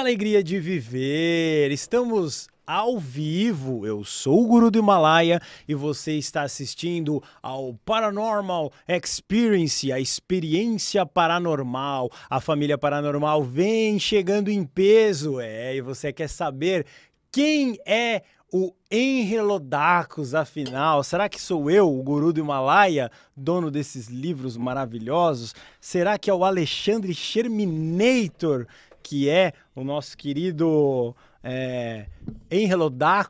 alegria de viver! Estamos ao vivo. Eu sou o Guru do Himalaia e você está assistindo ao Paranormal Experience, a experiência paranormal. A família paranormal vem chegando em peso, é, e você quer saber quem é o Enrelodacus, afinal? Será que sou eu, o guru do Himalaia, dono desses livros maravilhosos? Será que é o Alexandre Sherminator que é o nosso querido é, Enrelo tá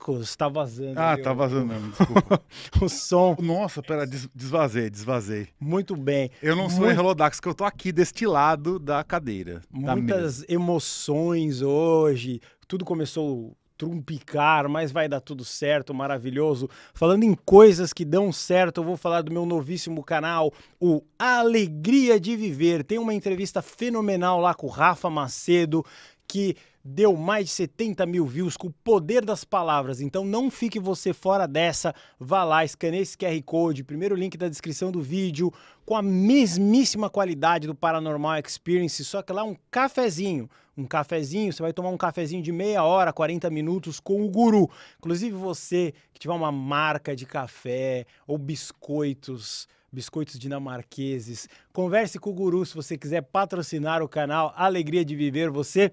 vazando. Ah, viu? tá vazando mesmo, desculpa. o som. Nossa, pera, des desvazei, desvazei. Muito bem. Eu não sou Muito... que eu tô aqui deste lado da cadeira. Tá muitas emoções hoje. Tudo começou trumpicar, mas vai dar tudo certo, maravilhoso. Falando em coisas que dão certo, eu vou falar do meu novíssimo canal, o Alegria de Viver. Tem uma entrevista fenomenal lá com o Rafa Macedo, que deu mais de 70 mil views com o poder das palavras. Então não fique você fora dessa. Vá lá, escaneie esse QR Code, primeiro link da descrição do vídeo, com a mesmíssima qualidade do Paranormal Experience, só que lá um cafezinho. Um cafezinho, você vai tomar um cafezinho de meia hora, 40 minutos com o guru. Inclusive você que tiver uma marca de café ou biscoitos, biscoitos dinamarqueses, converse com o guru se você quiser patrocinar o canal Alegria de Viver você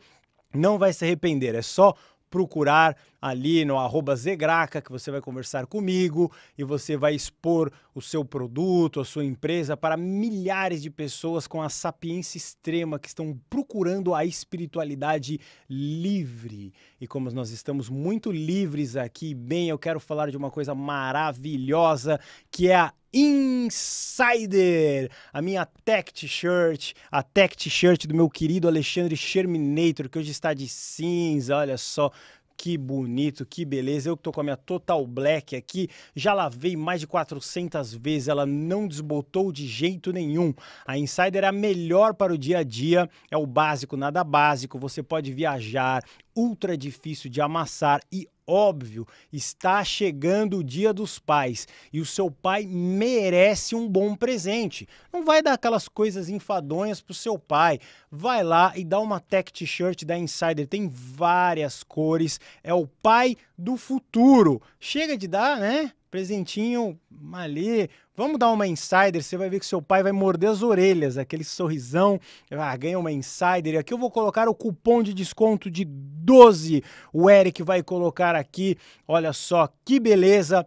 não vai se arrepender, é só procurar ali no arroba Zegraca, que você vai conversar comigo e você vai expor o seu produto, a sua empresa para milhares de pessoas com a sapiência extrema que estão procurando a espiritualidade livre. E como nós estamos muito livres aqui, bem, eu quero falar de uma coisa maravilhosa que é a Insider, a minha tech t-shirt, a tech t-shirt do meu querido Alexandre Sherminator, que hoje está de cinza, olha só, que bonito, que beleza. Eu que tô com a minha Total Black aqui, já lavei mais de 400 vezes, ela não desbotou de jeito nenhum. A Insider é a melhor para o dia a dia, é o básico, nada básico. Você pode viajar, ultra difícil de amassar e óbvio, está chegando o Dia dos Pais e o seu pai merece um bom presente. Não vai dar aquelas coisas enfadonhas pro seu pai. Vai lá e dá uma tech t-shirt da Insider, tem várias cores. É o pai do futuro. Chega de dar, né? presentinho ali, vamos dar uma insider, você vai ver que seu pai vai morder as orelhas, aquele sorrisão, ah, ganha uma insider. aqui eu vou colocar o cupom de desconto de 12, o Eric vai colocar aqui, olha só que beleza.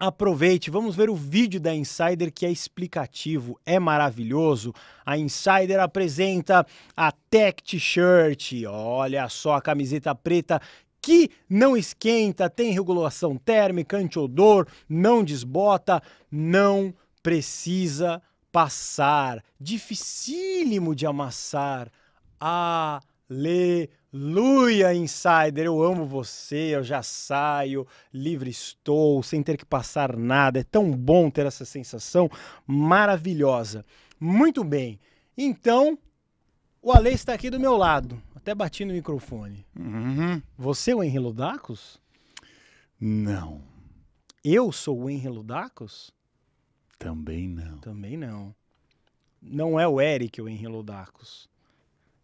Aproveite, vamos ver o vídeo da Insider que é explicativo, é maravilhoso. A Insider apresenta a Tech T-shirt. Olha só a camiseta preta que não esquenta, tem regulação térmica, antiodor, não desbota, não precisa passar. Dificílimo de amassar. Aleluia, insider! Eu amo você, eu já saio, livre estou, sem ter que passar nada. É tão bom ter essa sensação maravilhosa. Muito bem. Então, o Ale está aqui do meu lado. Até bati no microfone. Uhum. Você é o Henri Ludacos? Não. Eu sou o Henri Ludacos? Também não. Também não. Não é o Eric o Henri Ludacos.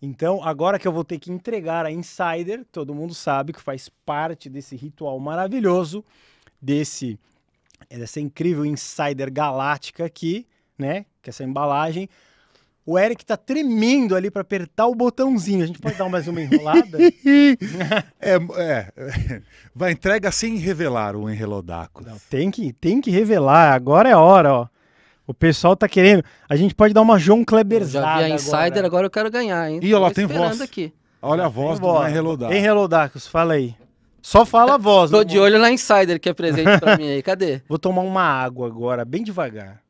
Então, agora que eu vou ter que entregar a Insider, todo mundo sabe que faz parte desse ritual maravilhoso, desse dessa incrível Insider Galáctica aqui, né? Que é essa embalagem o Eric tá tremendo ali para apertar o botãozinho. A gente pode dar mais uma enrolada? é, é, Vai entrega sem revelar o enrelodaco. tem que, tem que revelar. Agora é a hora, ó. O pessoal tá querendo. A gente pode dar uma João Kleberzada Já vi a Insider, agora, agora eu quero ganhar, hein? Ih, olha lá, tem voz. Aqui. Olha a voz tem do Enrelodaco. Enrelodacos, fala aí. Só fala a voz. Tô de olho na Insider que é presente pra mim aí. Cadê? Vou tomar uma água agora, bem devagar.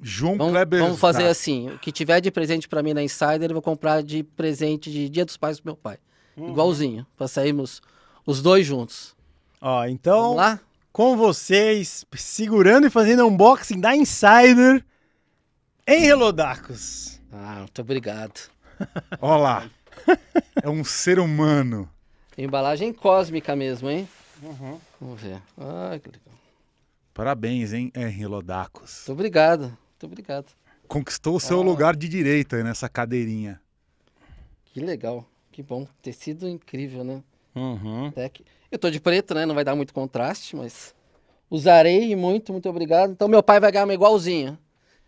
João vamos, Kleber. Vamos fazer assim: o que tiver de presente para mim na Insider, eu vou comprar de presente de Dia dos Pais pro meu pai. Hum. Igualzinho, para sairmos os dois juntos. Ó, então, com vocês, segurando e fazendo unboxing da Insider em Relodacos. Ah, muito obrigado. Olá. é um ser humano. Embalagem cósmica mesmo, hein? Uhum. Vamos ver. Ah, que legal. Parabéns, hein, Henry Lodacos. Muito obrigado. Muito obrigado. Conquistou o seu ah, lugar de direita nessa cadeirinha. Que legal, que bom. Tecido incrível, né? Uhum. Que... Eu tô de preto, né? Não vai dar muito contraste, mas usarei muito, muito obrigado. Então meu pai vai ganhar uma igualzinha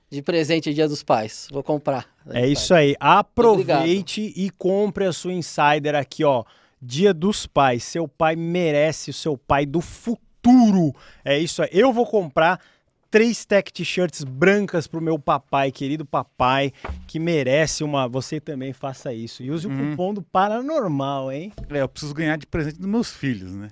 de presente Dia dos Pais. Vou comprar. é isso pai. aí. Aproveite e compre a sua Insider aqui, ó. Dia dos Pais. Seu pai merece, o seu pai do futuro. É isso aí. Eu vou comprar três tech t-shirts brancas pro meu papai, querido papai, que merece uma. Você também faça isso. E use o hum. cupom do Paranormal, hein? É, eu preciso ganhar de presente dos meus filhos, né?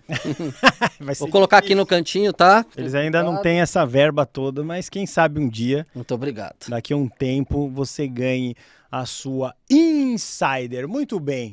Vou colocar difícil. aqui no cantinho, tá? Eles ainda obrigado. não têm essa verba toda, mas quem sabe um dia. Muito obrigado. Daqui a um tempo você ganhe a sua Insider. Muito bem.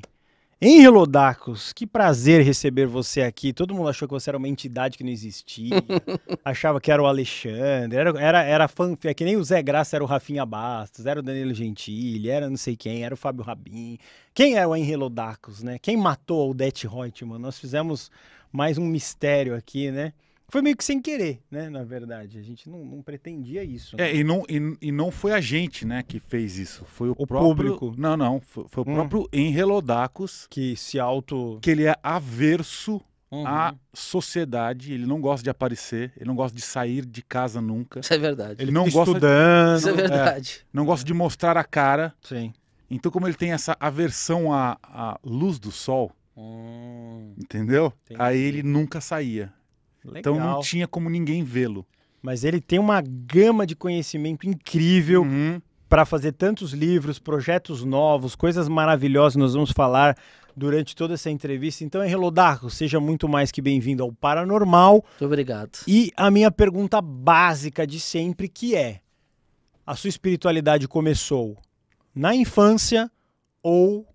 Henrique Lodacos, que prazer receber você aqui. Todo mundo achou que você era uma entidade que não existia, achava que era o Alexandre, era, era, era fã, é que nem o Zé Graça era o Rafinha Bastos, era o Danilo Gentili, era não sei quem, era o Fábio Rabin. Quem era é o Henrique Lodacos, né? Quem matou o Det Reutemann? Nós fizemos mais um mistério aqui, né? Foi meio que sem querer, né? Na verdade, a gente não, não pretendia isso. É, né? É, e não, e, e, não foi a gente, né, que fez isso. Foi o, o próprio... público. Não, não. Foi, foi o hum. próprio Enrelodacos. Que se auto. Que ele é averso Uhum. sociedade, ele não gosta de aparecer, ele não gosta de sair de casa nunca. Isso é verdade. Ele não Estudando, gosta estudando. Isso é, é verdade. É, não gosta de mostrar a cara. Sim. Então, como ele tem essa aversão à, à luz do sol, hum. entendeu? Entendi. Aí ele nunca saía. Legal. Então não tinha como ninguém vê-lo. Mas ele tem uma gama de conhecimento incrível uhum. para fazer tantos livros, projetos novos, coisas maravilhosas. Nós vamos falar durante toda essa entrevista. Então, Enrelo Darko, seja muito mais que bem-vindo ao Paranormal. Muito obrigado. E a minha pergunta básica de sempre, que é: a sua espiritualidade começou na infância ou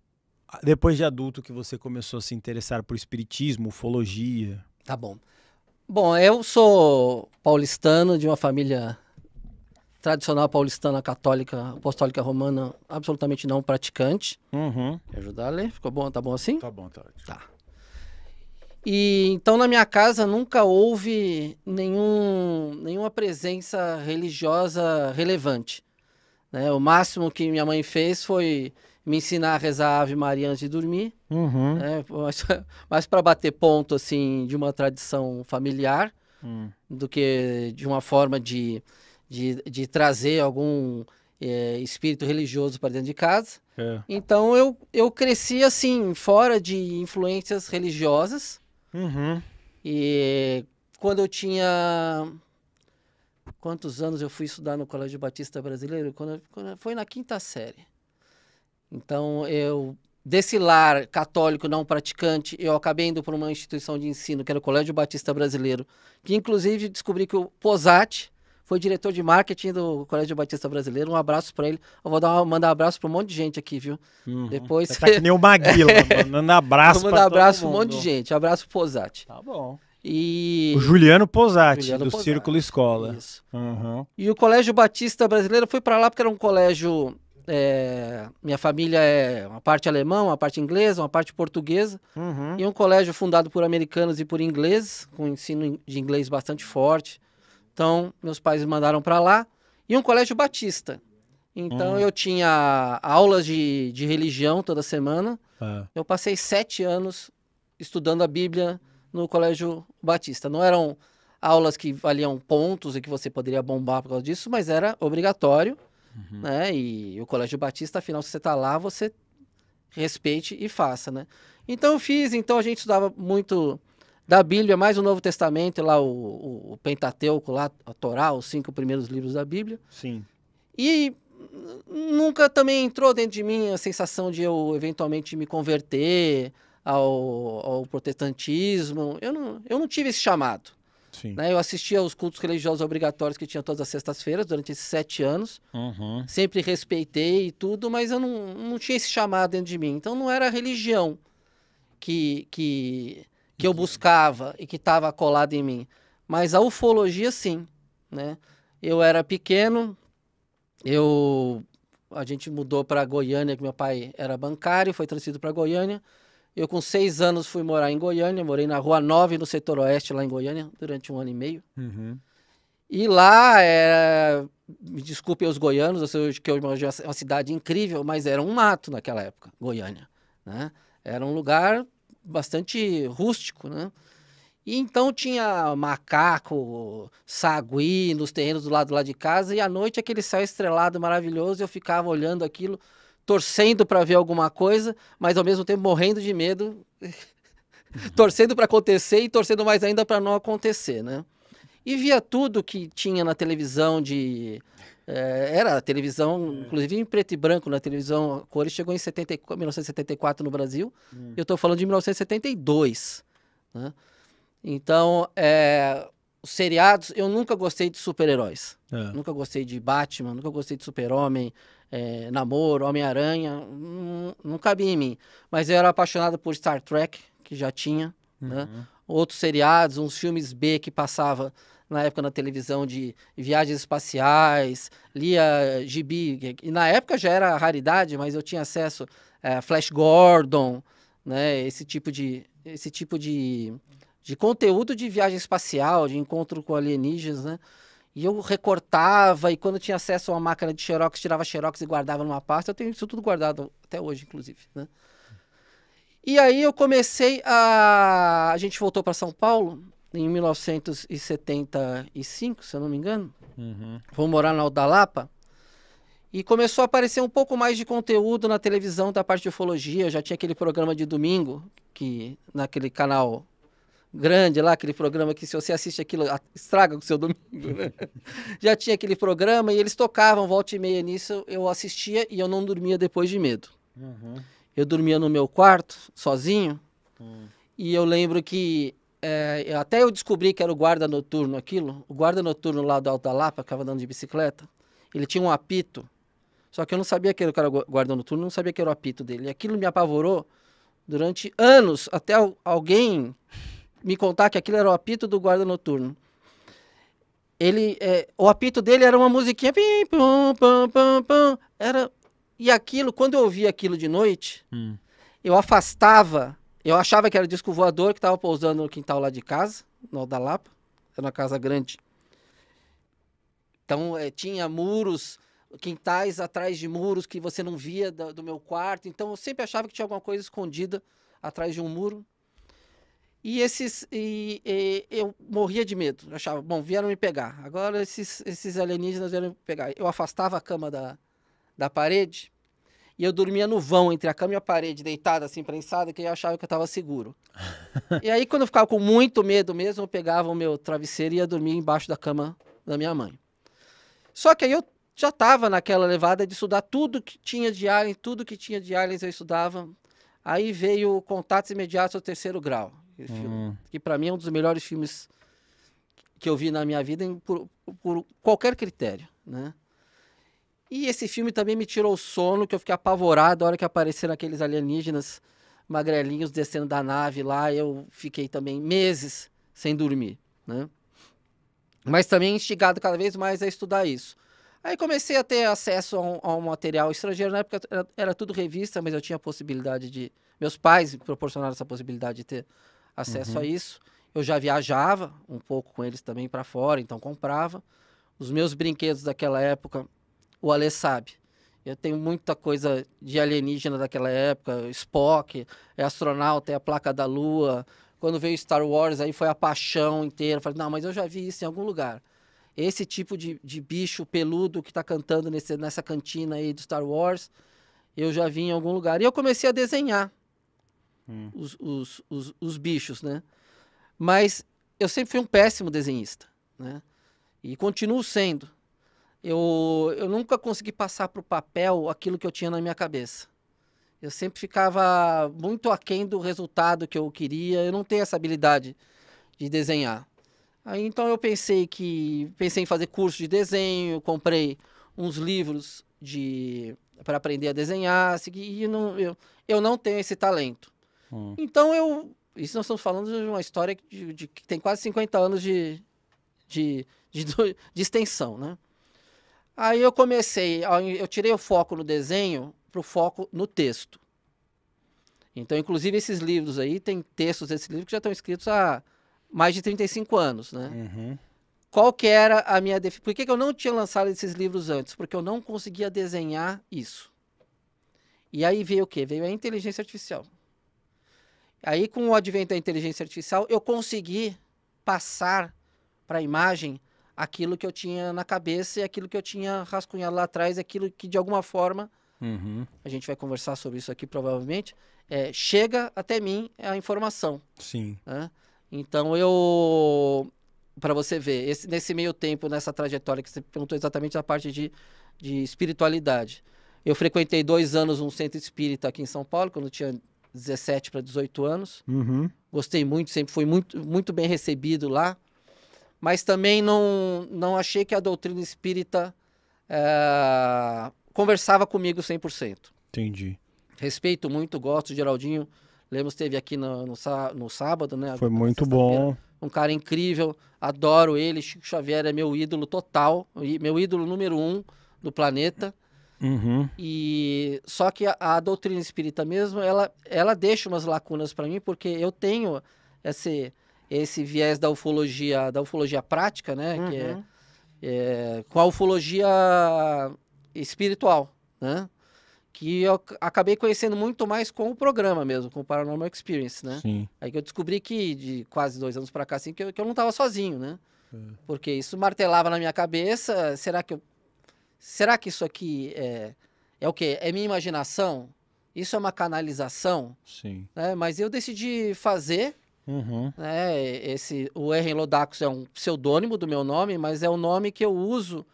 depois de adulto que você começou a se interessar por espiritismo, ufologia? Tá bom. Bom, eu sou paulistano, de uma família tradicional paulistana católica apostólica romana, absolutamente não praticante. Uhum. Quer ajudar a ler? Ficou bom? Tá bom assim? Tá bom, tá ótimo. Tá. E então na minha casa nunca houve nenhum, nenhuma presença religiosa relevante. Né? O máximo que minha mãe fez foi me ensinar a rezar a Ave Maria antes de dormir. Uhum. Né? Mas, mas para bater ponto, assim, de uma tradição familiar, uhum. do que de uma forma de, de, de trazer algum é, espírito religioso para dentro de casa. É. Então eu, eu cresci, assim, fora de influências religiosas. Uhum. E quando eu tinha quantos anos eu fui estudar no Colégio Batista Brasileiro? Quando, quando, foi na quinta série. Então, eu desse lar católico não praticante, eu acabei indo para uma instituição de ensino, que era o Colégio Batista Brasileiro, que inclusive descobri que o Posati foi diretor de marketing do Colégio Batista Brasileiro. Um abraço para ele. Eu vou dar uma, mandar um abraço para um monte de gente aqui, viu? Uhum. Depois Você tá que nem o Maguila, né? mandando abraço para Manda abraço para um monte de gente. Abraço Posati. Tá bom. E... O Juliano Posati, do Círculo Escola. Isso. Uhum. E o Colégio Batista Brasileiro foi para lá porque era um colégio é, minha família é uma parte alemã, uma parte inglesa, uma parte portuguesa. Uhum. E um colégio fundado por americanos e por ingleses, com ensino de inglês bastante forte. Então, meus pais me mandaram para lá. E um colégio batista. Então, uhum. eu tinha aulas de, de religião toda semana. Uhum. Eu passei sete anos estudando a Bíblia no colégio batista. Não eram aulas que valiam pontos e que você poderia bombar por causa disso, mas era obrigatório. Uhum. Né? E o Colégio Batista, afinal, se você está lá, você respeite e faça, né? Então eu fiz, então a gente estudava muito da Bíblia, mais o Novo Testamento, lá o, o, o Pentateuco, lá a Torá, os cinco primeiros livros da Bíblia. Sim. E nunca também entrou dentro de mim a sensação de eu eventualmente me converter ao, ao protestantismo. Eu não, eu não tive esse chamado. Né? Eu assistia aos cultos religiosos obrigatórios que tinha todas as sextas-feiras durante esses sete anos. Uhum. Sempre respeitei e tudo, mas eu não, não tinha esse chamado dentro de mim. Então não era a religião que, que, que eu buscava e que estava colada em mim. Mas a ufologia, sim. Né? Eu era pequeno, eu a gente mudou para Goiânia, que meu pai era bancário, foi transferido para Goiânia. Eu, com seis anos, fui morar em Goiânia, morei na Rua 9, no setor oeste, lá em Goiânia, durante um ano e meio. Uhum. E lá era. É, me desculpem os goianos, eu sei que hoje é uma cidade incrível, mas era um mato naquela época, Goiânia. Né? Era um lugar bastante rústico, né? E então tinha macaco, sagui nos terrenos do lado lá de casa, e à noite aquele céu estrelado maravilhoso, eu ficava olhando aquilo torcendo para ver alguma coisa, mas ao mesmo tempo morrendo de medo, torcendo para acontecer e torcendo mais ainda para não acontecer, né? E via tudo que tinha na televisão de eh, era a televisão, inclusive em preto e branco na né? televisão a cores chegou em 70, 1974 no Brasil. Hum. Eu estou falando de 1972, né? Então, é, os seriados, eu nunca gostei de super-heróis. É. Nunca gostei de Batman, nunca gostei de Super-Homem é, namoro, Homem-Aranha, não, hum, não cabia em mim. Mas eu era apaixonado por Star Trek, que já tinha, né? uhum. né? outros seriados, uns filmes B que passava na época na televisão de viagens espaciais, lia gibi, e na época já era raridade, mas eu tinha acesso é, a Flash Gordon, né, esse tipo de esse tipo de, de conteúdo de viagem espacial, de encontro com alienígenas, né? E eu recortava, e quando tinha acesso a uma máquina de xerox, tirava xerox e guardava numa pasta. Eu tenho isso tudo guardado até hoje, inclusive. Né? E aí eu comecei a. A gente voltou para São Paulo em 1975, se eu não me engano. Uhum. Vou morar na Aldalapa. E começou a aparecer um pouco mais de conteúdo na televisão da parte de ufologia. Já tinha aquele programa de domingo, que naquele canal grande lá, aquele programa que se você assiste aquilo, estraga o seu domingo, né? Já tinha aquele programa e eles tocavam volta e meia nisso, eu assistia e eu não dormia depois de medo. Uhum. Eu dormia no meu quarto, sozinho, uhum. e eu lembro que é, até eu descobri que era o guarda noturno aquilo, o guarda noturno lá do Alto da Lapa, que estava andando de bicicleta, ele tinha um apito, só que eu não sabia que era o cara guarda noturno, não sabia que era o apito dele. E aquilo me apavorou durante anos, até alguém me contar que aquilo era o apito do guarda noturno. Ele, é, o apito dele era uma musiquinha, pim, pum, pum, pum, pum, era e aquilo, quando eu ouvia aquilo de noite, hum. eu afastava, eu achava que era disco voador que estava pousando no quintal lá de casa, no da Lapa, era uma casa grande. Então é, tinha muros, quintais atrás de muros que você não via do, do meu quarto. Então eu sempre achava que tinha alguma coisa escondida atrás de um muro. E esses. E, e, eu morria de medo. achava, bom, vieram me pegar. Agora esses, esses alienígenas vieram me pegar. Eu afastava a cama da, da parede e eu dormia no vão entre a cama e a parede, deitada assim, prensada, que eu achava que eu estava seguro. e aí, quando eu ficava com muito medo mesmo, eu pegava o meu travesseiro e ia dormir embaixo da cama da minha mãe. Só que aí eu já estava naquela levada de estudar tudo que tinha de alien, tudo que tinha de aliens eu estudava. Aí veio contatos imediatos ao terceiro grau. Esse hum. filme. Que para mim é um dos melhores filmes que eu vi na minha vida em, por, por, qualquer critério, né? E esse filme também me tirou o sono, que eu fiquei apavorado a hora que apareceram aqueles alienígenas magrelinhos descendo da nave lá. Eu fiquei também meses sem dormir, né? Mas também instigado cada vez mais a estudar isso. Aí comecei a ter acesso a um, a um, material estrangeiro. Na época era, era tudo revista, mas eu tinha a possibilidade de. Meus pais me proporcionaram essa possibilidade de ter acesso uhum. a isso. Eu já viajava um pouco com eles também para fora, então comprava. Os meus brinquedos daquela época, o Alê sabe. Eu tenho muita coisa de alienígena daquela época, Spock, é astronauta, é a placa da lua. Quando veio Star Wars, aí foi a paixão inteira. falei, não, mas eu já vi isso em algum lugar. Esse tipo de, de bicho peludo que está cantando nesse, nessa cantina aí do Star Wars, eu já vi em algum lugar. E eu comecei a desenhar Hum. os, os, os, os, bichos, né? Mas eu sempre fui um péssimo desenhista, né? E continuo sendo. Eu, eu nunca consegui passar para o papel aquilo que eu tinha na minha cabeça. Eu sempre ficava muito aquém do resultado que eu queria. Eu não tenho essa habilidade de desenhar. Aí então eu pensei que pensei em fazer curso de desenho, comprei uns livros de para aprender a desenhar, e não, eu, eu não tenho esse talento. Hum. Então eu. Isso nós estamos falando de uma história de, de, que tem quase 50 anos de, de, de, de extensão, né? Aí eu comecei, eu tirei o foco no desenho para o foco no texto. Então, inclusive, esses livros aí, tem textos desse livro que já estão escritos há mais de 35 anos, né? Uhum. Qual que era a minha... Def... Por que, que eu não tinha lançado esses livros antes? Porque eu não conseguia desenhar isso. E aí veio o quê? Veio a inteligência artificial. Aí, com o advento da inteligência artificial, eu consegui passar para a imagem aquilo que eu tinha na cabeça e aquilo que eu tinha rascunhado lá atrás, aquilo que de alguma forma uhum. a gente vai conversar sobre isso aqui provavelmente é, chega até mim a informação. Sim. Né? Então eu para você ver esse, nesse meio tempo nessa trajetória que você perguntou exatamente a parte de, de espiritualidade, eu frequentei dois anos um centro espírita aqui em São Paulo quando tinha 17 para 18 anos. Uhum. Gostei muito, sempre fui muito, muito bem recebido lá. Mas também não, não achei que a doutrina espírita é, conversava comigo 100%. Entendi. Respeito muito, gosto de Geraldinho. Lemos teve aqui no, no, no sábado, né? Foi muito bom. Um cara incrível, adoro ele. Chico Xavier é meu ídolo total, meu ídolo número um do planeta. Uhum. E só que a, a, doutrina espírita mesmo, ela, ela deixa umas lacunas para mim, porque eu tenho esse, esse viés da ufologia, da ufologia prática, né? Uhum. Que é, uhum. é, com a ufologia espiritual, né? Que eu acabei conhecendo muito mais com o programa mesmo, com o Paranormal Experience, né? Sim. Aí que eu descobri que de quase dois anos para cá, assim, que eu, que eu não tava sozinho, né? É. Porque isso martelava na minha cabeça, será que eu será que isso aqui é, é o quê? É minha imaginação? Isso é uma canalização? Sim. Né? Mas eu decidi fazer. Uhum. Né? Esse, o Erren Lodacus é um pseudônimo do meu nome, mas é o nome que eu uso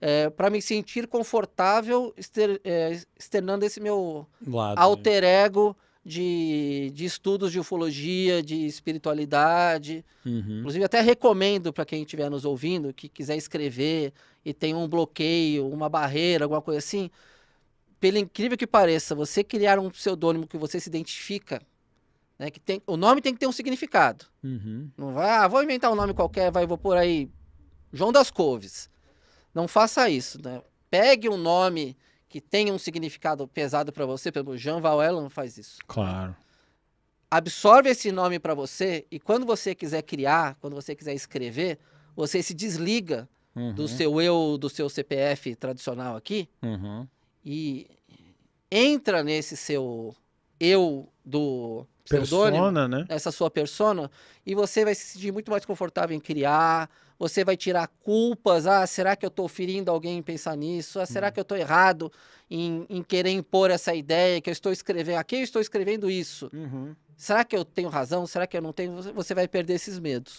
é, para me sentir confortável exter, é, externando esse meu Lado, né? alter ego de, de estudos de ufologia, de espiritualidade. Uhum. Inclusive, até recomendo para quem estiver nos ouvindo, que quiser escrever e tem um bloqueio, uma barreira, alguma coisa assim. Pelo incrível que pareça, você criar um pseudônimo que você se identifica né, que tem, o nome tem que ter um significado. Uhum. Não vai, ah, vou inventar um nome qualquer, vai, vou por aí. João das Couves. Não faça isso, né? Pegue um nome que tenha um significado pesado para você, pelo Jean Valellan faz isso. Claro. Absorve esse nome para você e quando você quiser criar, quando você quiser escrever, você se desliga uhum. do seu eu, do seu CPF tradicional aqui uhum. e entra nesse seu eu do persona, né? essa sua persona, e você vai se sentir muito mais confortável em criar, você vai tirar culpas, ah, será que eu estou ferindo alguém em pensar nisso? Ah, será hum. que eu estou errado em, em, querer impor essa ideia que eu estou escrevendo, aqui eu estou escrevendo isso? Uhum. Será que eu tenho razão? Será que eu não tenho? Você vai perder esses medos.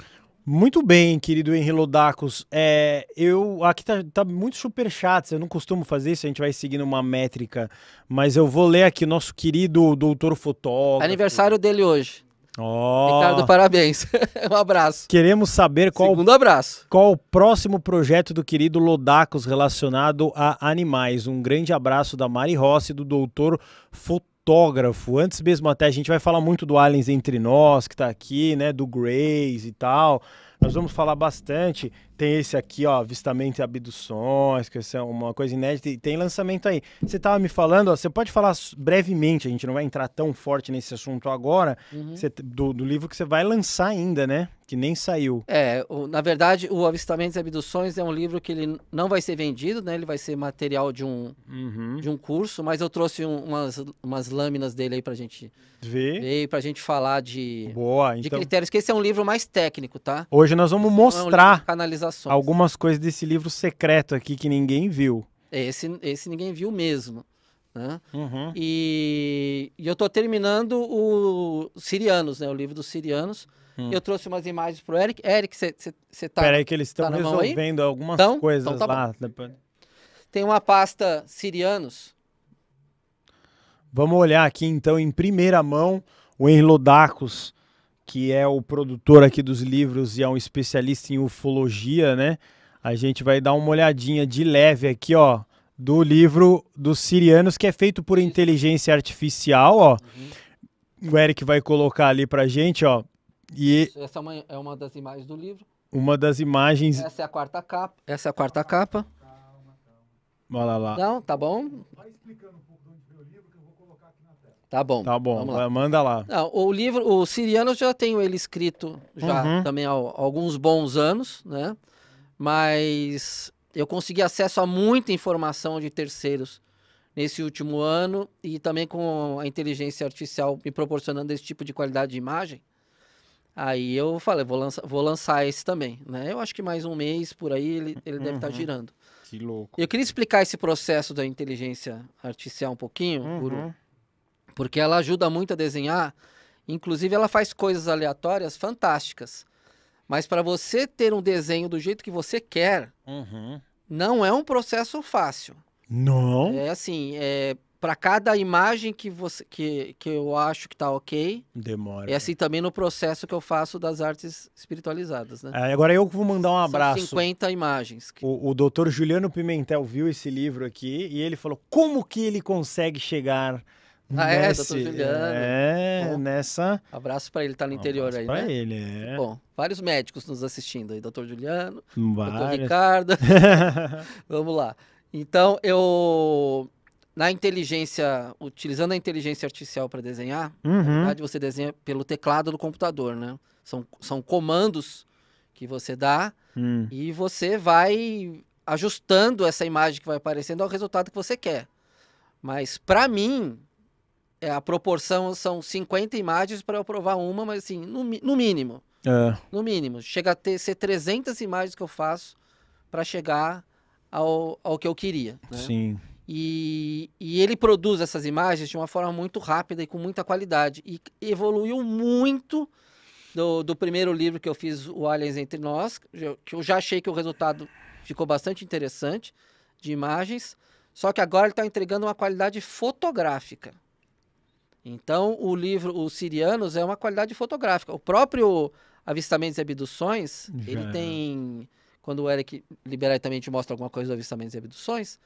Muito bem, querido Henri Lodacos. É, eu, aqui tá, tá muito super chato, eu não costumo fazer isso, a gente vai seguindo uma métrica, mas eu vou ler aqui nosso querido doutor fotógrafo. Aniversário dele hoje. Oh. Ricardo, parabéns. um abraço. Queremos saber qual, Segundo abraço. qual o próximo projeto do querido Lodacos relacionado a animais. Um grande abraço da Mari Rossi, do doutor fotógrafo fotógrafo, antes mesmo até a gente vai falar muito do Aliens Entre Nós, que está aqui, né, do Grace e tal. Nós vamos falar bastante. Tem esse aqui, ó, avistamento e abduções, que é uma coisa inédita, e tem lançamento aí. Você tava me falando, ó, você pode falar brevemente, a gente não vai entrar tão forte nesse assunto agora, uhum. você, do, do, livro que você vai lançar ainda, né? Que nem saiu. É, o, na verdade, o Avistamento e Abduções é um livro que ele não vai ser vendido, né? Ele vai ser material de um, uhum. de um curso, mas eu trouxe um, umas, umas lâminas dele aí pra gente ver, ver pra gente falar de, Boa, então... de critérios, que esse é um livro mais técnico, tá? Hoje nós vamos mostrar. É um canalizar ações. Algumas coisas desse livro secreto aqui que ninguém viu. Esse, esse ninguém viu mesmo. Né? Uhum. E, e, eu estou terminando o Sirianos, né? o livro dos Sirianos. Hum. Eu trouxe umas imagens para o Eric. Eric, você está. Peraí, que eles estão tá resolvendo algumas então, coisas então tá lá. Bom. Tem uma pasta Sirianos. Vamos olhar aqui então em primeira mão o Enlodacos que é o produtor aqui dos livros e é um especialista em ufologia, né? A gente vai dar uma olhadinha de leve aqui, ó, do livro dos sirianos que é feito por inteligência artificial, ó. Uhum. O Eric vai colocar ali pra gente, ó. E essa é, é uma das imagens do livro. Uma das imagens. Essa é a quarta capa. Essa é a quarta capa. Calma, calma. Olha lá. Não, tá bom? Vai explicando Tá bom. Tá bom, lá. manda lá. Não, o livro, o Siriano, eu já tenho ele escrito já uhum. também há alguns bons anos, né? Mas eu consegui acesso a muita informação de terceiros nesse último ano e também com a inteligência artificial me proporcionando esse tipo de qualidade de imagem. Aí eu falei, vou, lança, vou lançar esse também, né? Eu acho que mais um mês por aí ele, ele uhum. deve estar uhum. girando. Que louco. Eu queria explicar esse processo da inteligência artificial um pouquinho, uhum. Guru porque ela ajuda muito a desenhar. Inclusive, ela faz coisas aleatórias fantásticas. Mas para você ter um desenho do jeito que você quer, uhum. não é um processo fácil. Não. É assim, é, para cada imagem que você que, que eu acho que tá ok. Demora. É assim também no processo que eu faço das artes espiritualizadas, né? É, agora eu vou mandar um abraço. São 50 imagens. Que... O, o doutor Juliano Pimentel viu esse livro aqui e ele falou como que ele consegue chegar ah, é, Nesse, Juliano. É, Bom, nessa. Abraço para ele, tá no interior aí, pra né? ele, é. Bom, vários médicos nos assistindo aí, doutor Juliano, Várias. doutor Ricardo. Vamos lá. Então, eu. Na inteligência, utilizando a inteligência artificial para desenhar, uhum. na verdade você desenha pelo teclado do computador, né? São, são comandos que você dá hum. e você vai ajustando essa imagem que vai aparecendo ao resultado que você quer. Mas, para mim, é, a proporção são 50 imagens para eu provar uma, mas assim, no, no mínimo. É. No mínimo. Chega a ter, ser 300 imagens que eu faço para chegar ao, ao que eu queria. Né? Sim. E, e, ele produz essas imagens de uma forma muito rápida e com muita qualidade. E evoluiu muito do, do primeiro livro que eu fiz, O Aliens Entre Nós, que eu já achei que o resultado ficou bastante interessante de imagens. Só que agora ele está entregando uma qualidade fotográfica. Então, o livro Os Sirianos é uma qualidade fotográfica. O próprio Avistamentos e Abduções, Já ele tem. Quando o Eric e também te mostra alguma coisa do Avistamentos e Abduções,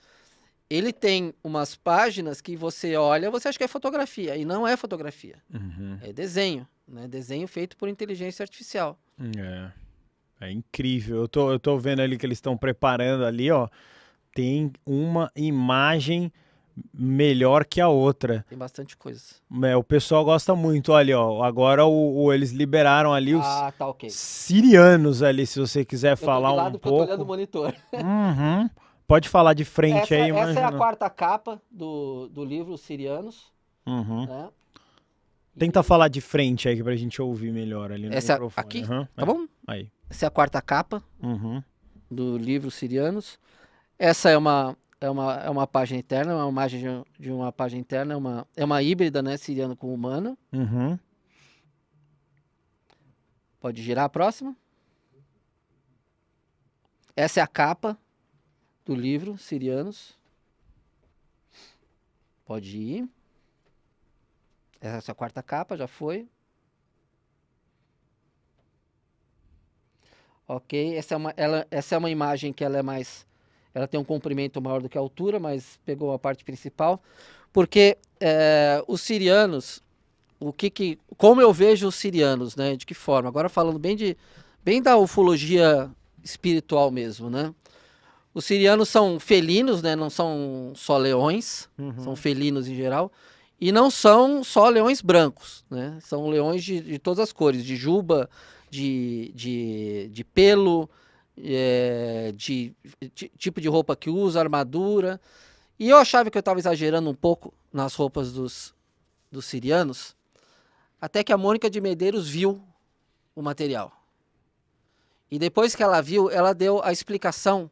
ele tem umas páginas que você olha, você acha que é fotografia, e não é fotografia. Uhum. É desenho, né? Desenho feito por inteligência artificial. É. É incrível. Eu tô, eu tô vendo ali que eles estão preparando ali, ó. Tem uma imagem melhor que a outra. Tem bastante coisa. É, o pessoal gosta muito. Olha, ó, agora o, o eles liberaram ali os ah, tá, okay. sirianos ali, se você quiser eu falar tô lado, um pouco. Eu tô olhando o monitor. Uhum. Pode falar de frente essa, aí, Essa é a quarta capa do, do livro, Sirianos. Uhum. Né? Tenta e... falar de frente aí pra gente ouvir melhor ali no essa microfone. Aqui? Uhum. Tá bom? É. Aí. Essa é a quarta capa uhum. do livro Sirianos. Essa é uma, é uma, é uma página interna, é uma imagem de, de, uma página interna, é uma, é uma híbrida, né? Siriano com humano. Uhum. Pode girar a próxima. Essa é a capa do livro, Sirianos. Pode ir. Essa é a quarta capa, já foi. Ok, essa é uma, ela, essa é uma imagem que ela é mais ela tem um comprimento maior do que a altura, mas pegou a parte principal. Porque é, os sirianos, o que, que como eu vejo os sirianos, né? De que forma? Agora falando bem de bem da ufologia espiritual mesmo, né? Os sirianos são felinos, né? Não são só leões, uhum. são felinos em geral. E não são só leões brancos, né? São leões de, de todas as cores, de juba, de, de, de pelo, é, de, de, tipo de roupa que usa, armadura. E eu achava que eu estava exagerando um pouco nas roupas dos, dos sirianos, até que a Mônica de Medeiros viu o material. E depois que ela viu, ela deu a explicação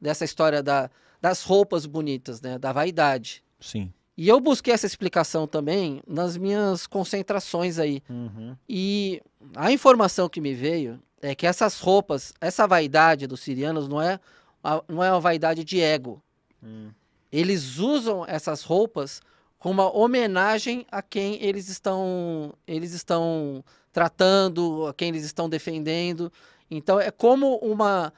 dessa história da, das roupas bonitas, né? da vaidade. Sim. E eu busquei essa explicação também nas minhas concentrações aí. Uhum. E a informação que me veio é que essas roupas, essa vaidade dos sirianos não é, não é uma vaidade de ego. Uhum. Eles usam essas roupas como uma homenagem a quem eles estão, eles estão tratando, a quem eles estão defendendo. Então é como uma,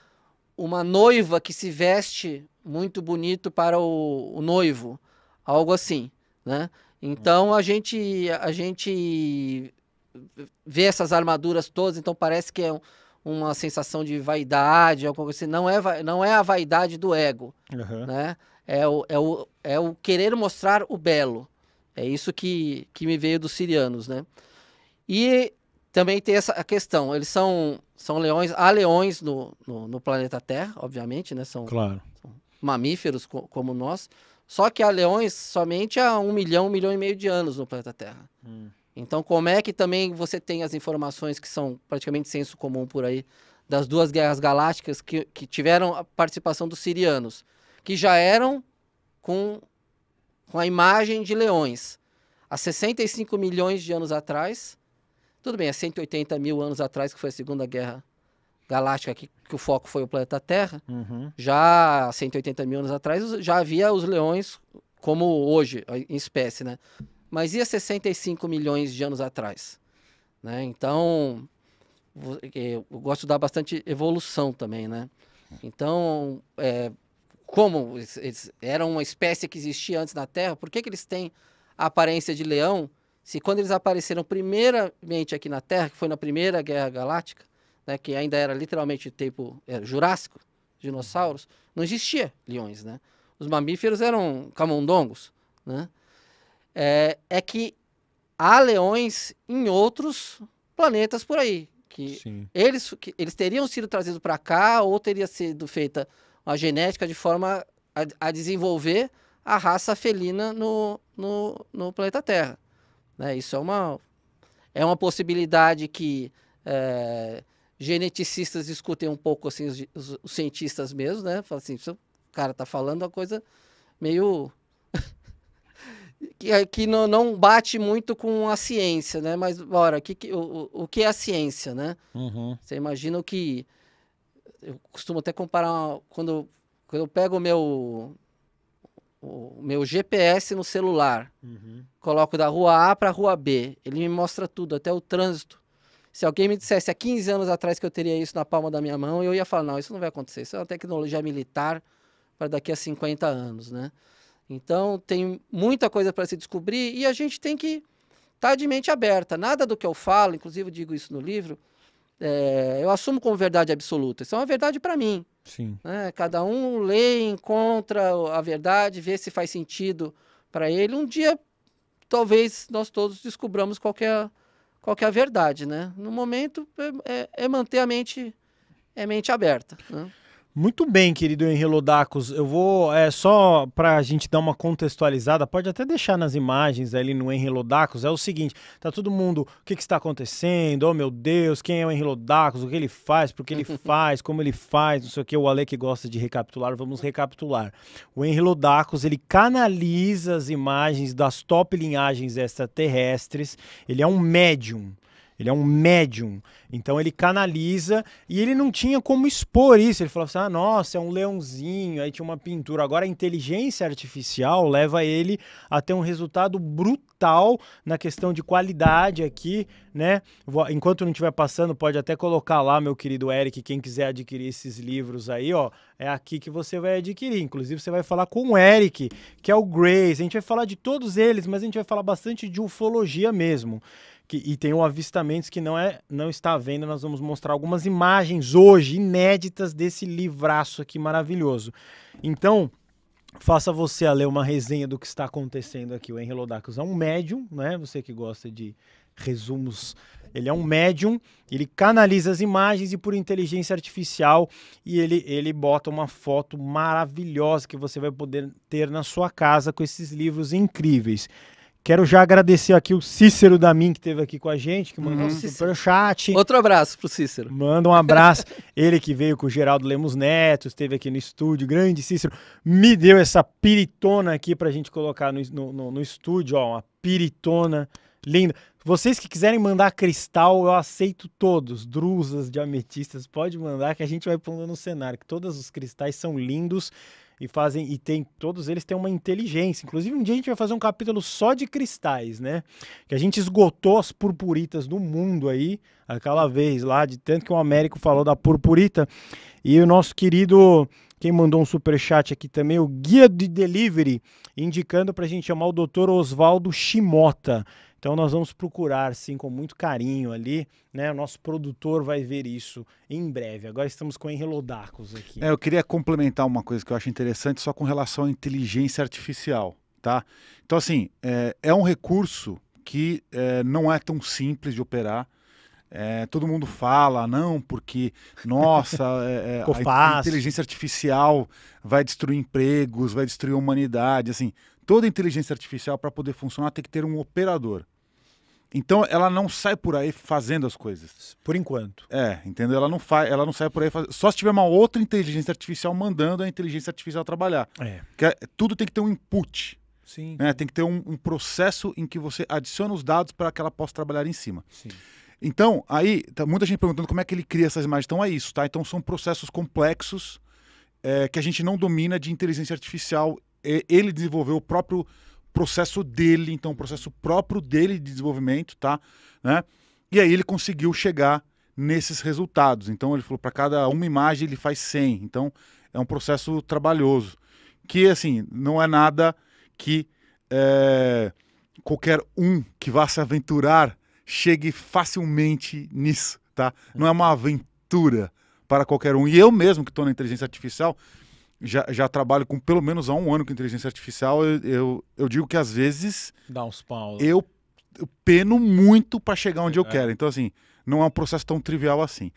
uma noiva que se veste muito bonito para o, o noivo algo assim, né? Então a gente a gente vê essas armaduras todas, então parece que é um, uma sensação de vaidade, assim. Não é, não é a vaidade do ego, uhum. né? É o, é, o, é o querer mostrar o belo. É isso que, que me veio dos sirianos, né? E também tem essa questão, eles são, são leões, há leões no, no, no planeta Terra, obviamente, né? São, claro. são mamíferos co como nós, só que há leões somente há um milhão, um milhão e meio de anos no planeta Terra. Hum. Então, como é que também você tem as informações que são praticamente senso comum por aí, das duas guerras galácticas que, que tiveram a participação dos sirianos, que já eram com, com a imagem de leões. Há 65 milhões de anos atrás, tudo bem, há 180 mil anos atrás, que foi a Segunda Guerra galáctica que que o foco foi o planeta Terra, uhum. já 180 mil anos atrás já havia os leões como hoje, em espécie, né? Mas ia 65 milhões de anos atrás, né? Então, é, eu gosto de dar bastante evolução também, né? Então, é, como eles, eles eram uma espécie que existia antes na Terra, por que, que eles têm a aparência de leão se quando eles apareceram primeiramente aqui na Terra, que foi na primeira Guerra Galáctica, né, que ainda era literalmente tempo era é, jurássico, dinossauros, não existia leões, né? Os mamíferos eram camundongos, né? É, é que há leões em outros planetas por aí, que eles, que eles teriam sido trazidos para cá ou teria sido feita uma genética de forma a, a desenvolver a raça felina no, no, no planeta Terra. Né? Isso é uma, é uma possibilidade que é, geneticistas discutem um pouco assim os, os, os cientistas mesmo, né? Fala assim, o cara tá falando é uma coisa meio que, é, que não, não, bate muito com a ciência, né? Mas bora, que, que, o, o que é a ciência, né? Uhum. Você imagina o que eu costumo até comparar quando quando eu pego o meu o meu GPS no celular, uhum. coloco da rua A para a rua B, ele me mostra tudo, até o trânsito. Se alguém me dissesse há 15 anos atrás que eu teria isso na palma da minha mão, eu ia falar: não, isso não vai acontecer. Isso é uma tecnologia militar para daqui a 50 anos, né? Então, tem muita coisa para se descobrir e a gente tem que estar tá de mente aberta. Nada do que eu falo, inclusive eu digo isso no livro, é, eu assumo como verdade absoluta. Isso é uma verdade para mim. Sim. Né? Cada um lê, encontra a verdade, vê se faz sentido para ele. Um dia, talvez, nós todos descubramos qual é a qual é a verdade, né? No momento é, é, é manter a mente, é mente aberta. Né? Muito bem, querido Henri Lodacos. Eu vou, é, só para a gente dar uma contextualizada, pode até deixar nas imagens ali no Henri Lodacos. É o seguinte: tá todo mundo, o que, que está acontecendo? Oh meu Deus, quem é o Henri Lodacos? O que ele faz? Por que ele faz? Como ele faz? Não sei o que. O Ale que gosta de recapitular, vamos recapitular. O Henri Lodacos, ele canaliza as imagens das top linhagens extraterrestres. Ele é um médium ele é um médium. Então ele canaliza e ele não tinha como expor isso. Ele falava assim: ah, nossa, é um leãozinho, aí tinha uma pintura. Agora a inteligência artificial leva ele a ter um resultado brutal na questão de qualidade aqui, né? Enquanto não estiver passando, pode até colocar lá, meu querido Eric, quem quiser adquirir esses livros aí, ó, é aqui que você vai adquirir. Inclusive, você vai falar com o Eric, que é o Grace. A gente vai falar de todos eles, mas a gente vai falar bastante de ufologia mesmo que, e tem o avistamentos que não é não está à venda. Nós vamos mostrar algumas imagens hoje inéditas desse livraço aqui maravilhoso. Então, faça você a ler uma resenha do que está acontecendo aqui. O Henry Lodacus é um médium, né? Você que gosta de resumos. Ele é um médium, ele canaliza as imagens e por inteligência artificial e ele, ele bota uma foto maravilhosa que você vai poder ter na sua casa com esses livros incríveis. Quero já agradecer aqui o Cícero da mim que esteve aqui com a gente, que mandou uhum. um super chat. Outro abraço pro Cícero. Manda um abraço. Ele que veio com o Geraldo Lemos Neto, esteve aqui no estúdio. Grande Cícero. Me deu essa piritona aqui pra gente colocar no, no, no estúdio, ó. Uma piritona linda. Vocês que quiserem mandar cristal, eu aceito todos. Drusas de ametistas, pode mandar que a gente vai pondo no cenário, que todos os cristais são lindos e fazem e tem todos eles têm uma inteligência. Inclusive um dia a gente vai fazer um capítulo só de cristais, né? Que a gente esgotou as purpuritas do mundo aí aquela vez lá de tanto que o Américo falou da purpurita e o nosso querido quem mandou um super chat aqui também, o guia de delivery, indicando para a gente chamar o Dr. Oswaldo Shimota. Então nós vamos procurar, sim, com muito carinho ali, né? O nosso produtor vai ver isso em breve. Agora estamos com Lodacos aqui. É, eu queria complementar uma coisa que eu acho interessante só com relação à inteligência artificial, tá? Então, assim, é, é um recurso que é, não é tão simples de operar. É, todo mundo fala, não, porque, nossa, é, é a inteligência artificial vai destruir empregos, vai destruir a humanidade. Assim, toda inteligência artificial, para poder funcionar, tem que ter um operador. Então ela não sai por aí fazendo as coisas. Por enquanto. É, entendeu? Ela não faz, ela não sai por aí fazendo. Só se tiver uma outra inteligência artificial mandando a inteligência artificial trabalhar. É. Que é, tudo tem que ter um input. Sim. Né? Tem que ter um, um, processo em que você adiciona os dados para que ela possa trabalhar em cima. Sim. Então, aí, tá muita gente perguntando como é que ele cria essas imagens. Então é isso, tá? Então são processos complexos é, que a gente não domina de inteligência artificial. ele desenvolveu o próprio processo dele, então, processo próprio dele de desenvolvimento, tá? Né? E aí ele conseguiu chegar nesses resultados. Então ele falou para cada uma imagem ele faz 100. Então é um processo trabalhoso que assim não é nada que é, qualquer um que vá se aventurar chegue facilmente nisso, tá? Não é uma aventura para qualquer um. E eu mesmo que estou na inteligência artificial já, já trabalho com pelo menos há um ano com inteligência artificial, eu, eu, eu digo que às vezes. Dá uns paus. Eu, eu peno muito para chegar onde é. eu quero. Então, assim, não é um processo tão trivial assim.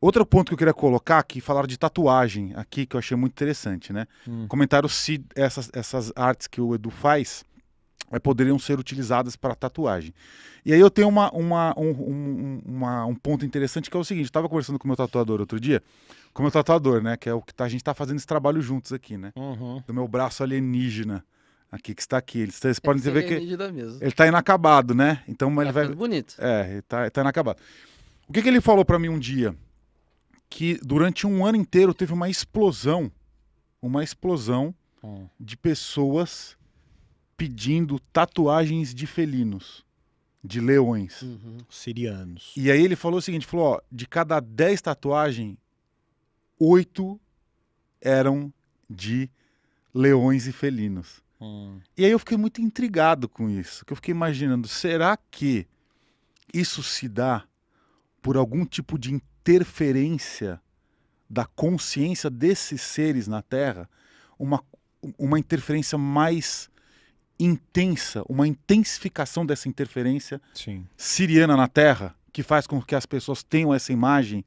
Outro ponto que eu queria colocar, aqui falaram de tatuagem aqui, que eu achei muito interessante, né? Hum. Comentaram se essas, essas artes que o Edu faz é, poderiam ser utilizadas para tatuagem. E aí eu tenho uma, uma, um, um, uma, um ponto interessante que é o seguinte: estava conversando com o meu tatuador outro dia com é o meu tatuador, né? Que é o que tá, a gente tá fazendo esse trabalho juntos aqui, né? Uhum. Do meu braço alienígena aqui que está aqui. Eles, vocês podem ver que mesmo. ele está inacabado, né? Então tá ele é, vai bonito. É, ele tá, ele tá inacabado. O que, que ele falou para mim um dia? Que durante um ano inteiro teve uma explosão, uma explosão hum. de pessoas pedindo tatuagens de felinos, de leões. Uhum. Sirianos. E aí ele falou o seguinte, falou, ó, de cada 10 tatuagens, oito eram de leões e felinos. Hum. E aí eu fiquei muito intrigado com isso, que eu fiquei imaginando, será que isso se dá por algum tipo de interferência da consciência desses seres na Terra? Uma, uma interferência mais intensa, uma intensificação dessa interferência Sim. siriana na Terra, que faz com que as pessoas tenham essa imagem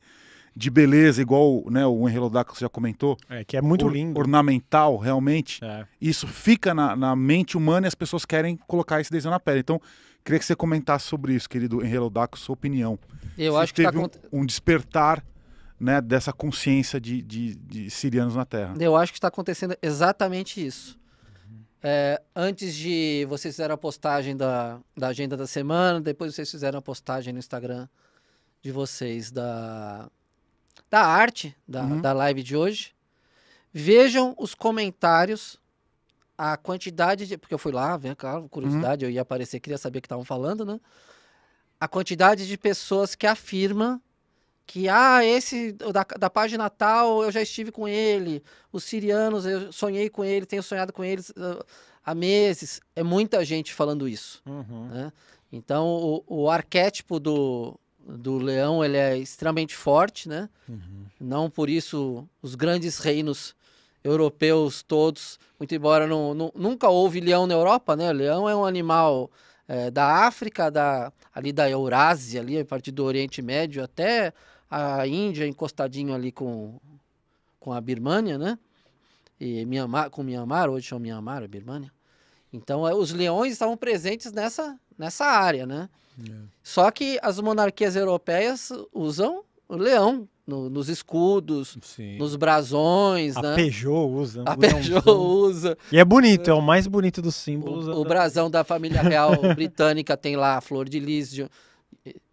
de beleza, igual né, o Henri Lodaco já comentou. É, que é muito or, lindo. Ornamental, realmente. É. Isso fica na, na, mente humana e as pessoas querem colocar esse desenho na pele. Então, queria que você comentasse sobre isso, querido Henri Lodaco, sua opinião. Eu acho que teve tá... um, um despertar né, dessa consciência de, de, de, sirianos na Terra. Eu acho que está acontecendo exatamente isso. É, antes de vocês fizeram a postagem da, da agenda da semana, depois vocês fizeram a postagem no Instagram de vocês da, da arte da, uhum. da live de hoje. Vejam os comentários, a quantidade de. Porque eu fui lá, vem, claro, curiosidade, uhum. eu ia aparecer, queria saber o que estavam falando, né? A quantidade de pessoas que afirma que, ah, esse da, da página tal, eu já estive com ele, os sirianos, eu sonhei com ele, tenho sonhado com eles uh, há meses. É muita gente falando isso. Uhum. Né? Então, o, o arquétipo do, do leão ele é extremamente forte, né? Uhum. Não por isso os grandes reinos europeus todos, muito embora não, não, nunca houve leão na Europa, né? O leão é um animal é, da África, da, ali da Eurásia, ali a partir do Oriente Médio até a Índia, encostadinho ali com, com a Birmania, né? E Mianmar, com Mianmar, hoje chama Mianmar, a Birmania. Então, é, os leões estavam presentes nessa nessa área, né? É. Só que as monarquias europeias usam o leão no, nos escudos, Sim. nos brasões, a né? Peugeot usa. Né? A Peugeot usa. E é bonito, é o mais bonito dos símbolos. O, é o brasão da família real britânica tem lá a flor de lis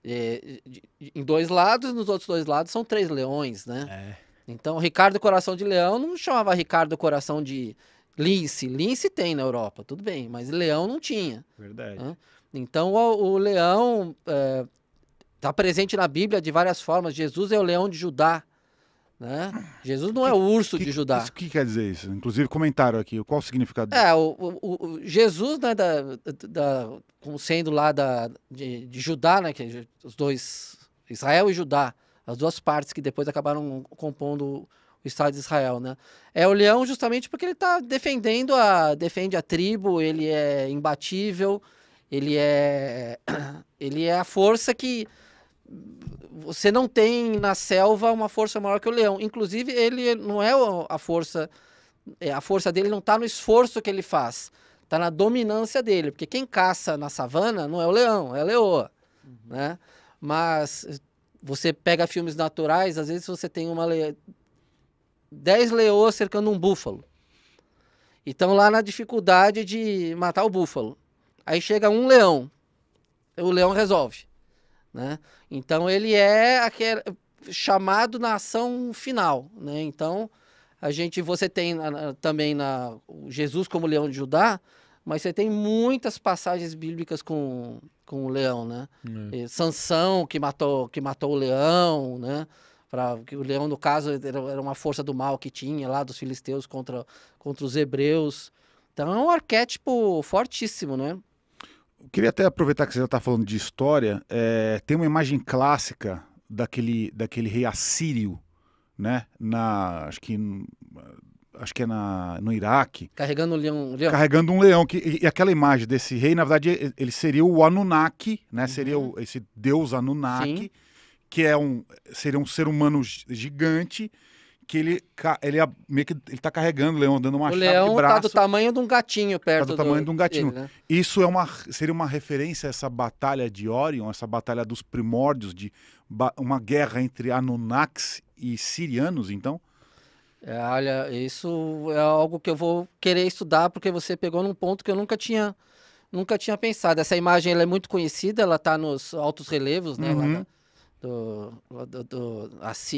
é, em dois lados, nos outros dois lados são três leões, né? É. Então, Ricardo Coração de Leão não chamava Ricardo Coração de Lince. Lince tem na Europa, tudo bem, mas Leão não tinha. Verdade. Né? Então o, o leão está é, tá presente na Bíblia de várias formas. Jesus é o leão de Judá. Né? Jesus não que, é o urso que, de Judá. O que quer dizer isso? Inclusive comentaram aqui, qual o significado disso? É, o, o, o Jesus, né, da, da, como sendo lá da, de, de, Judá, né, que os dois, Israel e Judá, as duas partes que depois acabaram compondo o Estado de Israel, né? É o leão justamente porque ele está defendendo a, defende a tribo, ele é imbatível, ele é, ele é a força que você não tem na selva uma força maior que o leão. Inclusive, ele não é a força. É, a força dele não está no esforço que ele faz, está na dominância dele. Porque quem caça na savana não é o leão, é a leoa. Uhum. Né? Mas você pega filmes naturais, às vezes você tem uma le... dez leoas cercando um búfalo. Então lá na dificuldade de matar o búfalo. Aí chega um leão. O leão resolve. Né? Então ele é aquele chamado na ação final. Né? Então a gente, você tem também na Jesus como leão de Judá, mas você tem muitas passagens bíblicas com, com o leão, né? É. Sansão que matou que matou o leão, né? Pra, que o leão no caso era uma força do mal que tinha lá dos filisteus contra contra os hebreus. Então é um arquétipo fortíssimo, né? queria até aproveitar que você já está falando de história. É, tem uma imagem clássica daquele, daquele rei assírio, né? Na, acho que acho que é na, no Iraque. Carregando um leão, leão. Carregando um leão. Que, e, e, aquela imagem desse rei, na verdade, ele seria o Anunnaki, né? Uhum. Seria o, esse deus Anunnaki, Sim. que é um, seria um ser humano gigante que ele, ele, meio que, ele tá carregando o leão, dando uma o chave leão tá de braço. tá do tamanho de um gatinho perto tá do, do tamanho de um gatinho. Dele, né? Isso é uma, seria uma referência a essa batalha de Orion, essa batalha dos primórdios, de uma guerra entre Anunnakis e sirianos, então? É, olha, isso é algo que eu vou querer estudar, porque você pegou num ponto que eu nunca tinha, nunca tinha pensado. Essa imagem ela é muito conhecida, ela está nos altos relevos, né? Uhum. Lá, tá do, do, do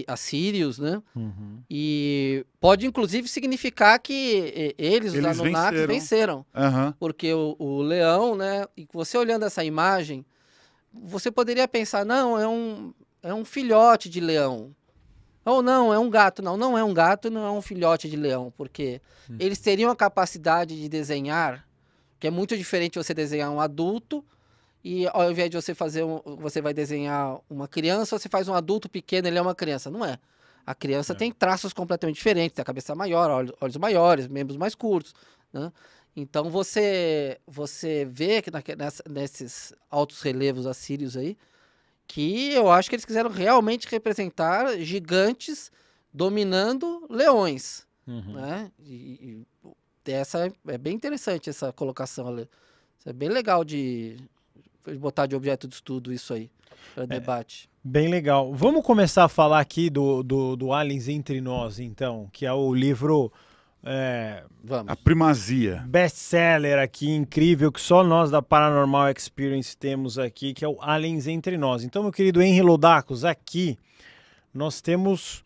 assírios, né? Uhum. E pode inclusive significar que eles, eles os Anunnakis, venceram. venceram uhum. Porque o, o, leão, né? E você olhando essa imagem, você poderia pensar, não, é um, é um filhote de leão. Ou não, é um gato. Não, não é um gato, não é um filhote de leão, porque uhum. eles teriam a capacidade de desenhar, que é muito diferente você desenhar um adulto e ao invés de você fazer um, você vai desenhar uma criança, você faz um adulto pequeno, ele é uma criança, não é? A criança é. tem traços completamente diferentes, tem a cabeça maior, olhos, olhos maiores, membros mais curtos, né? Então você você vê que na, nessa, nesses altos relevos assírios aí que eu acho que eles quiseram realmente representar gigantes dominando leões, uhum. né? E, e essa é, é bem interessante essa colocação, Isso é bem legal de botar de objeto de estudo isso aí, para é, debate. bem legal. Vamos começar a falar aqui do, do, do Aliens Entre Nós, então, que é o livro. É, Vamos. A primazia. Best-seller aqui, incrível, que só nós da Paranormal Experience temos aqui, que é o Aliens Entre Nós. Então, meu querido Henry Lodacos, aqui nós temos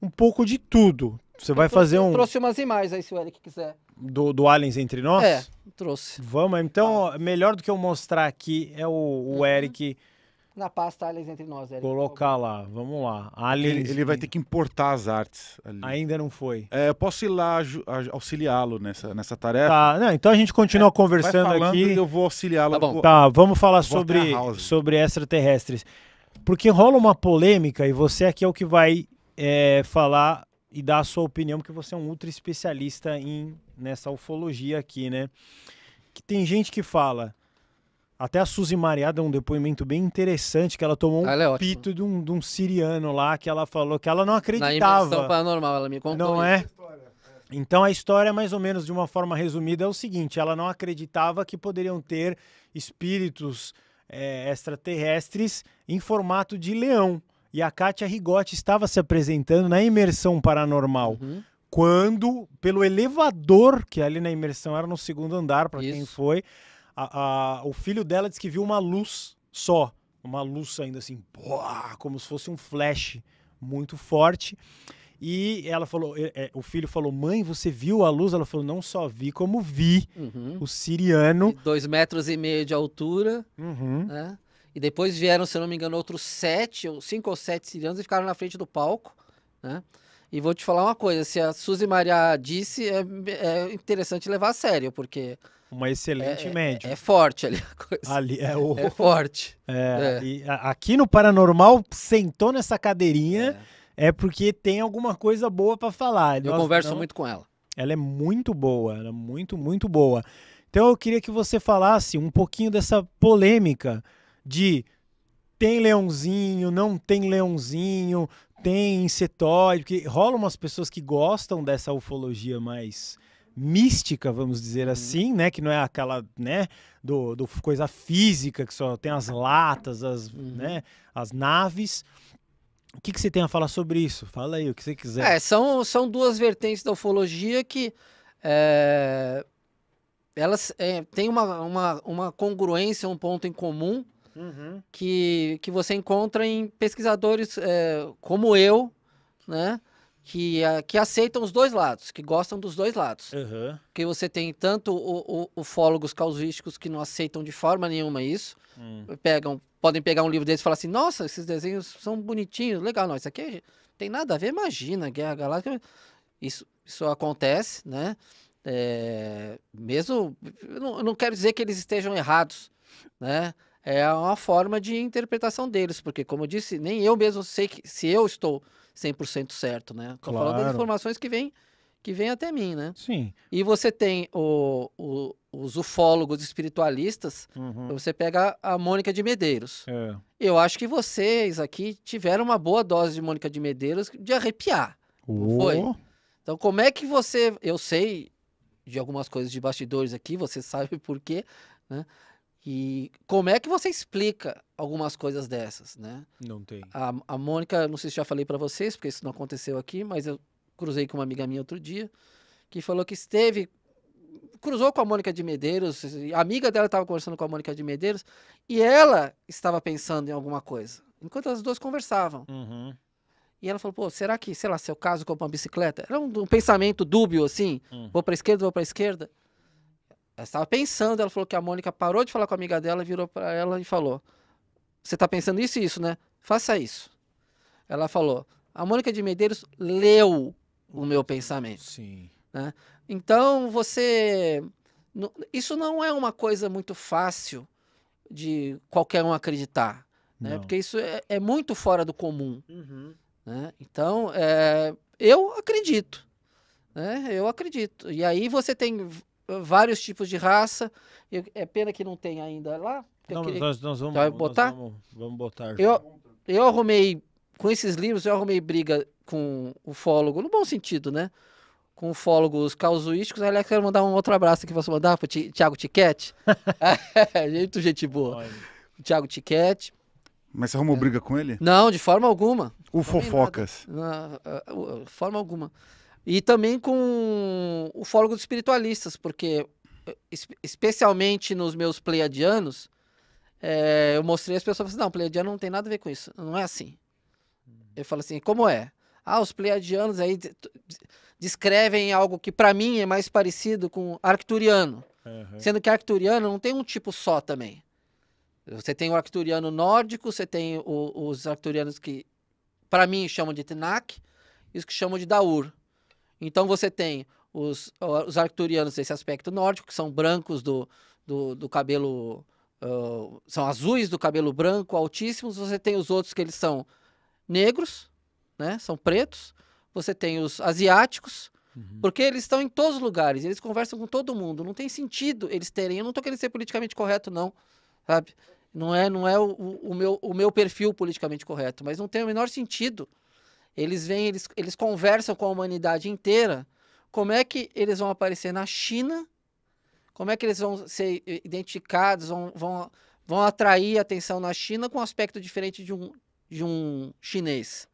um pouco de tudo. Você eu vai fazer um. Eu trouxe umas imagens aí, se o Eric quiser. Do, do Aliens Entre Nós? É, trouxe. Vamos, então, ah. melhor do que eu mostrar aqui é o, o uhum. Eric. Na pasta Aliens Entre Nós, Eric. Colocar lá, vamos lá. Aliens... Ele, ele vai ter que importar as artes. Ali. Ainda não foi. É, eu posso ir lá auxiliá-lo nessa, nessa tarefa? Tá, não, então a gente continua é, conversando vai aqui. eu vou auxiliá-lo. Tá, vou... tá, vamos falar sobre, sobre extraterrestres. Porque rola uma polêmica e você aqui é o que vai é, falar e dar a sua opinião, porque você é um ultra especialista em, nessa ufologia aqui, né? Que tem gente que fala. Até a Suzy Maria deu um depoimento bem interessante, que ela tomou um é pito de um, de um, siriano lá, que ela falou que ela não acreditava. Na paranormal, ela me contou. Não é? Então a história, mais ou menos de uma forma resumida, é o seguinte: ela não acreditava que poderiam ter espíritos é, extraterrestres em formato de leão e a Kátia Rigotti estava se apresentando na imersão paranormal. Uhum. Quando, pelo elevador, que é ali na imersão era no segundo andar, para quem foi, a, a, o filho dela disse que viu uma luz só. Uma luz saindo assim, como se fosse um flash muito forte. E ela falou, é, o filho falou, mãe, você viu a luz? Ela falou, não só vi, como vi uhum. o siriano. dois metros e meio de altura. Uhum. Né? E depois vieram, se eu não me engano, outros sete, ou cinco ou sete sirianos e ficaram na frente do palco, né? E vou te falar uma coisa, se a Suzy Maria disse, é, é interessante levar a sério, porque... Uma excelente é, É, é, forte ali a coisa. Ali é, o... é forte. É, é, E aqui no Paranormal, sentou nessa cadeirinha, é, é porque tem alguma coisa boa para falar. Eu Nós, converso muito com ela. Ela é muito boa, ela é muito, muito boa. Então eu queria que você falasse um pouquinho dessa polêmica de tem leãozinho, não tem leãozinho, tem insetóide, porque rolam umas pessoas que gostam dessa ufologia mais mística, vamos dizer uhum. assim, né? Que não é aquela, né, do, do coisa física que só tem as latas, as, uhum. né, as naves. O que, que você tem a falar sobre isso? Fala aí o que você quiser. É, são, são duas vertentes da ufologia que é, elas é, têm uma, uma, uma congruência, um ponto em comum, uhum. que, que você encontra em pesquisadores é, como eu, né? Que, a, que aceitam os dois lados, que gostam dos dois lados. Uhum. Que você tem tanto o, o, ufólogos causísticos que não aceitam de forma nenhuma isso, hum. pegam, podem pegar um livro deles e falar assim: nossa, esses desenhos são bonitinhos, legal, não, isso aqui tem nada a ver, imagina, Guerra Galáctica. Isso, isso acontece, né? É, mesmo, eu não, eu não, quero dizer que eles estejam errados, né? é uma forma de interpretação deles, porque, como eu disse, nem eu mesmo sei que, se eu estou 100% certo, né? Estou claro. falando das informações que vêm que vem até mim, né? Sim. E você tem o, o, os ufólogos espiritualistas, uhum. você pega a Mônica de Medeiros. É. Eu acho que vocês aqui tiveram uma boa dose de Mônica de Medeiros de arrepiar. Oh. Foi? Então, como é que você. Eu sei de algumas coisas de bastidores aqui, você sabe por quê, né? E como é que você explica algumas coisas dessas, né? Não tem. A, a Mônica, não sei se já falei para vocês, porque isso não aconteceu aqui, mas eu cruzei com uma amiga minha outro dia, que falou que esteve cruzou com a Mônica de Medeiros, a amiga dela estava conversando com a Mônica de Medeiros, e ela estava pensando em alguma coisa, enquanto as duas conversavam. Uhum. E ela falou, pô, será que, sei lá, seu caso com uma bicicleta? Era um, um pensamento dúbio, assim, uhum. vou para esquerda, vou para esquerda. Ela estava pensando, ela falou que a Mônica parou de falar com a amiga dela, virou para ela e falou: Você está pensando isso e isso, né? Faça isso. Ela falou: A Mônica de Medeiros leu o meu pensamento. Sim. Né? Então, você. Isso não é uma coisa muito fácil de qualquer um acreditar, né? porque isso é, é, muito fora do comum. Uhum. Né? Então, é, eu acredito. Né? Eu acredito. E aí você tem vários tipos de raça. Eu, é pena que não tem ainda lá. Não, queria... nós, nós, vamos, então, botar? Vamos, vamos, botar. Eu, eu arrumei, com esses livros, eu arrumei briga com o fólogo, no bom sentido, né? Com ufólogos causuísticos. Aliás, quero mandar um outro abraço aqui você mandar para o Tiago Tiquete. Muito é, gente boa. O Tiago Tiquete. Mas você arrumou é. briga com ele? Não, de forma alguma. O Fofocas. de ah, ah, forma alguma. E também com o dos espiritualistas, porque eh, especialmente nos meus pleiadianos, é, eu mostrei as pessoas assim, não, pleiadiano não tem nada a ver com isso, não é assim. Eu falo assim, como é? Ah, os pleiadianos aí descrevem algo que para mim é mais parecido com arcturiano, uhum. sendo que arcturiano não tem um tipo só também. Você tem o arcturiano nórdico, você tem o, os arcturianos que para mim chamam de Tenak e os que chamam de Daur. Então você tem os, os arcturianos desse aspecto nórdico, que são brancos do, do, do cabelo. Uh, são azuis do cabelo branco, altíssimos. Você tem os outros que eles são negros, né? São pretos. Você tem os asiáticos, uhum. porque eles estão em todos os lugares, eles conversam com todo mundo. Não tem sentido eles terem. Eu não estou querendo ser politicamente correto, não, sabe? Não é, não é o, o, meu, o meu perfil politicamente correto, mas não tem o menor sentido eles vêm, eles, eles conversam com a humanidade inteira. Como é que eles vão aparecer na China? Como é que eles vão ser identificados, vão, vão, vão atrair atenção na China com um aspecto diferente de um, de um chinês?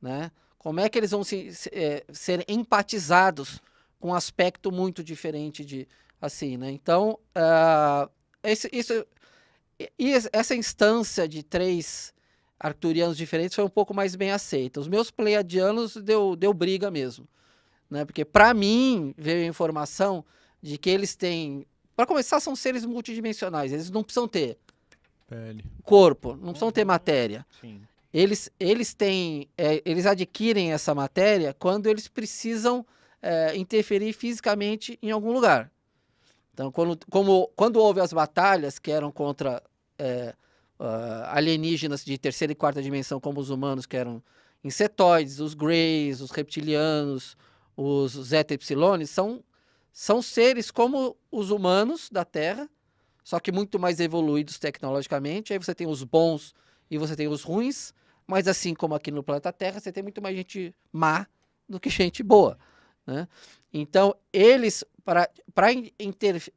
Né? Como é que eles vão se, se, é, ser empatizados com um aspecto muito diferente de assim, né? Então, uh, esse, isso, essa instância de três arcturianos diferentes foi um pouco mais bem aceita. Os meus pleiadianos deu, deu briga mesmo. Né? Porque para mim veio a informação de que eles têm. Para começar, são seres multidimensionais. Eles não precisam ter Pele. corpo, não precisam ter matéria. Sim. Eles, eles têm. É, eles adquirem essa matéria quando eles precisam é, interferir fisicamente em algum lugar. Então, quando, como, quando houve as batalhas que eram contra. É, uh, alienígenas de terceira e quarta dimensão, como os humanos, que eram insetoides, os greys, os reptilianos, os zeta y são, são seres como os humanos da Terra, só que muito mais evoluídos tecnologicamente. Aí você tem os bons e você tem os ruins, mas assim como aqui no planeta Terra, você tem muito mais gente má do que gente boa. Né? Então, eles, para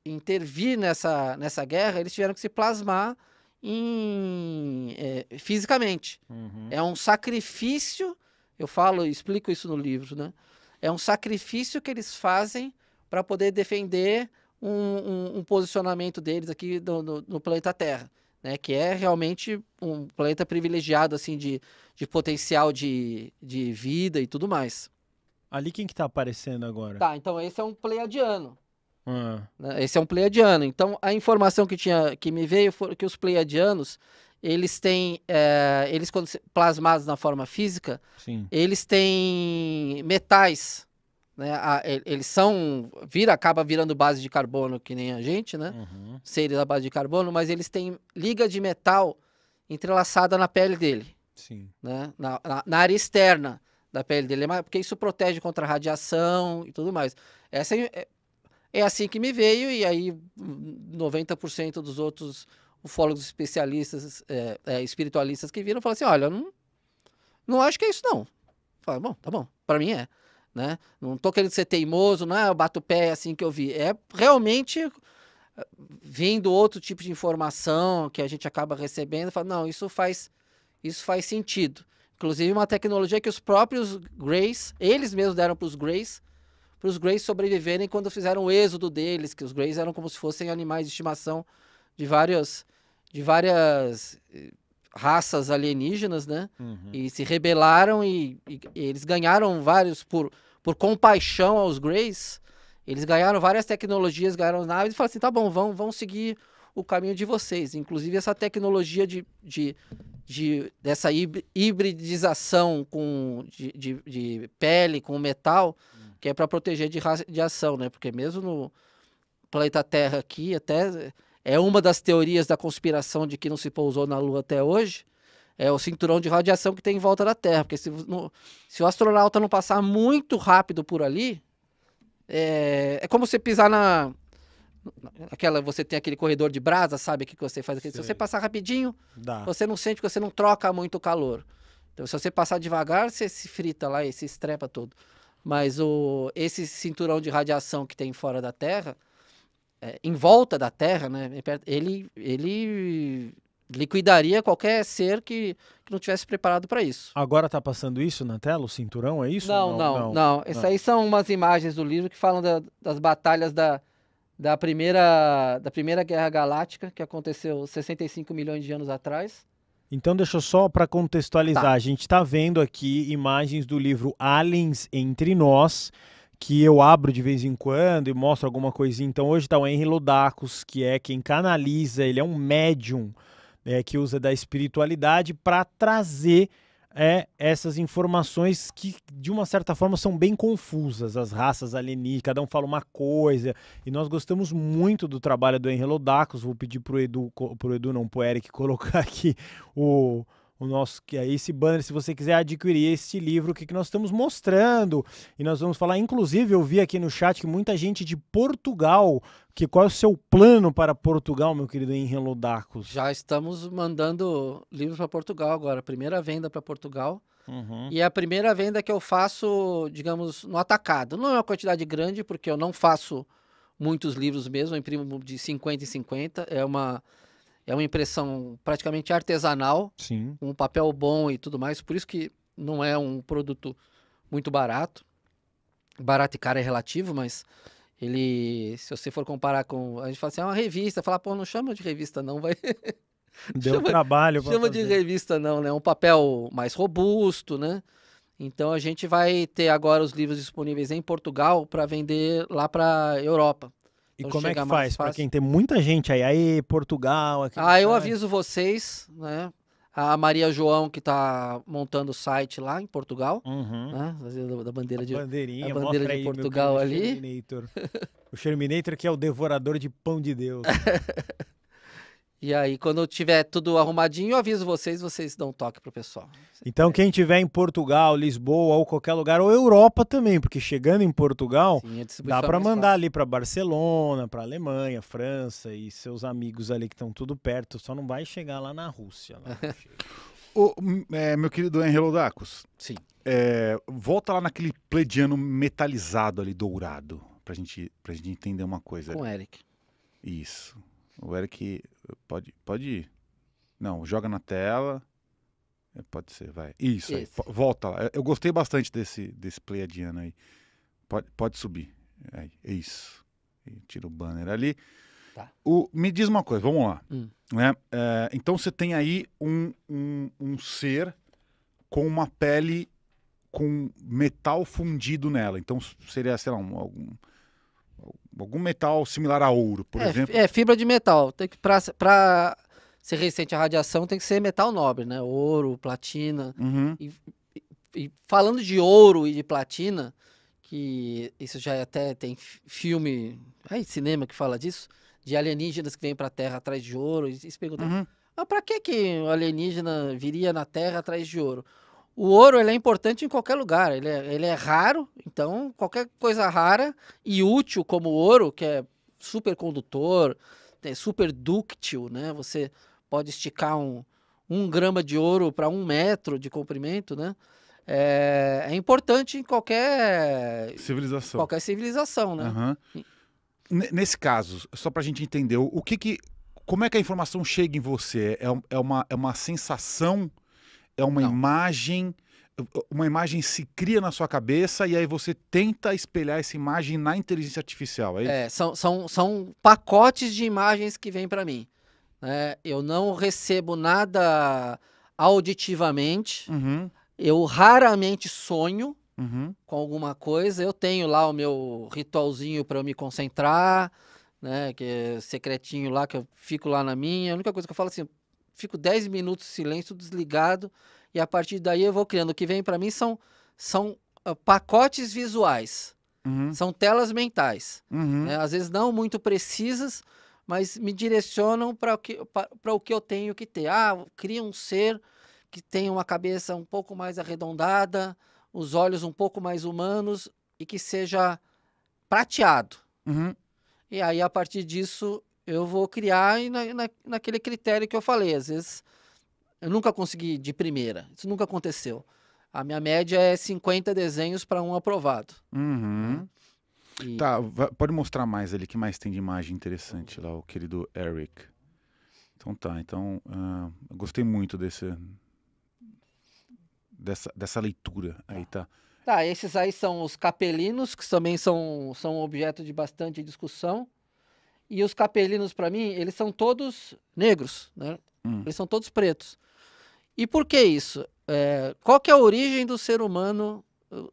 intervir nessa, nessa guerra, eles tiveram que se plasmar em, é, fisicamente. Uhum. É um sacrifício, eu falo, explico isso no livro, né? É um sacrifício que eles fazem para poder defender um, um, um, posicionamento deles aqui no, no planeta Terra, né? Que é realmente um planeta privilegiado, assim, de, de potencial de, de vida e tudo mais. Ali quem que tá aparecendo agora? Tá, então esse é um pleiadiano. Ah. Né? Esse é um pleiadiano. Então, a informação que, tinha, que me veio foi que os pleiadianos, eles têm, é, eles quando plasmados na forma física, Sim. eles têm metais, né? A, eles são, vira, acaba virando base de carbono que nem a gente, né? Uhum. Seres à base de carbono, mas eles têm liga de metal entrelaçada na pele dele, Sim. né? Na, na, na área externa da pele dele, é porque isso protege contra radiação e tudo mais. Essa é, é é assim que me veio, e aí 90% hum, dos outros ufólogos especialistas, é, é, espiritualistas que viram, falaram assim: olha, não, não acho que é isso, não. Fala, bom, tá bom, para mim é. Né? Não tô querendo ser teimoso, não é eu bato o pé é assim que eu vi. É realmente eh, vindo outro tipo de informação que a gente acaba recebendo, fala, não, isso faz, isso faz sentido. Inclusive uma tecnologia que os próprios Grays eles mesmos deram para os Grays para os Greys sobreviverem quando fizeram o êxodo deles, que os Greys eram como se fossem animais de estimação de várias, de várias eh, raças alienígenas, né? Uhum. E se rebelaram e, e, e, eles ganharam vários por, por compaixão aos Greys. Eles ganharam várias tecnologias, ganharam naves e falaram assim: tá bom, vão, vão seguir o caminho de vocês. Inclusive, essa tecnologia de, de, de dessa hibridização com, de, de, de pele com metal. Uhum que é para proteger de radiação, né? Porque mesmo no planeta Terra aqui, até é uma das teorias da conspiração de que não se pousou na Lua até hoje, é o cinturão de radiação que tem em volta da Terra. Porque se, no, se o astronauta não passar muito rápido por ali, é, é como você pisar na, aquela você tem aquele corredor de brasa, sabe que você faz aquele, se você passar rapidinho, Dá. você não sente que você não troca muito o calor. Então se você passar devagar, você se frita lá e se estrepa todo. Mas o, esse cinturão de radiação que tem fora da Terra, é, em volta da Terra, né, ele, ele liquidaria qualquer ser que, que não tivesse preparado para isso. Agora está passando isso na tela, o cinturão, é isso? Não, não, não. não. Essas aí são umas imagens do livro que falam da, das batalhas da, da, primeira, da Primeira Guerra Galáctica, que aconteceu 65 milhões de anos atrás. Então, deixa eu só para contextualizar. Tá. A gente está vendo aqui imagens do livro Aliens Entre Nós, que eu abro de vez em quando e mostro alguma coisinha. Então, hoje está o Henry Lodacos, que é quem canaliza, ele é um médium é, que usa da espiritualidade para trazer é essas informações que, de uma certa forma, são bem confusas. As raças alienígenas, cada um fala uma coisa. E nós gostamos muito do trabalho do Henry Lodacos. Vou pedir o Edu, pro Edu não, o Eric, colocar aqui o o nosso que é esse banner se você quiser adquirir esse livro que, que nós estamos mostrando e nós vamos falar inclusive eu vi aqui no chat que muita gente de Portugal que qual é o seu plano para Portugal meu querido Henrique Dacos já estamos mandando livros para Portugal agora primeira venda para Portugal uhum. e é a primeira venda que eu faço digamos no atacado não é uma quantidade grande porque eu não faço muitos livros mesmo eu imprimo de 50 em 50 é uma é uma impressão praticamente artesanal, Sim. com um papel bom e tudo mais, por isso que não é um produto muito barato. Barato e caro é relativo, mas ele, se você for comparar com, a gente fala assim, é uma revista, falar, pô, não chama de revista não, vai Deu chama, trabalho. Chama fazer. de revista não, né? É um papel mais robusto, né? Então a gente vai ter agora os livros disponíveis em Portugal para vender lá para Europa e então como é que faz? Para quem tem muita gente aí, aí Portugal. Aqui ah, eu aviso vocês, né? A Maria João, que está montando o site lá em Portugal, uhum. né? da, bandeira a de, bandeirinha, a bandeira de Portugal ali. Terminator. o Terminator, que é o devorador de pão de Deus. E aí, quando tiver tudo arrumadinho, eu aviso vocês, vocês dão um toque pro pessoal. Então, quem tiver em Portugal, Lisboa ou qualquer lugar, ou Europa também, porque chegando em Portugal, Sim, dá é para mandar ali para Barcelona, para Alemanha, França e seus amigos ali que estão tudo perto, só não vai chegar lá na Rússia. Lá o, é, meu querido Henrique Lodacos. Sim. É, volta lá naquele plediano metalizado ali, dourado, pra gente, pra gente entender uma coisa. Com o Eric. Isso. O Eric Pode, pode ir. Não, joga na tela. É, pode ser, vai. Isso, aí, volta lá. Eu gostei bastante desse, desse play aí. Pode, pode subir. Aí, é isso. Tira o banner ali. Tá. O, me diz uma coisa, vamos lá. Hum. Né? É, então você tem aí um, um, um, ser com uma pele com metal fundido nela. Então seria, sei lá, um, algum, algum metal similar a ouro, por é, exemplo. É, fibra de metal. Tem que para ser resistente à radiação tem que ser metal nobre, né? Ouro, platina. Uhum. E, e, falando de ouro e de platina, que isso já é até tem filme, aí é cinema que fala disso, de alienígenas que vêm para a Terra atrás de ouro e se perguntam, uhum. ah, para que o alienígena viria na Terra atrás de ouro? O ouro ele é importante em qualquer lugar, ele é, ele é raro, então qualquer coisa rara e útil como o ouro, que é condutor, é super dúctil, né? Você pode esticar um, um grama de ouro para um metro de comprimento, né? É, é, importante em qualquer civilização, qualquer civilização, né? Uhum. Nesse caso, só para a gente entender, o que, que como é que a informação chega em você? É, é, uma, é uma sensação é uma Não. imagem uma imagem se cria na sua cabeça e aí você tenta espelhar essa imagem na inteligência artificial. É, é são, são, são pacotes de imagens que vêm para mim. né? eu não recebo nada auditivamente, uhum. eu raramente sonho uhum. com alguma coisa. Eu tenho lá o meu ritualzinho para eu me concentrar, né, que é secretinho lá, que eu fico lá na minha. A única coisa que eu falo assim, fico 10 minutos de silêncio, desligado, e a partir daí eu vou criando. O que vem para mim são, são uh, pacotes visuais, uhum. são telas mentais. Uhum. Né? Às vezes não muito precisas, mas me direcionam para o, que, o que eu tenho que ter. Ah, cria um ser que tenha uma cabeça um pouco mais arredondada, os olhos um pouco mais humanos e que seja prateado. Uhum. E aí, a partir disso, eu vou criar na, na, naquele critério que eu falei. Às vezes eu nunca consegui de primeira, isso nunca aconteceu. A minha média é 50 desenhos para um aprovado. Uhum. E... Tá, pode mostrar mais ali, que mais tem de imagem interessante lá, o querido Eric. Então tá, então uh, eu gostei muito desse, dessa, dessa leitura aí, tá? Tá, esses aí são os capelinos, que também são, são objeto de bastante discussão. E os capelinos, para mim, eles são todos negros, né? Hum. Eles são todos pretos. E por que isso? É, qual que é a origem do ser humano,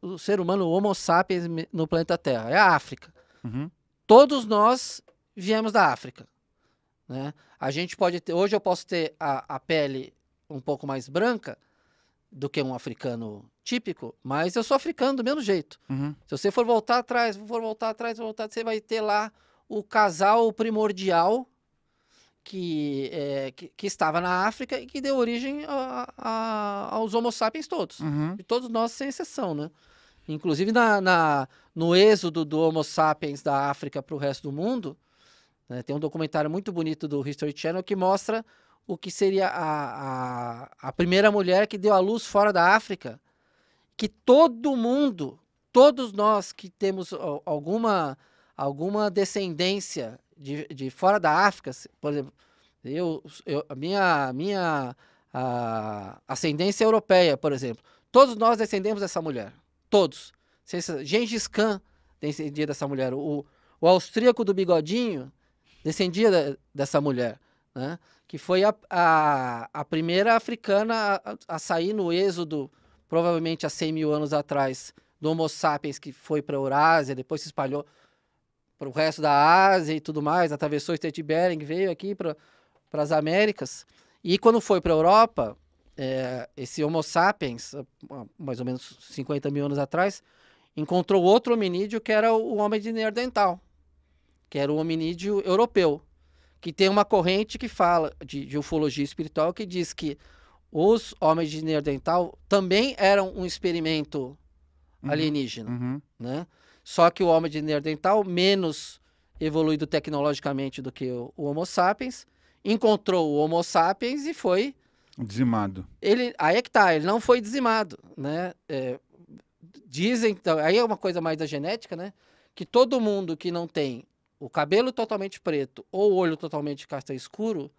o ser humano Homo sapiens no planeta Terra? É a África. Uhum. Todos nós viemos da África. Né? A gente pode ter, hoje eu posso ter a, a pele um pouco mais branca do que um africano típico, mas eu sou africano do mesmo jeito. Uhum. Se você for voltar atrás, for voltar atrás, voltar, você vai ter lá o casal primordial que, é, que, que, estava na África e que deu origem a, a, aos Homo sapiens todos. Uhum. E todos nós, sem exceção, né? Inclusive na, na no êxodo do Homo sapiens da África para o resto do mundo, né, tem um documentário muito bonito do History Channel que mostra o que seria a, a, a primeira mulher que deu à luz fora da África. Que todo mundo, todos nós que temos alguma alguma descendência de, de fora da África, por exemplo, eu, eu a minha, minha a ascendência europeia, por exemplo, todos nós descendemos dessa mulher, todos. Gengis Khan descendia dessa mulher, o, o austríaco do bigodinho descendia dessa mulher, né? que foi a, a, a primeira africana a, a, sair no êxodo, provavelmente há 100 mil anos atrás, do Homo sapiens, que foi para a Eurásia, depois se espalhou para o resto da Ásia e tudo mais, atravessou o de Bering, veio aqui para as Américas. E quando foi para a Europa, é, esse Homo sapiens, mais ou menos 50 mil anos atrás, encontrou outro hominídeo que era o homem de Neandertal, que era o hominídeo europeu, que tem uma corrente que fala de, de ufologia espiritual que diz que os homens de Neandertal também eram um experimento uhum, alienígena, uhum. né? Só que o homem de Neandertal, menos evoluído tecnologicamente do que o, o Homo sapiens, encontrou o Homo sapiens e foi dizimado. Ele, aí é que tá, ele não foi dizimado, né? É, dizem, então, aí é uma coisa mais da genética, né? Que todo mundo que não tem o cabelo totalmente preto ou o olho totalmente castanho escuro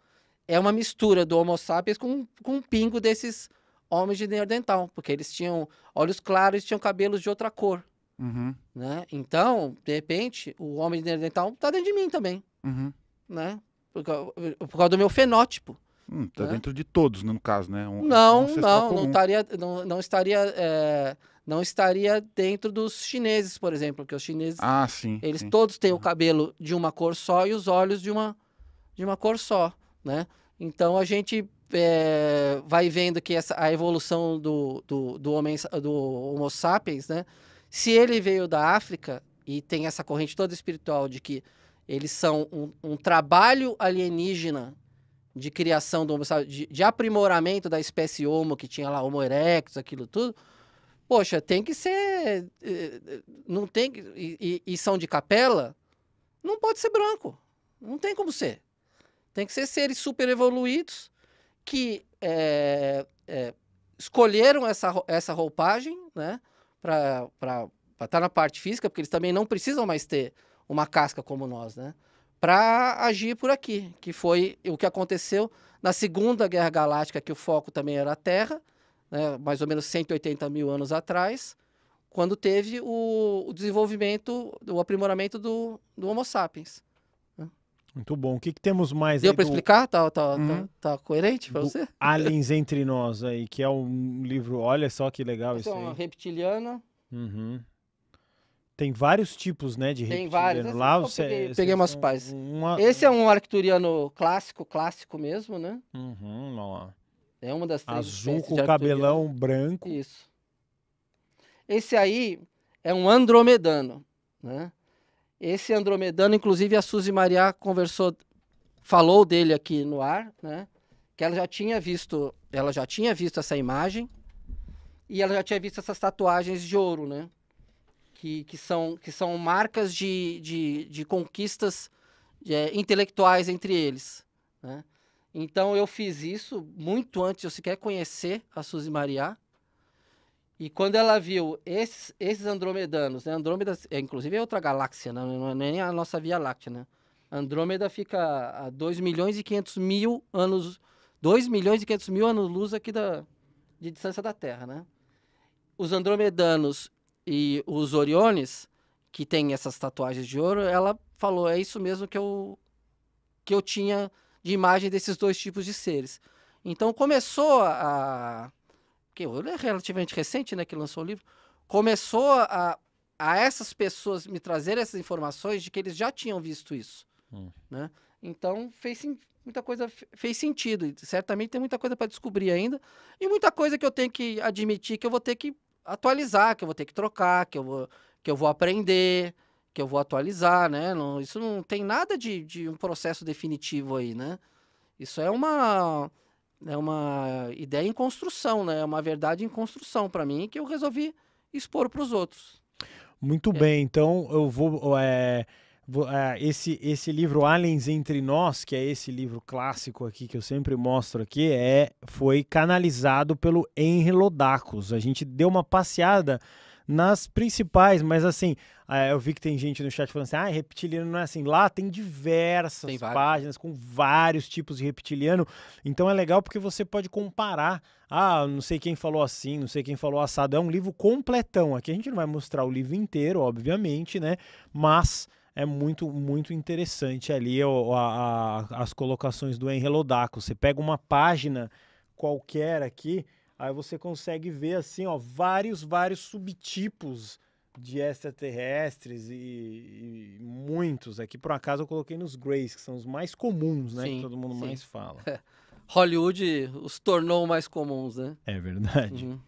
é uma mistura do Homo sapiens com, com um pingo desses homens de Neandertal, porque eles tinham olhos claros e tinham cabelos de outra cor. Uhum. Né? Então, de repente, o homem neandertal tá dentro de mim também. Uhum. Né? Por, por, causa do meu fenótipo. Hum, tá né? dentro de todos, no caso, né? Um, não, um não, não estaria, não, não estaria, é, não estaria dentro dos chineses, por exemplo, porque os chineses, ah, sim, eles sim. todos têm uhum. o cabelo de uma cor só e os olhos de uma, de uma cor só, né? Então a gente é, vai vendo que essa, a evolução do, do, do, homem, do Homo sapiens, né? Se ele veio da África e tem essa corrente toda espiritual de que eles são um, um trabalho alienígena de criação do sabe, de, de, aprimoramento da espécie Homo, que tinha lá Homo erectus, aquilo tudo. Poxa, tem que ser. Eh, eh, não tem. E, e, e são de capela, não pode ser branco. Não tem como ser. Tem que ser seres super evoluídos que é, é, escolheram essa, essa roupagem, né? para estar tá na parte física, porque eles também não precisam mais ter uma casca como nós, né? Para agir por aqui, que foi o que aconteceu na Segunda Guerra Galáctica, que o foco também era a Terra, né? mais ou menos 180 mil anos atrás, quando teve o, o desenvolvimento, o aprimoramento do, do Homo sapiens. Muito bom. O que, que temos mais Deu para do... explicar? Tá, tá, hum. tá, uhum. tá, coerente para você? Aliens Entre Nós aí, que é um livro. Olha só que legal Essa é isso é uma aí. reptiliana. Uhum. Tem vários tipos, né, de reptiliano. Tem vários. Lá você, peguei, peguei umas pais. Uma... Esse é um arcturiano clássico, clássico mesmo, né? Uhum, ó. É uma das três Azul com cabelão branco. Isso. Esse aí é um andromedano, né? Esse andromedano, inclusive a Suzy Maria conversou, falou dele aqui no ar, né? Que ela já tinha visto, ela já tinha visto essa imagem e ela já tinha visto essas tatuagens de ouro, né? Que, que, são, que são marcas de, de, de conquistas é, intelectuais entre eles. Né? Então eu fiz isso muito antes de eu sequer conhecer a Suzy Maria. E quando ela viu esses, esses andromedanos, né? Andrômeda, é, inclusive, é outra galáxia, né? não é nem a nossa Via Láctea, né? Andrômeda fica a 2 milhões e 500 mil anos, 2 milhões e 500 mil anos-luz aqui da, de distância da Terra, né? Os andromedanos e os oriones, que têm essas tatuagens de ouro, ela falou, é isso mesmo que eu, que eu tinha de imagem desses dois tipos de seres. Então começou a, que é relativamente recente, né, que lançou o livro, começou a, a essas pessoas me trazer essas informações de que eles já tinham visto isso, hum. né? Então fez muita coisa fez sentido, e certamente tem muita coisa para descobrir ainda e muita coisa que eu tenho que admitir que eu vou ter que atualizar, que eu vou ter que trocar, que eu vou que eu vou aprender, que eu vou atualizar, né? Não, isso não tem nada de, de um processo definitivo aí, né? Isso é uma é uma ideia em construção, né? É uma verdade em construção para mim que eu resolvi expor para os outros. Muito é. bem, então eu vou. É, vou é, esse, esse livro Aliens Entre Nós, que é esse livro clássico aqui que eu sempre mostro aqui, é, foi canalizado pelo Henry Lodacos. A gente deu uma passeada nas principais, mas assim, eh, eu vi que tem gente no chat falando assim: ah, reptiliano não é assim. Lá tem diversas tem páginas com vários tipos de reptiliano. Então é legal porque você pode comparar. Ah, não sei quem falou assim, não sei quem falou assado. É um livro completão. Aqui a gente não vai mostrar o livro inteiro, obviamente, né? Mas é muito, muito interessante ali a, a, as colocações do Henry Lodaco. Você pega uma página qualquer aqui Aí você consegue ver assim, ó, vários, vários subtipos de extraterrestres e, e muitos. Aqui né, por acaso eu coloquei nos Greys, que são os mais comuns, né? Sim, que todo mundo sim. mais fala. Hollywood os tornou mais comuns, né? É verdade. Uhum.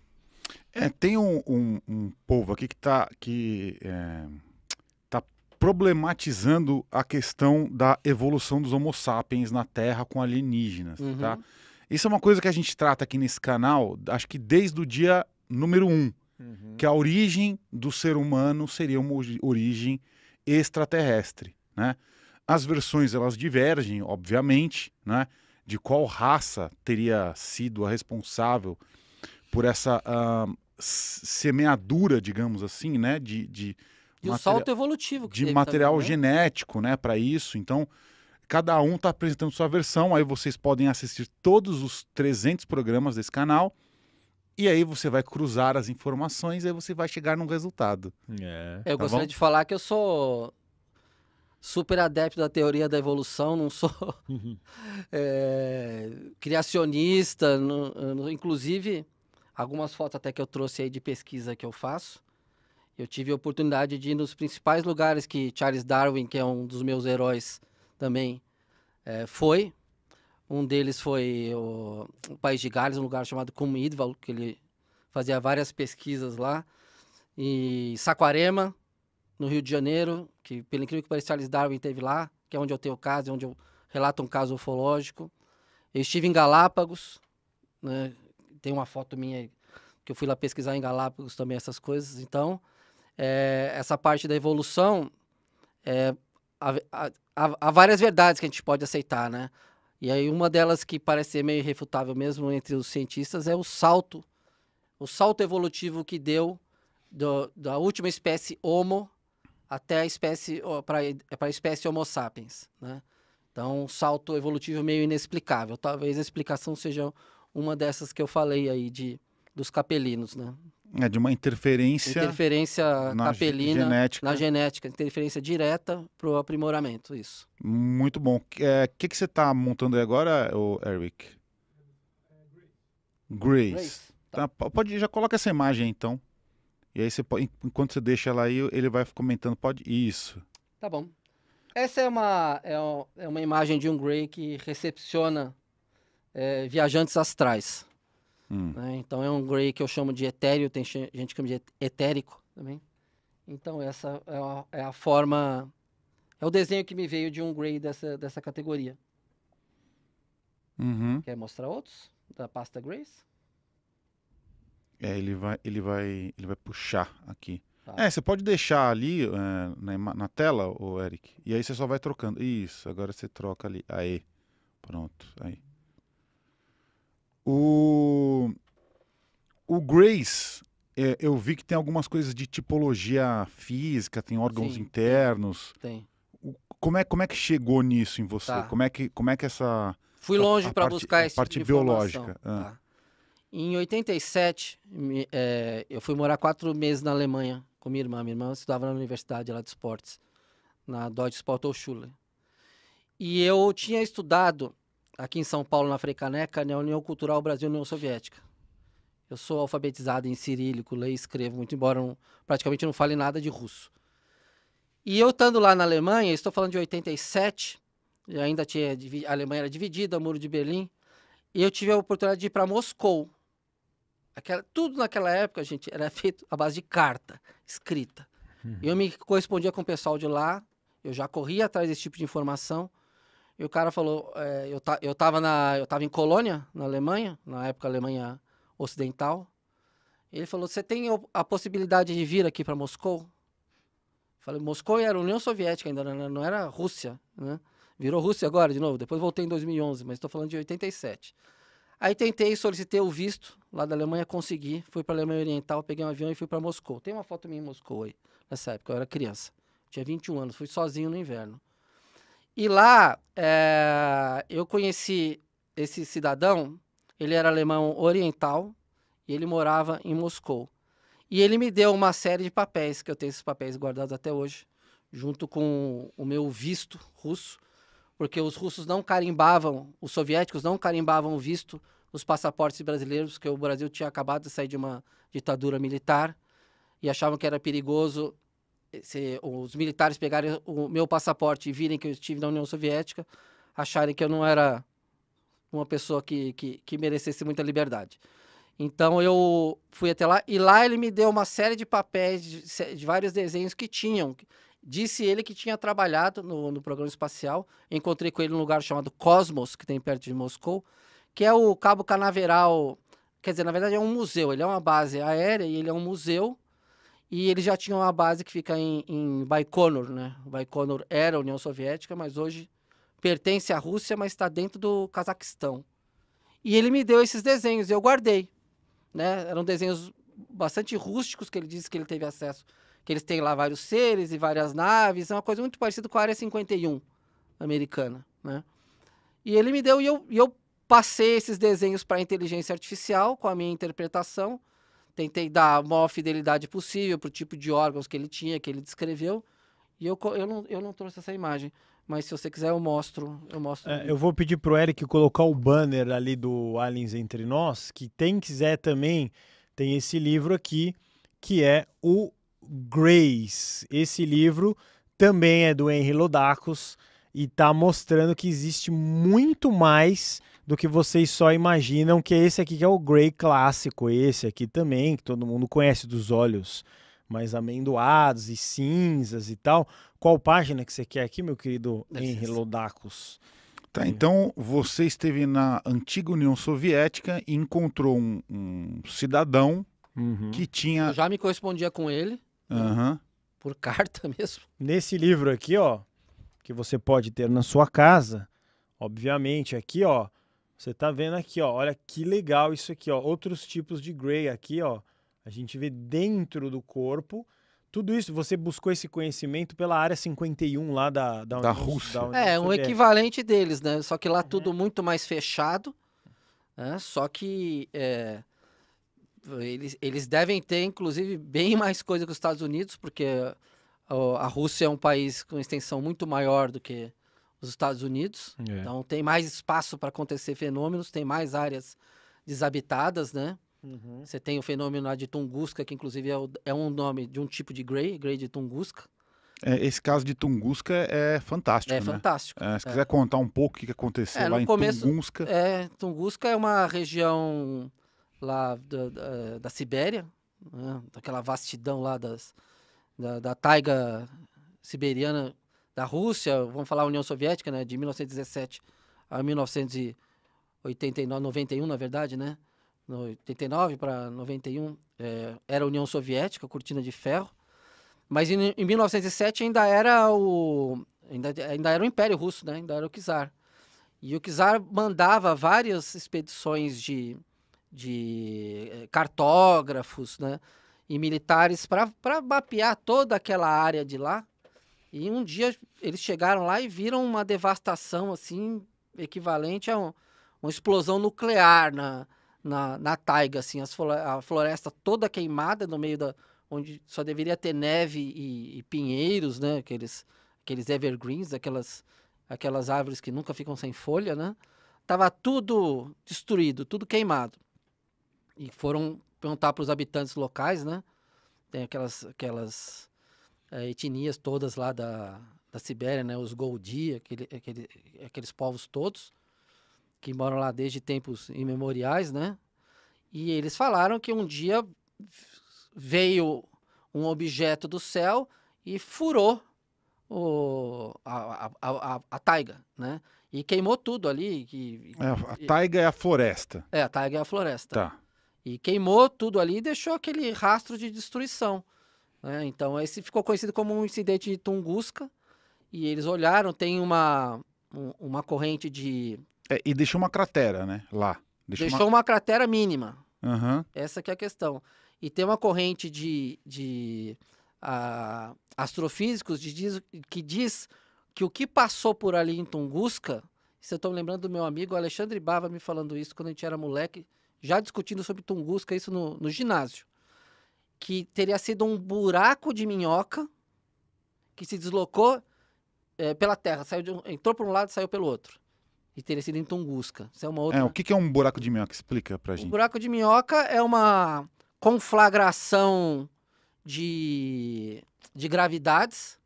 É, tem um, um, um, povo aqui que está que, é, tá problematizando a questão da evolução dos homo sapiens na Terra com alienígenas, uhum. tá? Isso é uma coisa que a gente trata aqui nesse canal, acho que desde o dia número um, uhum. que a origem do ser humano seria uma origem extraterrestre, né? As versões elas divergem, obviamente, né? De qual raça teria sido a responsável por essa uh, semeadura, digamos assim, né? De, de e material, o salto evolutivo de material também. Né? genético, né? Para isso, então Cada um está apresentando sua versão, aí vocês podem assistir todos os 300 programas desse canal. E aí você vai cruzar as informações e aí você vai chegar num resultado. É. Eu tá gostaria bom? de falar que eu sou super adepto da teoria da evolução, não sou uhum. é, criacionista, inclusive algumas fotos até que eu trouxe aí de pesquisa que eu faço. Eu tive a oportunidade de ir nos principais lugares que Charles Darwin, que é um dos meus heróis, também é, foi. Um deles foi o, o, País de Gales, um lugar chamado Cumidval, que ele fazia várias pesquisas lá. E Saquarema, no Rio de Janeiro, que pelo incrível que pareça, Charles Darwin teve lá, que é onde eu tenho o caso, é onde eu relato um caso ufológico. Eu estive em Galápagos, né? tem uma foto minha que eu fui lá pesquisar em Galápagos também essas coisas. Então, é, essa parte da evolução é, há, há, várias verdades que a gente pode aceitar, né? E aí uma delas que parece ser meio irrefutável mesmo entre os cientistas é o salto, o salto evolutivo que deu do, da última espécie Homo até a espécie para a espécie Homo sapiens, né? Então, um salto evolutivo meio inexplicável. Talvez a explicação seja uma dessas que eu falei aí de dos capelinos, né? É de uma interferência. Interferência na capelina genética. na genética, interferência direta para o aprimoramento, isso. Muito bom. O é, que, que você está montando aí agora, Eric? Grace. Grace. Tá. Tá, pode, já coloca essa imagem então. E aí você pode, enquanto você deixa ela aí, ele vai comentando, pode. Isso. Tá bom. Essa é uma, é, é uma imagem de um Grey que recepciona é, viajantes astrais. Hum. Né? Então é um gray que eu chamo de etéreo, tem gente que chama de etérico também. Então essa é a, é a forma, é o desenho que me veio de um gray dessa, dessa categoria. Uhum. Quer mostrar outros da pasta grays? É, ele vai, ele vai, ele vai puxar aqui. Tá. É, você pode deixar ali é, na, na, tela, o Eric. E aí você só vai trocando. Isso, agora você troca ali. Aí, pronto, aí. O, o Grace, é, eu vi que tem algumas coisas de tipologia física, tem órgãos Sim, internos. Tem. O, como, é, como é que chegou nisso em você? Tá. Como, é que, como é que essa. Fui longe para buscar essa tipo parte tipo biológica. Ah. Tá. Em 87, é, eu fui morar quatro meses na Alemanha com minha irmã. Minha irmã estudava na universidade lá de esportes, na Deutsche Sporthochschule. E eu tinha estudado aqui em São Paulo, na Freicaneca, na né, União Cultural Brasil-União Soviética. Eu sou alfabetizado em cirílico, leio e escrevo, muito embora não, praticamente não fale nada de russo. E eu estando lá na Alemanha, estou falando de 87, e ainda tinha, a Alemanha era dividida, o Muro de Berlim, e eu tive a oportunidade de ir para Moscou. Aquela, tudo naquela época, gente, era feito à base de carta escrita. Uhum. Eu me correspondia com o pessoal de lá, eu já corria atrás desse tipo de informação, e o cara falou, é, eu, ta, eu, tava na, eu tava em Colônia, na Alemanha, na época Alemanha Ocidental. Ele falou, você tem a possibilidade de vir aqui para Moscou? Falei, Moscou era União Soviética ainda, né, não era Rússia, né? Virou Rússia agora de novo, depois voltei em 2011, mas estou falando de 87. Aí tentei, solicitei o visto lá da Alemanha, consegui, fui para a Alemanha Oriental, peguei um avião e fui para Moscou. Tem uma foto minha em Moscou aí, nessa época, eu era criança. Tinha 21 anos, fui sozinho no inverno. E lá é, eu conheci esse cidadão, ele era alemão oriental e ele morava em Moscou. E ele me deu uma série de papéis, que eu tenho esses papéis guardados até hoje, junto com o meu visto russo, porque os russos não carimbavam, os soviéticos não carimbavam o visto nos passaportes brasileiros, porque o Brasil tinha acabado de sair de uma ditadura militar e achavam que era perigoso se os militares pegarem o meu passaporte e virem que eu estive na União Soviética, acharem que eu não era uma pessoa que, que, que merecesse muita liberdade. Então eu fui até lá e lá ele me deu uma série de papéis, de, de vários desenhos que tinham. Disse ele que tinha trabalhado no, no programa espacial. Encontrei com ele num lugar chamado Cosmos, que tem perto de Moscou, que é o Cabo Canaveral. Quer dizer, na verdade é um museu. Ele é uma base aérea e ele é um museu e eles já tinham uma base que fica em, em Baikonur, né? Baikonur era União Soviética, mas hoje pertence à Rússia, mas está dentro do Cazaquistão. E ele me deu esses desenhos e eu guardei. Né? Eram desenhos bastante rústicos que ele disse que ele teve acesso. Que eles têm lá vários seres e várias naves. É uma coisa muito parecida com a Área 51 americana. Né? E ele me deu e eu, e eu passei esses desenhos para a inteligência artificial com a minha interpretação. Tentei dar a maior fidelidade possível pro tipo de órgãos que ele tinha, que ele descreveu. E eu, eu, não, eu não trouxe essa imagem. Mas se você quiser, eu mostro. Eu, mostro. É, eu vou pedir pro Eric colocar o banner ali do Aliens Entre Nós, que quem quiser também tem esse livro aqui, que é o Grace. Esse livro também é do Henry Lodacos e tá mostrando que existe muito mais do que vocês só imaginam, que é esse aqui que é o Grey clássico, esse aqui também, que todo mundo conhece dos olhos mais amendoados e cinzas e tal. Qual página que você quer aqui, meu querido Henry Lodacos? Tá, então você esteve na antiga União Soviética e encontrou um, um cidadão uhum. que tinha. Eu já me correspondia com ele. Uhum. Por carta mesmo. Nesse livro aqui, ó, que você pode ter na sua casa, obviamente, aqui, ó, você está vendo aqui, ó, olha que legal isso aqui, ó, outros tipos de gray aqui, ó, a gente vê dentro do corpo. Tudo isso, você buscou esse conhecimento pela área 51 lá da, da, da Rússia. Da é, um equivalente deles, né? Só que lá uhum. tudo muito mais fechado, né? Só que é, eles, eles devem ter, inclusive, bem mais coisa que os Estados Unidos, porque a Rússia é um país com extensão muito maior do que os Estados Unidos. É. Então tem mais espaço para acontecer fenômenos, tem mais áreas desabitadas, né? Uhum. Você tem o fenômeno lá de Tunguska, que inclusive é, o, é um nome de um tipo de grey, grey de Tunguska. É, esse caso de Tunguska é fantástico. É né? fantástico. É, se é. quiser contar um pouco o que aconteceu é, lá em começo, Tunguska. É, Tunguska é uma região lá da, da, da Sibéria, né? daquela vastidão lá das, da, da taiga siberiana da Rússia, vamos falar União Soviética, né, de 1917 a 1989, 91, na verdade, né? 89 para 91 é, era União Soviética, cortina de ferro. Mas em, em 1907 ainda era o ainda, ainda era o Império Russo, né? Ainda era o czar. E o czar mandava várias expedições de, de eh, cartógrafos, né? e militares para mapear toda aquela área de lá. E um dia eles chegaram lá e viram uma devastação assim equivalente a um, uma explosão nuclear na, na, na taiga, assim, as, a floresta toda queimada no meio da onde só deveria ter neve e, e pinheiros, né? Aqueles aqueles evergreens, aquelas aquelas árvores que nunca ficam sem folha, né? Tava tudo destruído, tudo queimado. E foram perguntar para os habitantes locais, né? Tem aquelas, aquelas é, etnias todas lá da, da Sibéria, né? Os Goldi, aquele, aquele, aqueles povos todos que moram lá desde tempos imemoriais, né? E eles falaram que um dia veio um objeto do céu e furou o, a, a, a, a taiga, né? E queimou tudo ali. Que, é, a taiga e, é a floresta. É, a taiga é a floresta. Tá e queimou tudo ali e deixou aquele rastro de destruição. Né? Então, esse ficou conhecido como um incidente de Tunguska. E eles olharam, tem uma, uma corrente de. É, e deixou uma cratera, né? Lá. Deixou, deixou uma... uma... cratera mínima. Uhum. Essa que é a questão. E tem uma corrente de, de uh, astrofísicos de diz, que diz que o que passou por ali em Tunguska. Isso eu estou lembrando do meu amigo Alexandre Bava me falando isso quando a gente era moleque já discutindo sobre Tunguska, isso no, no ginásio, que teria sido um buraco de minhoca que se deslocou é, pela terra, saiu de, entrou por um lado e saiu pelo outro. E teria sido em Tunguska. Isso é uma outra. É, o que é um buraco de minhoca? Explica pra gente. Um buraco de minhoca é uma conflagração de, de gravidades.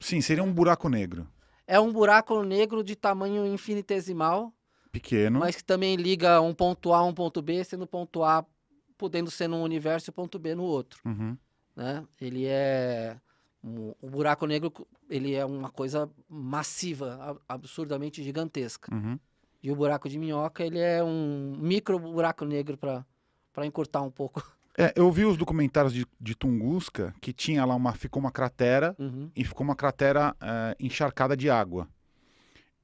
Sim, seria um buraco negro. É um buraco negro de tamanho infinitesimal Pequeno. Mas que também liga um ponto A a um ponto B, sendo ponto A podendo ser num universo e ponto B no outro. Uhum. Né? Ele é... o buraco negro, ele é uma coisa massiva, absurdamente gigantesca. Uhum. E o buraco de minhoca, ele é um micro buraco negro para encurtar um pouco. É, eu vi os documentários de, de, Tunguska que tinha lá uma. Ficou uma cratera uhum. e ficou uma cratera eh, encharcada de água.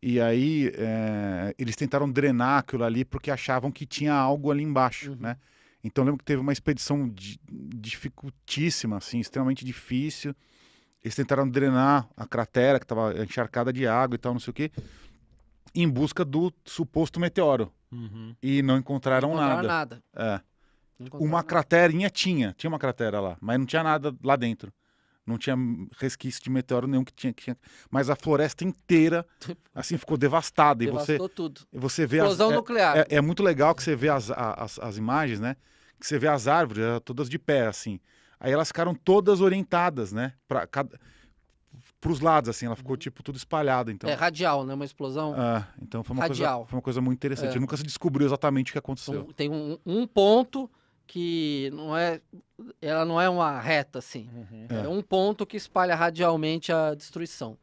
E aí é, eles tentaram drenar aquilo ali porque achavam que tinha algo ali embaixo, uhum. né? Então lembro que teve uma expedição dificultíssima, assim, extremamente difícil. Eles tentaram drenar a cratera que estava encharcada de água e tal, não sei o quê, em busca do suposto meteoro. Uhum. E não encontraram, não encontraram nada. nada. É. Não encontraram uma nada. craterinha tinha, tinha uma cratera lá, mas não tinha nada lá dentro. Não tinha resquício de meteoro nenhum que tinha, que tinha mas a floresta inteira assim ficou devastada e você tudo. você vê explosão as, é, nuclear. É, é, muito legal que você vê as, as, as imagens, né? Que você vê as árvores todas de pé assim. Aí elas ficaram todas orientadas, né? Para cada para os lados, assim, ela ficou uhum. tipo tudo espalhada. Então... É radial, né? Uma explosão. Ah, então foi uma, radial. Coisa, foi uma coisa muito interessante. É. Nunca se descobriu exatamente o que aconteceu. Então, tem um, um, ponto que não é ela não é uma reta assim uhum. é. é. um ponto que espalha radialmente a destruição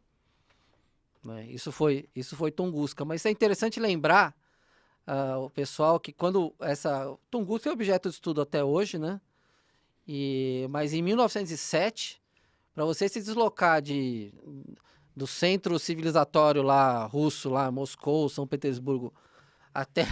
né? isso foi isso foi Tunguska mas é interessante lembrar uh, o pessoal que quando essa Tunguska é objeto de estudo até hoje né e mas em 1907 para você se deslocar de do centro civilizatório lá russo lá Moscou São Petersburgo até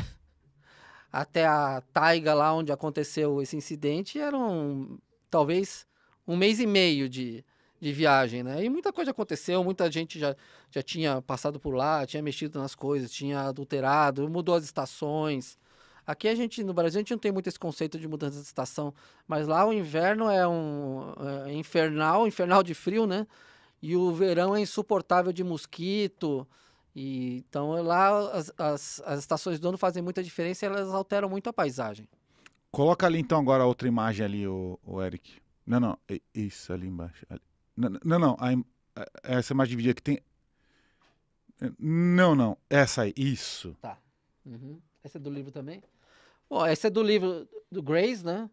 até a taiga lá onde aconteceu esse incidente eram talvez um mês e meio de, de viagem, né? E muita coisa aconteceu, muita gente já, já tinha passado por lá, tinha mexido nas coisas, tinha adulterado, mudou as estações. Aqui a gente, no Brasil, a gente não tem muito esse conceito de mudança de estação, mas lá o inverno é um é infernal, infernal de frio, né? E o verão é insuportável de mosquito, e, então lá as, as, as estações do ano fazem muita diferença e elas alteram muito a paisagem. Coloca ali então agora outra imagem ali, o, o Eric. Não, não, isso ali embaixo. Ali. Não, não, não a, essa imagem dividida que tem. Não, não, essa aí, isso. Tá. Uhum. Essa é do livro também? Bom, essa é do livro do grace né?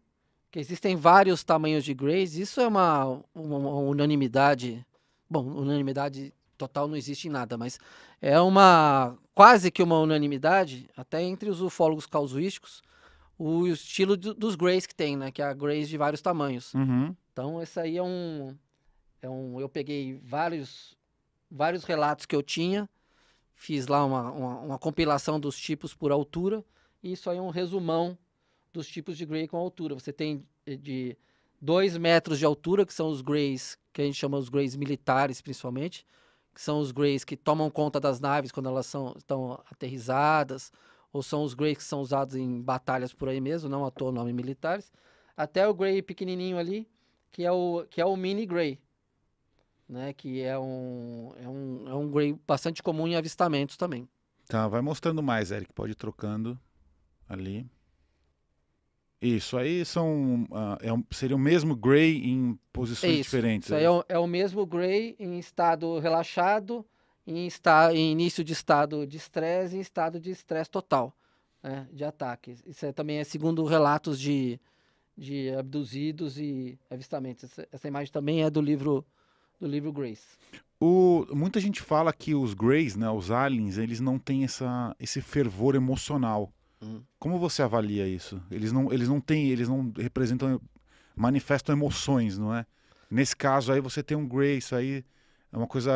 Que existem vários tamanhos de grace Isso é uma, uma, uma unanimidade. Bom, unanimidade total não existe em nada, mas é uma quase que uma unanimidade, até entre os ufólogos causuísticos, o estilo do, dos grays que tem, né? Que é grays de vários tamanhos. Uhum. Então, esse aí é um, é um. Eu peguei vários, vários relatos que eu tinha, fiz lá uma, uma, uma compilação dos tipos por altura, e isso aí é um resumão dos tipos de gray com altura. Você tem de 2 metros de altura, que são os greys que a gente chama os greys militares principalmente, que são os Greys que tomam conta das naves quando elas são, estão aterrizadas, ou são os Greys que são usados em batalhas por aí mesmo, não à toa nome militares, até o Grey pequenininho ali, que é o, que é o Mini Grey, né? que é um, é, um, é um Grey bastante comum em avistamentos também. Tá, vai mostrando mais, Eric, pode ir trocando ali. Isso, aí são uh, é um, seria o mesmo gray em posições Isso. diferentes. Isso aí é, é o, é o mesmo gray em estado relaxado, em, esta, em início de estado de estresse e em estado de estresse total né, de ataque. Isso é, também é segundo relatos de, de abduzidos e avistamentos. Essa, essa imagem também é do livro do livro Grace. O, muita gente fala que os Greys, né, os aliens, eles não têm essa, esse fervor emocional. Como você avalia isso? Eles não, eles não têm, eles não representam, manifestam emoções, não é? Nesse caso aí você tem um Grace aí é uma coisa.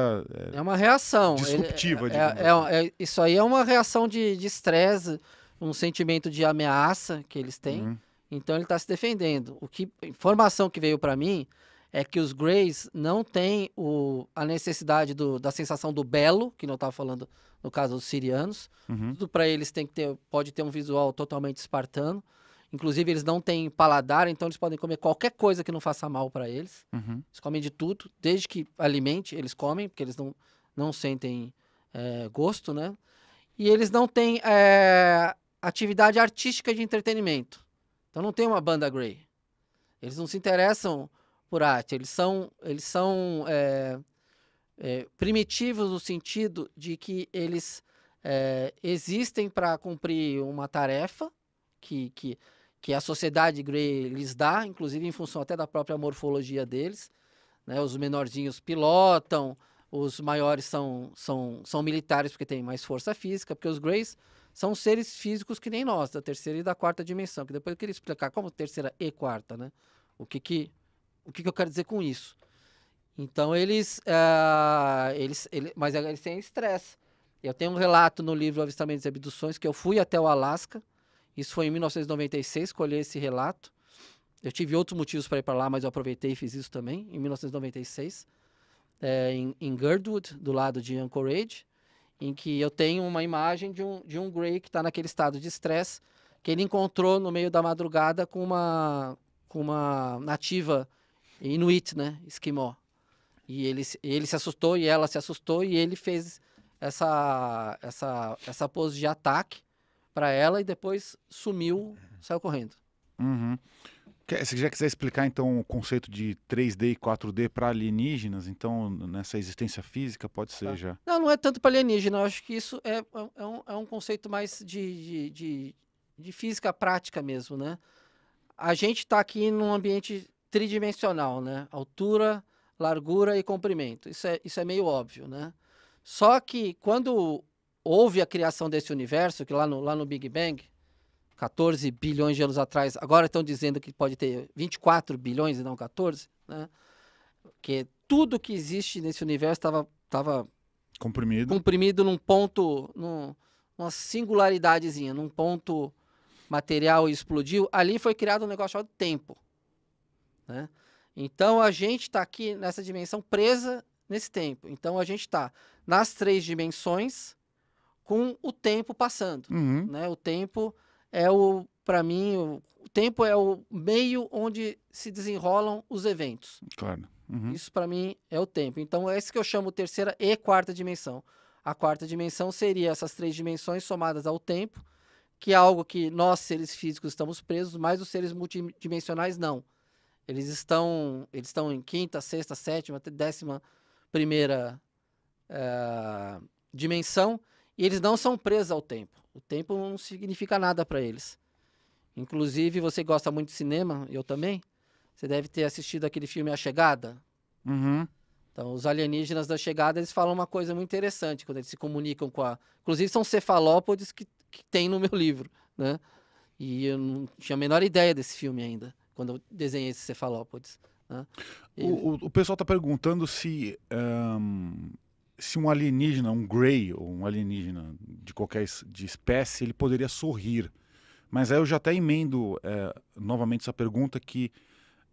É, é uma reação. Disruptiva, é, é, é, assim. é, Isso aí é uma reação de estresse, um sentimento de ameaça que eles têm. Uhum. Então ele está se defendendo. O que informação que veio para mim é que os Greys não têm o, a necessidade do, da sensação do belo, que não estava falando no caso dos sirianos. Uhum. Tudo para eles tem que ter, pode ter um visual totalmente espartano. Inclusive, eles não têm paladar, então eles podem comer qualquer coisa que não faça mal para eles. Uhum. Eles comem de tudo, desde que alimente, eles comem, porque eles não, não sentem é, gosto, né? E eles não têm é, atividade artística de entretenimento. Então não tem uma banda Grey. Eles não se interessam por arte. Eles são, eles são é, é, primitivos no sentido de que eles é, existem para cumprir uma tarefa que, que, que a sociedade Grey lhes dá, inclusive em função até da própria morfologia deles. Né? Os menorzinhos pilotam, os maiores são, são, são militares porque têm mais força física, porque os Greys são seres físicos que nem nós, da terceira e da quarta dimensão, que depois eu queria explicar como terceira e quarta, né? O que que o que, que eu quero dizer com isso? Então eles, ah, eles, eles, mas eles têm estresse. Eu tenho um relato no livro Avistamentos e Abduções que eu fui até o Alasca. Isso foi em 1996, escolhi esse relato. Eu tive outros motivos para ir para lá, mas eu aproveitei e fiz isso também em 1996, é, eh, em, em Girdwood, do lado de Anchorage, em que eu tenho uma imagem de um, de um Grey que está naquele estado de estresse que ele encontrou no meio da madrugada com uma, com uma nativa Inuit, né? Esquimó. E ele, ele se assustou e ela se assustou e ele fez essa, essa, essa pose de ataque para ela e depois sumiu, saiu correndo. Uhum. Se já quiser explicar então o conceito de 3D e 4D para alienígenas, então nessa existência física pode ser tá. já. Não, não é tanto para alienígena. Eu acho que isso é, é, é, um, é um conceito mais de, de, de, de física prática mesmo, né? A gente está aqui num ambiente tridimensional, né? Altura, largura e comprimento. Isso é, isso é meio óbvio, né? Só que quando houve a criação desse universo, que lá no, lá no Big Bang, 14 bilhões de anos atrás, agora estão dizendo que pode ter 24 bilhões e não 14, né? Que tudo que existe nesse universo estava tava comprimido. comprimido num ponto, num, numa singularidadezinha, num ponto material e explodiu. Ali foi criado um negócio chamado tempo. Né? Então a gente está aqui nessa dimensão presa nesse tempo. Então a gente está nas três dimensões com o tempo passando. Uhum. Né? O tempo é o, para mim, o, o, tempo é o meio onde se desenrolam os eventos. Claro. Uhum. Isso para mim é o tempo. Então é isso que eu chamo terceira e quarta dimensão. A quarta dimensão seria essas três dimensões somadas ao tempo, que é algo que nós seres físicos estamos presos, mas os seres multidimensionais não. Eles estão, eles estão em quinta, sexta, sétima, décima primeira é, dimensão e eles não são presos ao tempo. O tempo não significa nada para eles. Inclusive, você gosta muito de cinema, eu também. Você deve ter assistido aquele filme A Chegada. Uhum. Então, os alienígenas da Chegada, eles falam uma coisa muito interessante quando eles se comunicam com a... Inclusive, são cefalópodes que, que tem no meu livro, né? E eu não tinha a menor ideia desse filme ainda quando eu desenhei esses cefalópodes. Né? E... O, o, o, pessoal está perguntando se um, se um alienígena, um grey ou um alienígena de qualquer de espécie, ele poderia sorrir. Mas aí eu já até emendo é, novamente essa pergunta que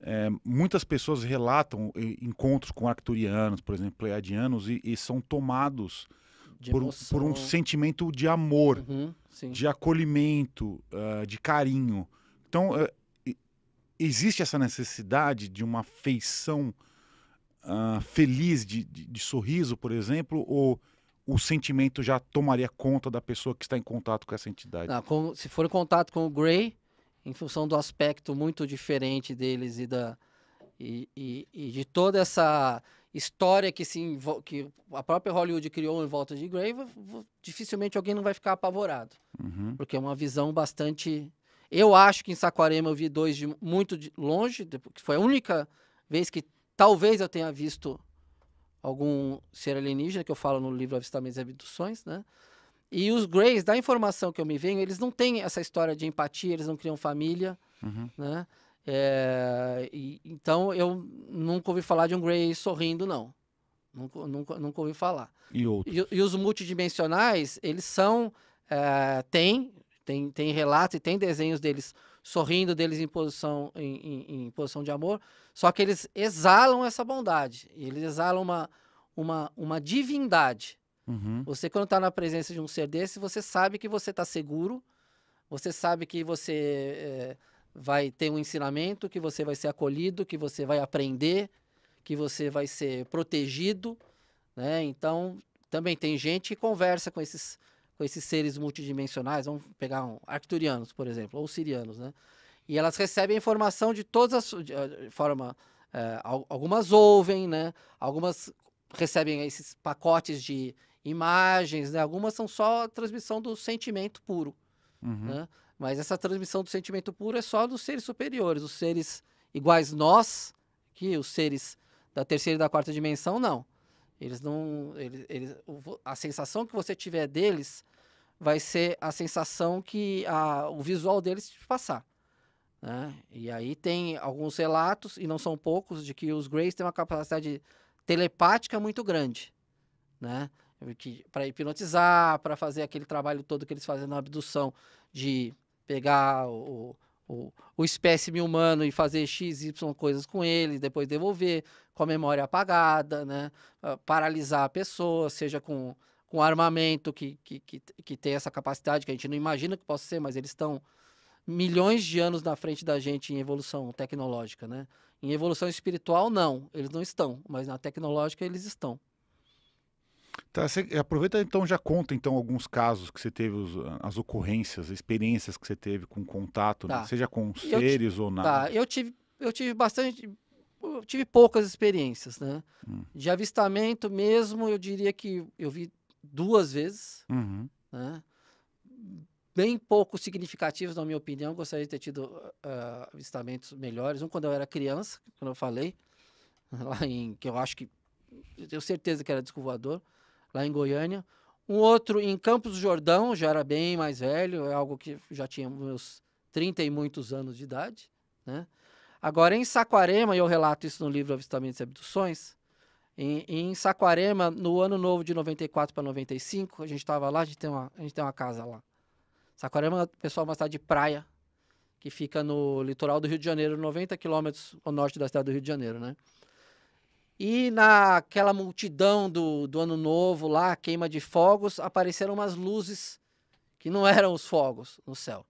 é, muitas pessoas relatam encontros com arcturianos, por exemplo, pleiadianos, e, e são tomados por, por, um sentimento de amor, uhum, de acolhimento, uh, de carinho. Então, é, existe essa necessidade de uma feição uh, ah, feliz, de, de, de, sorriso, por exemplo, ou o sentimento já tomaria conta da pessoa que está em contato com essa entidade? Não, se for em contato com o Gray, em função do aspecto muito diferente deles e, da, e, e, e de toda essa história que, se, que a própria Hollywood criou em volta de Grey, dificilmente alguém não vai ficar apavorado. Uhum. Porque é uma visão bastante eu acho que em Saquarema eu vi dois de muito de longe, que foi a única vez que talvez eu tenha visto algum ser alienígena, que eu falo no livro Avistamentos e Abduções, né? E os Greys, da informação que eu me venho, eles não têm essa história de empatia, eles não criam família, uhum. né? É, e, então eu nunca ouvi falar de um Grey sorrindo, não. Nunca, nunca, nunca ouvi falar. E, e, e os multidimensionais, eles são. É, tem tem, tem relatos e tem desenhos deles sorrindo, deles em posição, em, em, em posição de amor. Só que eles exalam essa bondade. Eles exalam uma, uma, uma divindade. Uhum. Você, quando está na presença de um ser desse, você sabe que você está seguro, você sabe que você é, vai ter um ensinamento, que você vai ser acolhido, que você vai aprender, que você vai ser protegido. Né? Então, também tem gente que conversa com esses com esses seres multidimensionais, vamos pegar um, arcturianos, por exemplo, ou sirianos, né? E elas recebem a informação de todas as formas. Ah, forma é, algumas ouvem, né? Algumas recebem esses pacotes de imagens, né? Algumas são só a transmissão do sentimento puro, uhum. né? Mas essa transmissão do sentimento puro é só dos seres superiores, os seres iguais nós, que os seres da terceira e da quarta dimensão não. Eles não. Eles, eles, a sensação que você tiver deles vai ser a sensação que a, o visual deles te passar. Né? E aí tem alguns relatos, e não são poucos, de que os Greys têm uma capacidade telepática muito grande. Né? Para hipnotizar, para fazer aquele trabalho todo que eles fazem na abdução de pegar o, o, o espécime humano e fazer X, Y coisas com ele, depois devolver, com a memória apagada, né? Ah, paralisar a pessoa, seja com, com armamento que, que, que, que tem essa capacidade, que a gente não imagina que possa ser, mas eles estão milhões de anos na frente da gente em evolução tecnológica, né? Em evolução espiritual, não, eles não estão, mas na tecnológica eles estão. Tá, você eh, aproveita então, já conta então alguns casos que você teve, os, ah, as ocorrências, experiências que você teve com contato, né? tá. né? seja com seres ou tá, nada. Tá, eu tive, eu tive bastante, eu tive poucas experiências, né? Hum. De avistamento mesmo, eu diria que eu vi duas vezes, uhum. né? Bem pouco significativos, na minha opinião. gostaria de ter tido uh, avistamentos melhores. Um quando eu era criança, quando eu falei, lá em, que eu acho que, eu tenho certeza que era disco lá em Goiânia. Um outro em Campos do Jordão, já era bem mais velho, é algo que já tinha meus 30 e muitos anos de idade, né? Agora, em Saquarema, e eu relato isso no livro Avistamentos e Abduções, em, em Saquarema, no ano novo de 94 para 95, a gente estava lá, a gente, tem uma, a gente tem uma casa lá. Saquarema, pessoal, é uma cidade de praia, que fica no litoral do Rio de Janeiro, 90 quilômetros ao norte da cidade do Rio de Janeiro, né? E naquela multidão do, do Ano Novo, lá, queima de fogos, apareceram umas luzes que não eram os fogos no céu.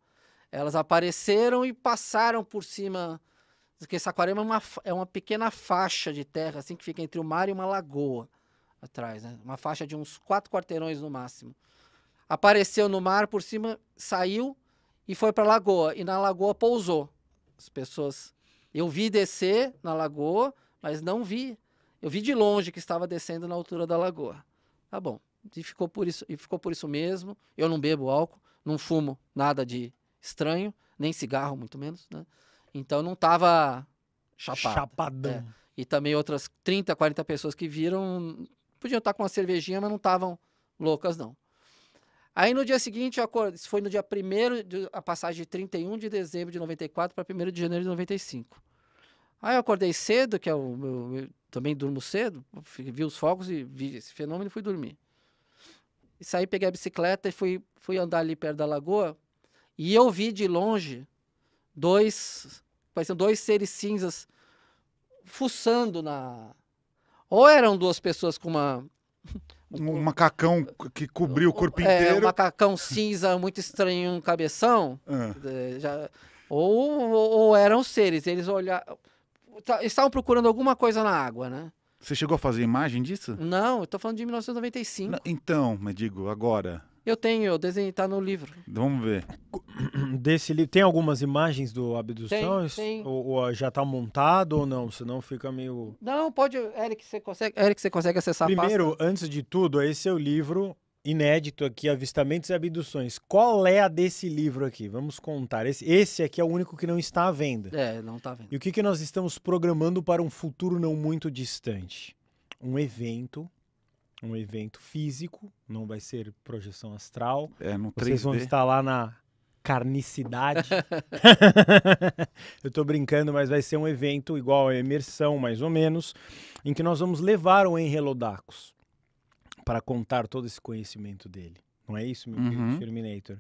Elas apareceram e passaram por cima. Porque Saquarema é uma, é uma pequena faixa de terra, assim, que fica entre o mar e uma lagoa atrás, né? Uma faixa de uns quatro quarteirões no máximo. Apareceu no mar por cima, saiu e foi para a lagoa. E na lagoa pousou. As pessoas. Eu vi descer na lagoa, mas não vi eu vi de longe que estava descendo na altura da lagoa. Tá bom. E ficou por isso, e ficou por isso mesmo. Eu não bebo álcool, não fumo nada de estranho, nem cigarro, muito menos, né? Então não estava chapado. Chapadão. É. E também outras 30, 40 pessoas que viram podiam estar com uma cervejinha, mas não estavam loucas, não. Aí no dia seguinte, eu acordo, isso foi no dia 1 a passagem de 31 de dezembro de 94 para 1 de janeiro de 95. Aí ah, eu acordei cedo, que é o meu, eu também durmo cedo, vi os fogos e vi esse fenômeno e fui dormir. E saí, peguei a bicicleta e fui, fui andar ali perto da lagoa. E eu vi de longe dois, pareciam dois seres cinzas fuçando na. Ou eram duas pessoas com uma. Um macacão que cobriu o corpo inteiro. É, um macacão cinza muito estranho, um cabeção. Ah. É, já... Ou, ou, ou, eram seres. Eles olhavam. Tá, estavam procurando alguma coisa na água, né? Você chegou a fazer imagem disso? Não, eu tô falando de 1995. Não, então, mas digo, agora. Eu tenho, eu desenhei, tá no livro. Vamos ver. Desse livro, tem algumas imagens do abdução? Tem, tem. Ou, ou, ah, já tá montado ou não? Senão fica meio... Não, pode, Eric, você consegue, Eric, você consegue acessar Primeiro, a pasta? antes de tudo, esse é o livro inédito aqui, Avistamentos e Abduções. Qual é a desse livro aqui? Vamos contar. Esse, esse aqui é o único que não está à venda. É, não está à venda. E o que, que nós estamos programando para um futuro não muito distante? Um evento, um evento físico, não vai ser projeção astral. É, no 3D. Vocês vão estar lá na carnicidade. Eu estou brincando, mas vai ser um evento igual a imersão, mais ou menos, em que nós vamos levar o Enrelodacos para contar todo esse conhecimento dele. Não é isso, meu uhum. querido Terminator?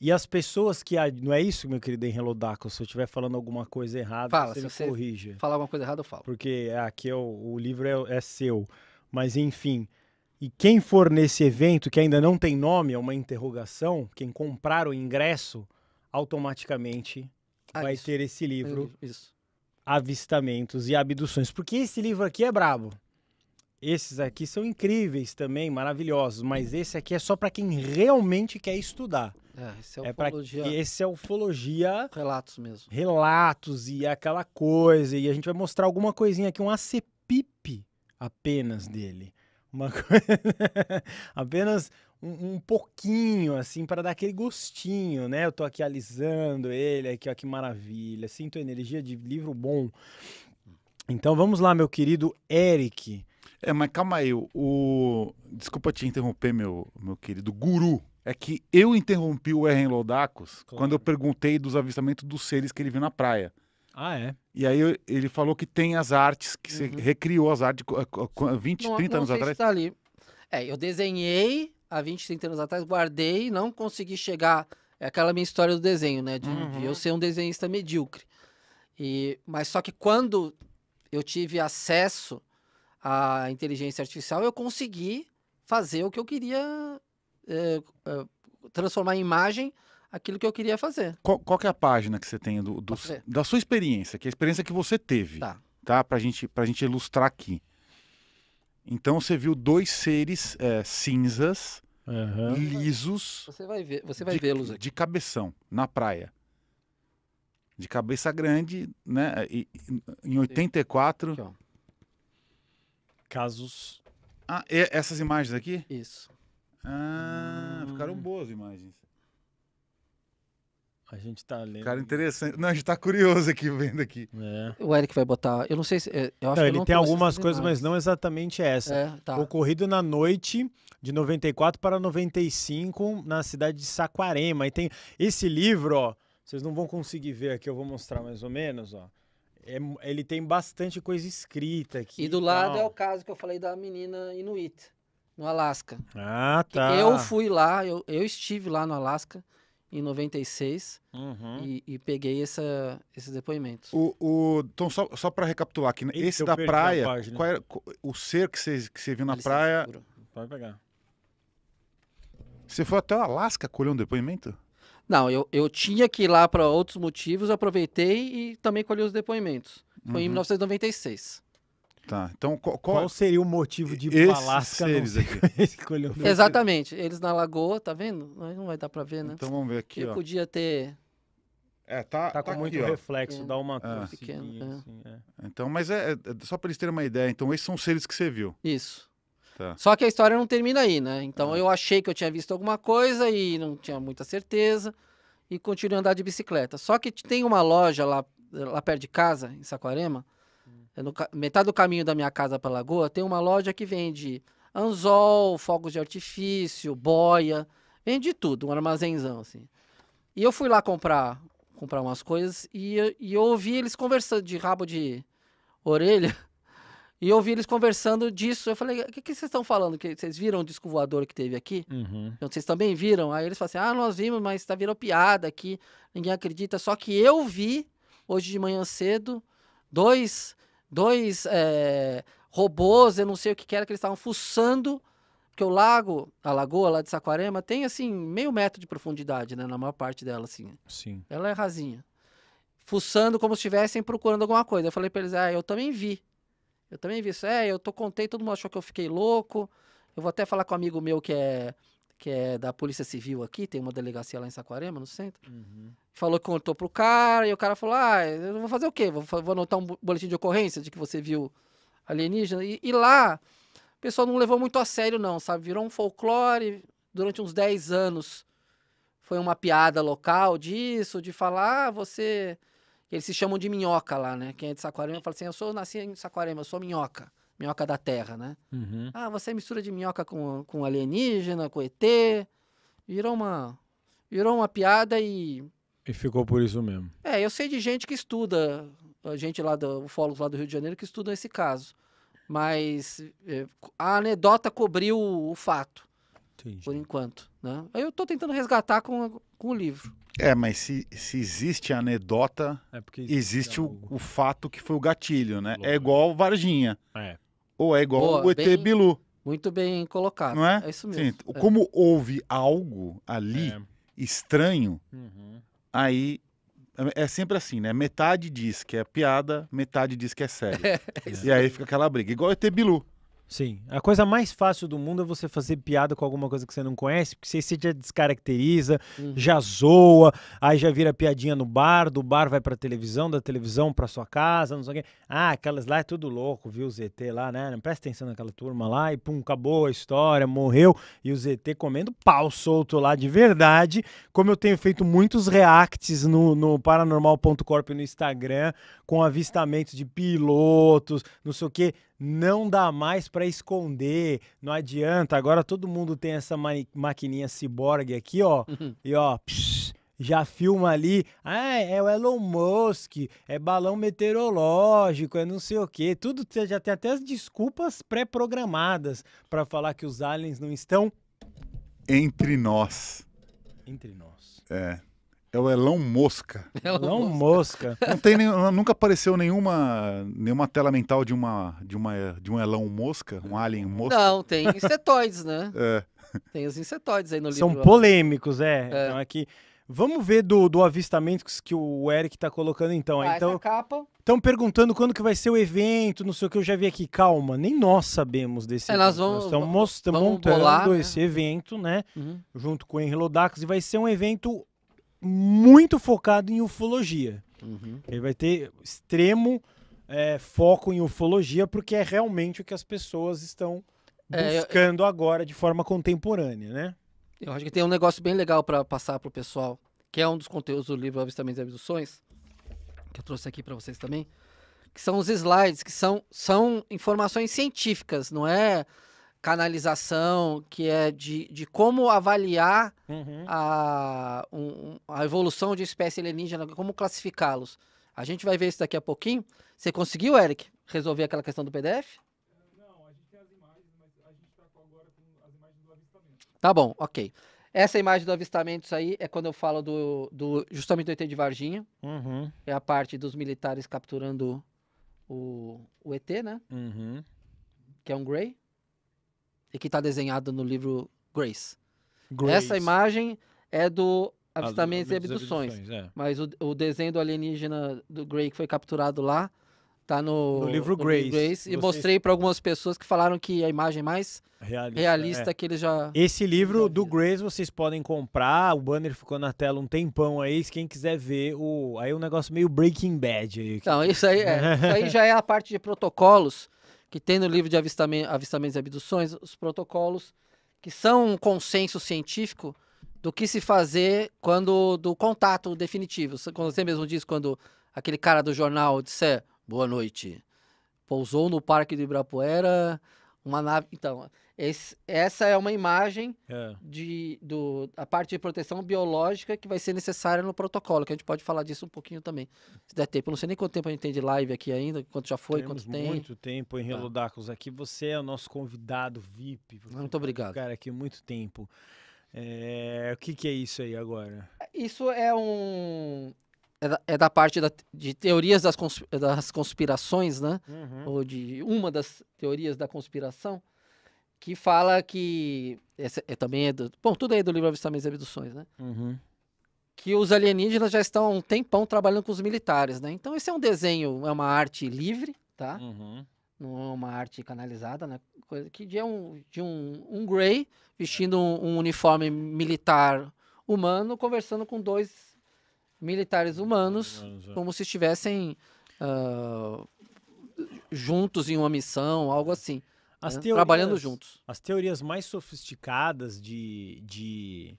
E as pessoas que. Não é isso, meu querido Henry Lodaco? Se eu estiver falando alguma coisa errada, Fala, você se você corrija. falar alguma coisa errada, eu falo. Porque aqui é o, o livro é, é seu. Mas, enfim. E quem for nesse evento, que ainda não tem nome, é uma interrogação, quem comprar o ingresso, automaticamente ah, vai isso. ter esse livro. Isso. Avistamentos e abduções. Porque esse livro aqui é brabo. Esses aqui são incríveis também, maravilhosos, mas esse aqui é só para quem realmente quer estudar. É, esse é, ufologia. É esse é ufologia. Relatos mesmo. Relatos e aquela coisa. E a gente vai mostrar alguma coisinha aqui, um ACPIP apenas dele. Uma coisa. apenas um, um, pouquinho, assim, para dar aquele gostinho, né? Eu tô aqui alisando ele, aqui, ó, que maravilha. Sinto energia de livro bom. Então vamos lá, meu querido Eric. É, mas calma aí, o... desculpa te interromper, meu, meu querido guru. É que eu interrompi o Erren Lodacos claro. quando eu perguntei dos avistamentos dos seres que ele viu na praia. Ah, é? E aí ele falou que tem as artes, que uhum. você recriou as artes 20, 30 eh, eh, não anos atrás. Tá ali. É, eu desenhei há 20, 30 anos atrás, guardei, não consegui chegar. É aquela minha história do desenho, né? De, uhum. de eu uhum. ser um desenhista medíocre. E, mas só que quando eu tive acesso a inteligência artificial, eu consegui fazer o que eu queria, é, é, transformar em imagem aquilo que eu queria fazer. Qual, qual é a página que você tem do, do da sua experiência, que é a experiência que você teve, tá? tá? Pra, gente, pra gente ilustrar aqui. Então você viu dois seres é, cinzas, uhum. lisos. Você vai ver, você vai vê-los aqui. De cabeção, na praia. De cabeça grande, né? E, em 84. Aqui, Casos. Ah, e, essas imagens aqui? Isso. Ah, hum. ficaram boas as imagens. A gente tá lendo. Cara, interessante. Não, a gente tá curioso aqui, vendo aqui. É. O Eric vai botar. Eu não sei se. É, eu acho não, que ele não tem algumas coisas, mas não exatamente essa. É, tá. Ocorrido na noite de 94 para 95, na cidade de Saquarema. E tem esse livro, ó. Vocês não vão conseguir ver aqui, eu vou mostrar mais ou menos, ó. É, ele tem bastante coisa escrita aqui. E do lado é o caso que eu falei da menina Inuit, no Alasca. Ah, tá. Eu fui lá, eu, eu estive lá no Alasca em 96 uhum. e, e peguei essa, esses depoimentos. O, o, então, só, só para recapitular aqui, né, esse da praia, era, o ser que você, que você viu na praia... Pode pegar. Você foi até o Alasca colher um depoimento? Não, eu, eu tinha que ir lá para outros motivos, aproveitei e também colhi os depoimentos. Foi uhum. em 1996. Tá, então qual, qual... qual seria o motivo de Esses Palasca não... aqui. Exatamente, eles na lagoa, tá vendo? Não vai dar para ver, né? Então vamos ver aqui, Eu ó. podia ter é, tá, tá, tá com tá muito aqui, reflexo, dá uma é. pequena. Assim, é. Assim, é. Então, mas é, é só para eles terem uma ideia. Então, esses são os seres que você viu. Isso. Tá. Só que a história não termina aí, né? Então ah. eu achei que eu tinha visto alguma coisa e não tinha muita certeza e continuei a andar de bicicleta. Só que tem uma loja lá, lá perto de casa, em Saquarema, hum. É no, metade do caminho da minha casa para a Lagoa, tem uma loja que vende anzol, fogos de artifício, boia, vende tudo, um armazenzão assim. E eu fui lá comprar comprar umas coisas e, e eu ouvi eles conversando de rabo de orelha E eu vi eles conversando disso. Eu falei, o que, que vocês estão falando? Que vocês viram o disco voador que teve aqui? Uhum. Então, vocês também viram? Aí eles falaram assim, ah, nós vimos, mas tá virou piada aqui, ninguém acredita. Só que eu vi, hoje de manhã cedo, dois, dois é, robôs, eu não sei o que, que era, que eles estavam fuçando, porque o lago, a lagoa lá de Saquarema, tem assim, meio metro de profundidade, né? Na maior parte dela, assim. Sim. Ela é rasinha. Fuçando como se estivessem procurando alguma coisa. Eu falei pra eles, ah, eu também vi. Eu também vi isso. É, eu tô contei, todo mundo achou que eu fiquei louco. Eu vou até falar com um amigo meu que é que é da Polícia Civil aqui, tem uma delegacia lá em Saquarema, no centro. Uhum. Falou que contou pro cara, e o cara falou: Ah, eu vou fazer o quê? Vou, vou anotar um boletim de ocorrência de que você viu alienígena. E, e lá, o pessoal não levou muito a sério, não, sabe? Virou um folclore durante uns 10 anos. Foi uma piada local disso, de falar, ah, você eles se chamam de minhoca lá, né? Quem é de Saquarema fala assim: eu sou, nasci em Saquarema, eu sou minhoca. Minhoca da terra, né? Uhum. Ah, você é mistura de minhoca com, com alienígena, com ET. Virou uma, virou uma piada e. E ficou por isso mesmo. É, eu sei de gente que estuda, gente lá do ufólogos lá do Rio de Janeiro que estuda esse caso. Mas é, a anedota cobriu o fato. Entendi. Por enquanto. Né? Aí eu estou tentando resgatar com, com o livro. É, mas se, se existe a anedota, é existe, existe o, o, fato que foi o gatilho, né? É igual Varginha. É. Ou é igual Boa, o ET bem, Bilu. Muito bem colocado. Não é? É isso mesmo. Sim, é. Como houve algo ali é. estranho, uhum. aí é, é sempre assim, né? Metade diz que é piada, metade diz que é sério. É, e aí fica aquela briga. Igual ET Bilu. Sim. A coisa mais fácil do mundo é você fazer piada com alguma coisa que você não conhece, porque você já descaracteriza, uhum. já zoa, aí já vira piadinha no bar, do bar vai pra televisão, da televisão pra sua casa, não sei o quê. Ah, aquelas lá é tudo louco, viu? O ZT lá, né? Não presta atenção naquela turma lá e pum, acabou a história, morreu. E o ZT comendo pau solto lá de verdade. Como eu tenho feito muitos reacts no, no paranormal.corp no Instagram, com avistamentos de pilotos, não sei o quê não dá mais para esconder, não adianta. Agora todo mundo tem essa maquininha ciborgue aqui, ó, uhum. e ó, psh, já filma ali, ah, é o Elon Musk, é balão meteorológico, é não sei o quê. Tudo já tem até as desculpas pré-programadas para falar que os aliens não estão entre nós. Entre nós. É. É o Elão Mosca. Elão Mosca. Não tem nenhum, nunca apareceu nenhuma, nenhuma tela mental de uma de uma de um Elão Mosca, um alien mosca. Não, tem insetoides, né? É. Tem os insetoides aí no livro. São polêmicos, é. é. Então, aqui, Vamos ver do, do avistamento que o Eric está colocando então. Ah, então Estão perguntando quando que vai ser o evento, não sei o que, eu já vi aqui. Calma, nem nós sabemos desse é, evento. Nós, vamos, nós estamos vamos, montando vamos bolar, né? esse né? evento, né? Uhum. Junto com o Henry Lodax. E vai ser um evento muito focado em ufologia. Uhum. Ele vai ter extremo é, foco em ufologia, porque é realmente o que as pessoas estão buscando é, eu... agora de forma contemporânea, né? Eu acho que tem um negócio bem legal para passar para o pessoal, que é um dos conteúdos do livro Avistamentos e Abduções, que eu trouxe aqui para vocês também, que são os slides, que são, são informações científicas, não é canalização, que é de, de como avaliar uhum. a, um, a evolução de espécie alienígena, como classificá-los. A gente vai ver isso daqui a pouquinho. Você conseguiu, Eric, resolver aquela questão do PDF? Não, a gente tem as imagens, mas a gente está agora com as imagens do avistamento. Tá bom, ok. Essa imagem do avistamento, isso aí é quando eu falo do, do justamente do ET de Varginha. Uhum. É a parte dos militares capturando o, o ET, né? Uhum. Que é um Grey e que está desenhado no livro Grace. Grace. Essa imagem é do ah, avistamentos e abduções. é. Mas o, o, desenho do alienígena do Grey que foi capturado lá está no, no livro no Grace. Grace e mostrei para algumas pessoas que falaram que a imagem é mais realista, realista é. que ele já Esse livro do Grace vocês podem comprar, o banner ficou na tela um tempão aí, Se quem quiser ver o aí é um negócio meio Breaking Bad aí. Então, isso aí é, isso aí já é a parte de protocolos que tem no livro de avistamento, avistamentos e abduções os protocolos, que são um consenso científico do que se fazer quando do contato definitivo. Quando você mesmo diz, quando aquele cara do jornal disser boa noite, pousou no parque do Ibirapuera uma nave. Então, esse, essa é uma imagem é. de do, a parte de proteção biológica que vai ser necessária no protocolo, que a gente pode falar disso um pouquinho também. Se der tempo, eu não sei nem quanto tempo a gente tem de live aqui ainda, quanto já foi, Temos quanto tem. muito tempo, Henrique tá. Dacos. Aqui você é o nosso convidado VIP. Muito obrigado. Cara, aqui muito tempo. É, o que, que é isso aí agora? Isso é um, é da, é da, parte da, de teorias das, consp, das conspirações, né? Uhum. Ou de uma das teorias da conspiração, que fala que. Essa é, também é do, bom, tudo aí do livro Avistamentos e Abduções, né? Uhum. Que os alienígenas já estão há um tempão trabalhando com os militares, né? Então, esse é um desenho, é uma arte livre, tá? Uhum. Não é uma arte canalizada, né? Coisa que de um, de um, um Grey vestindo um, um uniforme militar humano, conversando com dois militares humanos, humanos é. como se estivessem uh, juntos em uma missão, algo assim né? teorias, trabalhando juntos. As teorias mais sofisticadas de, de,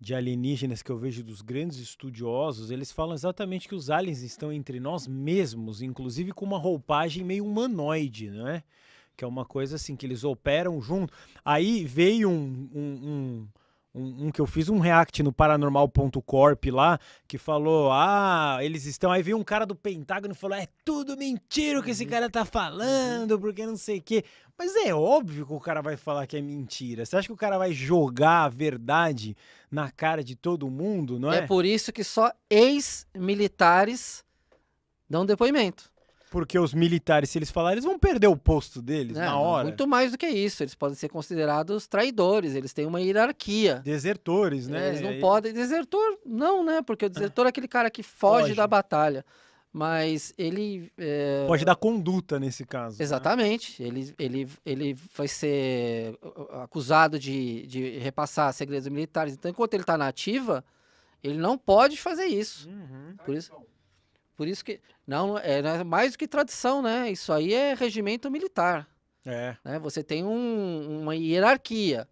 de alienígenas que eu vejo dos grandes estudiosos, eles falam exatamente que os aliens estão entre nós mesmos, inclusive com uma roupagem meio humanoide, não é? Que é uma coisa assim que eles operam junto. Aí veio um, um, um um, um, que eu fiz um react no paranormal.corp lá, que falou: Ah, eles estão. Aí veio um cara do Pentágono e falou: É tudo mentira o que esse uhum. cara tá falando, uhum. porque não sei o quê. Mas é óbvio que o cara vai falar que é mentira. Você acha que o cara vai jogar a verdade na cara de todo mundo, não é? É por isso que só ex-militares dão depoimento. Porque os militares, se eles falarem, eles vão perder o posto deles é, na hora. Muito mais do que isso. Eles podem ser considerados traidores, eles têm uma hierarquia. Desertores, né? Eles não é, podem. Desertor, não, né? Porque o desertor é aquele cara que foge, foge. da batalha. Mas ele. É... dar conduta nesse caso. Né? Exatamente. Né? Ele, ele, ele vai ser uh, uh, acusado de, de repassar segredos militares. Então, enquanto ele está na ativa, ele não pode fazer isso. Uhum. Por isso. Tá, então. Por isso que. Não, é, é mais do que tradição, né? Isso aí é regimento militar. É. Né? Você tem um, uma hierarquia.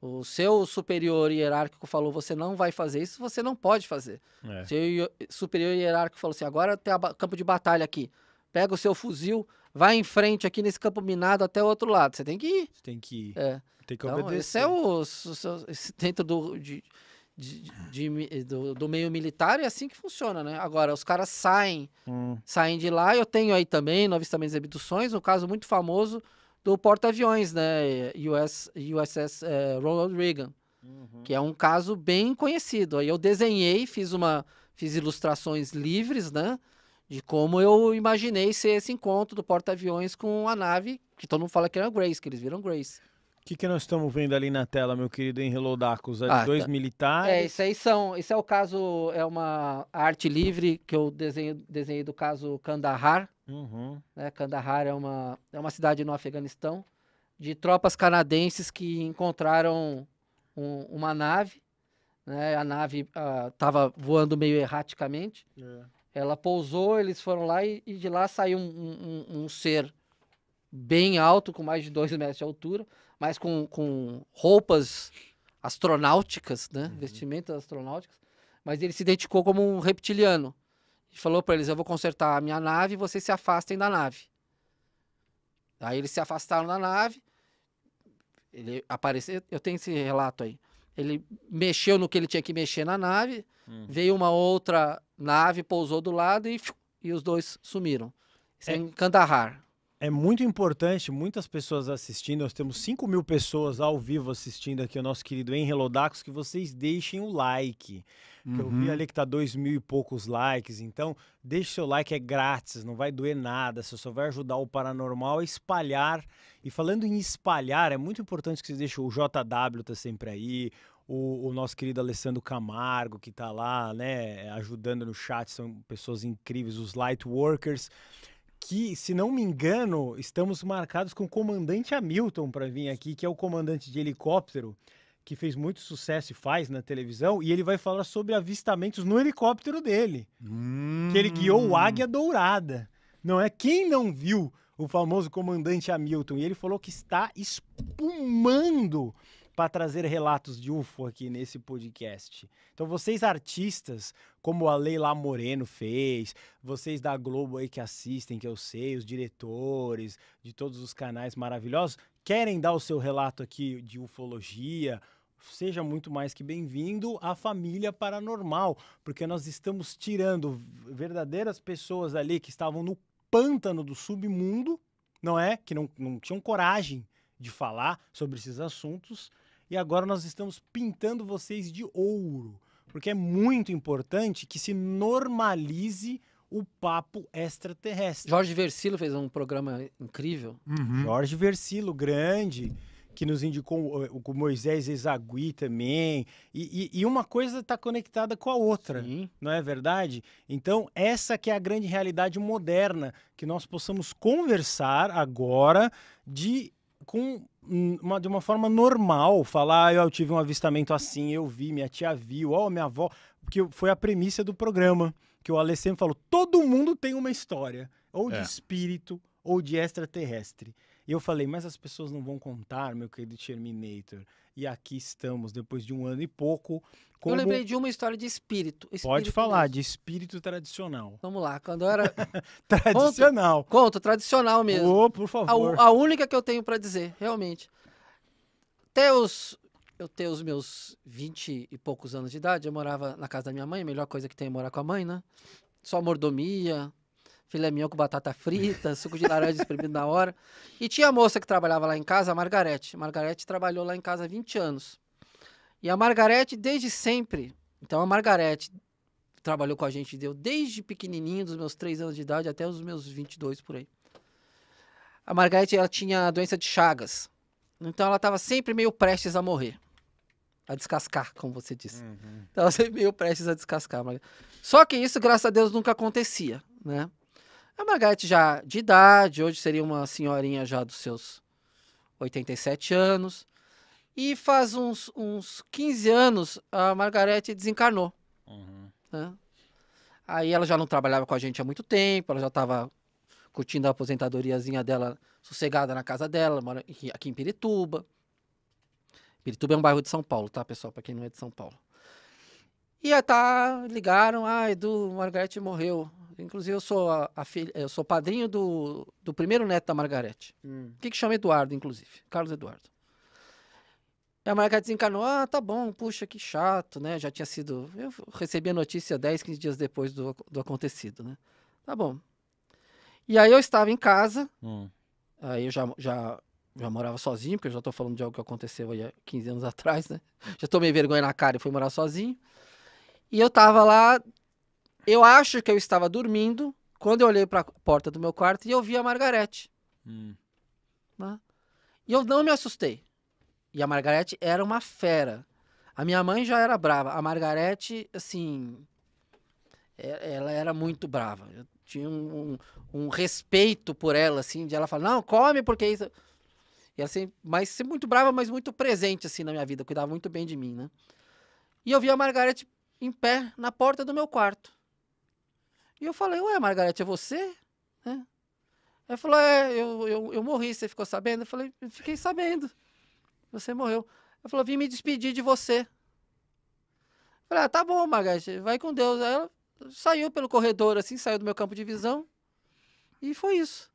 O seu superior hierárquico falou: você não vai fazer isso, você não pode fazer. É. Seu superior hierárquico falou assim: agora tem a campo de batalha aqui. Pega o seu fuzil, vai em frente aqui nesse campo minado até o outro lado. Você tem que ir. Você tem que ir. É. Tem que então, é obedecer. é o, dentro do, de, de, de, eh, do, do, meio militar, é assim que funciona, né? Agora, os caras saem, hum. saem de lá. Eu tenho aí também no avistamento de abduções, um caso muito famoso do porta-aviões, né? US, USS é, eh, Ronald Reagan, uhum. que é um caso bem conhecido. Aí eu desenhei, fiz uma, fiz ilustrações livres, né? De como eu imaginei ser esse encontro do porta-aviões com a nave, que todo mundo fala que era Grace, que eles viram Grace que, que nós estamos vendo ali na tela, meu querido Henrilo Dacos? É ah, tá. dois tá. militares. É, isso aí são. Isso é o caso, é uma arte livre que eu desenhei do caso Kandahar. Uhum. Né? Kandahar é uma, é uma cidade no Afeganistão de tropas canadenses que encontraram um, uma nave. Né? A nave estava ah, uh, voando meio erraticamente. É. Ela pousou, eles foram lá e, e de lá saiu um, um, um ser bem alto, com mais de dois metros de altura mas com, com roupas astronáuticas, né? Uhum. Vestimentas astronáuticas. Mas ele se identificou como um reptiliano. E falou para eles: Eu vou consertar a minha nave e vocês se afastem da nave. Aí eles se afastaram da nave. Ele apareceu. Eu tenho esse relato aí. Ele mexeu no que ele tinha que mexer na nave. Uhum. Veio uma outra nave, pousou do lado e, e os dois sumiram. É Sem é, Kandahar. É muito importante, muitas pessoas assistindo. Nós temos 5 mil pessoas ao vivo assistindo aqui o nosso querido Lodacos. que vocês deixem o like. Uhum. Eu vi uhum. ali que tá dois mil e poucos likes. Então, deixe seu like, é grátis, não vai doer nada. Você só vai ajudar o paranormal a espalhar. E falando em espalhar, é muito importante que você deixe o JW tá sempre aí. O, o, nosso querido Alessandro Camargo, que está lá, né, ajudando no chat, são pessoas incríveis, os Lightworkers que, se não me engano, estamos marcados com o comandante Hamilton para vir aqui, que é o comandante de helicóptero, que fez muito sucesso e faz na televisão, e ele vai falar sobre avistamentos no helicóptero dele. Hum. Que ele guiou o Águia hum. Dourada. Não é quem não viu o famoso comandante Hamilton, e ele falou que está espumando para trazer relatos de UFO aqui nesse podcast. Então, vocês artistas, como a Leila Moreno fez, vocês da Globo aí que assistem, que eu sei, os diretores de todos os canais maravilhosos, querem dar o seu relato aqui de ufologia, seja muito mais que bem-vindo à família paranormal, porque nós estamos tirando verdadeiras pessoas ali que estavam no pântano do submundo, não é? Que não, não tinham coragem de falar sobre esses assuntos e agora nós estamos pintando vocês de ouro, porque é muito importante que se normalize o papo extraterrestre. Jorge Versilo fez um programa incrível. Uhum. Jorge Versilo, grande, que nos indicou o, Moisés Exagui também. E, e, e uma coisa está conectada com a outra, Sim. não é verdade? Então, essa que é a grande realidade moderna, que nós possamos conversar agora de com hum, uma, de uma forma normal, falar, ah, eu tive um avistamento assim, eu vi, minha tia viu, ó, oh, minha avó, porque foi a premissa do programa, que o Alessandro sempre falou, todo mundo tem uma história, ou é. de espírito, ou de extraterrestre. E eu falei, mas as pessoas não vão contar, meu querido Terminator. E aqui estamos, depois de um ano e pouco. Como... Eu lembrei de uma história de espírito. espírito Pode falar, mesmo. de espírito tradicional. Vamos lá, quando eu era. tradicional. Conto, conto, tradicional mesmo. Oh, por favor. A, a única que eu tenho para dizer, realmente. Até os. Eu tenho os meus vinte e poucos anos de idade, eu morava na casa da minha mãe, melhor coisa que tem é morar com a mãe, né? Só mordomia, filé mignon com batata frita, suco de laranja espremido na hora. E tinha a moça que trabalhava lá em casa, a Margarete. A Margarete trabalhou lá em casa há 20 anos. E a Margarete, desde sempre, então a Margarete trabalhou com a gente, deu desde pequenininho, dos meus 3 anos de idade até os meus 22 por aí. A Margarete, ela tinha doença de Chagas. Então ela estava sempre meio prestes a morrer. A descascar, como você disse. Uhum. Estava sempre meio prestes a descascar. Só que isso, graças a Deus, nunca acontecia, né? É a Margarete já de idade, hoje seria uma senhorinha já dos seus 87 anos. E faz uns, uns 15 anos a Margarete desencarnou. Uhum. Né? Aí ela já não trabalhava com a gente há muito tempo, ela já estava curtindo a aposentadoriazinha dela sossegada na casa dela, mora aqui em Pirituba. Pirituba é um bairro de São Paulo, tá, pessoal? Para quem não é de São Paulo. E aí tá, ligaram, ah, Edu, Margarete morreu. Inclusive, eu sou a, a filha, eu sou padrinho do, do primeiro neto da Margarete. Hum. Que, que chama Eduardo, inclusive. Carlos Eduardo. E a Margarete desencarnou, ah, tá bom, puxa, que chato, né? Já tinha sido. Eu recebi a notícia 10, 15 dias depois do, do acontecido, né? Tá bom. E aí eu estava em casa, hum. aí eu já, já, já morava sozinho, porque eu já tô falando de algo que aconteceu aí há 15 anos atrás, né? Já tomei vergonha na cara e fui morar sozinho. E eu tava lá, eu acho que eu estava dormindo, quando eu olhei para a porta do meu quarto e eu vi a Margarete. Hum. Né? E eu não me assustei. E a Margarete era uma fera. A minha mãe já era brava. A Margarete, assim, ela era muito brava. Eu tinha um, um, um respeito por ela, assim, de ela falar, não, come porque isso... E assim, mas assim, muito brava, mas muito presente, assim, na minha vida. Cuidava muito bem de mim, né? E eu vi a Margarete em pé na porta do meu quarto. E eu falei, ué, Margarete, é você? é Ela falou, é, eu, eu, eu morri, você ficou sabendo? Eu falei, fiquei sabendo. Você morreu. Ela falou, vim me despedir de você. Eu falei, ah, tá bom, Margarete, vai com Deus. Aí ela saiu pelo corredor, assim, saiu do meu campo de visão. E foi isso.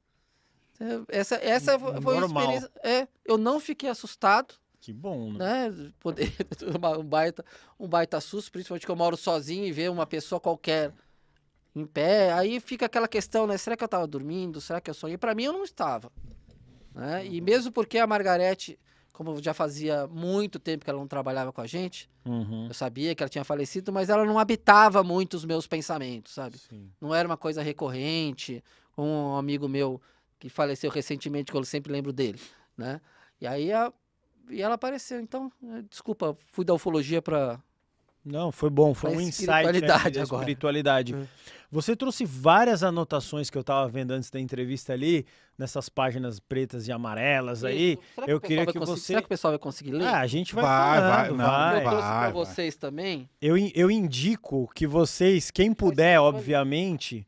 Essa, essa foi a experiência. É, eu não fiquei assustado. Que bom, né? né? Poder tomar um baita, um baita susto, principalmente que eu moro sozinho e ver uma pessoa qualquer em pé. Aí fica aquela questão, né? Será que eu estava dormindo? Será que eu sonhei? Para mim, eu não estava. Né? E uhum. mesmo porque a Margarete, como já fazia muito tempo que ela não trabalhava com a gente, uhum. eu sabia que ela tinha falecido, mas ela não habitava muito os meus pensamentos, sabe? Sim. Não era uma coisa recorrente. Um amigo meu que faleceu recentemente, que eu sempre lembro dele, né? E aí a e ela apareceu. Então, eh, desculpa, fui da ufologia para não, foi bom, foi um insight né, espiritualidade né, agora. espiritualidade. Hum. Você trouxe várias anotações que eu estava vendo antes da entrevista ali, nessas páginas pretas e amarelas aí. Será eu que queria que você Será que o pessoal vai conseguir ler? Ah, a gente vai Vai, falando, vai, vai. Eu trouxe para vocês também. Eu, eu indico que vocês, quem puder, obviamente,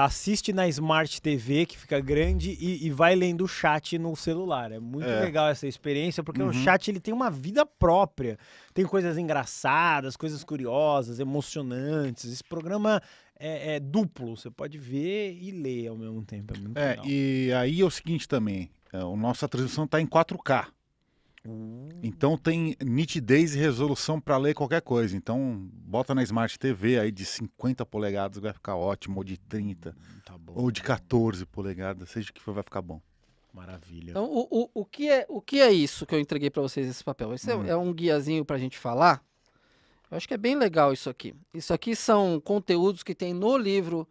assiste na Smart TV, que fica grande, e, e vai lendo o chat no celular. É muito é. legal essa experiência, porque uhum. o chat ele tem uma vida própria. Tem coisas engraçadas, coisas curiosas, emocionantes. Esse programa é, é duplo, você pode ver e ler ao mesmo tempo. É, é e aí é o seguinte também, a é, nossa transmissão está em 4K. Então tem nitidez e resolução para ler qualquer coisa. Então bota na Smart TV aí de 50 polegadas vai ficar ótimo, ou de 30, hum, tá ou de 14 polegadas, seja o que for, vai ficar bom. Maravilha. Então, o, o, o, que, é, o que é isso que eu entreguei para vocês esse papel? Esse é, hum. é, é, um guiazinho para a gente falar. Eu acho que é bem legal isso aqui. Isso aqui são conteúdos que tem no livro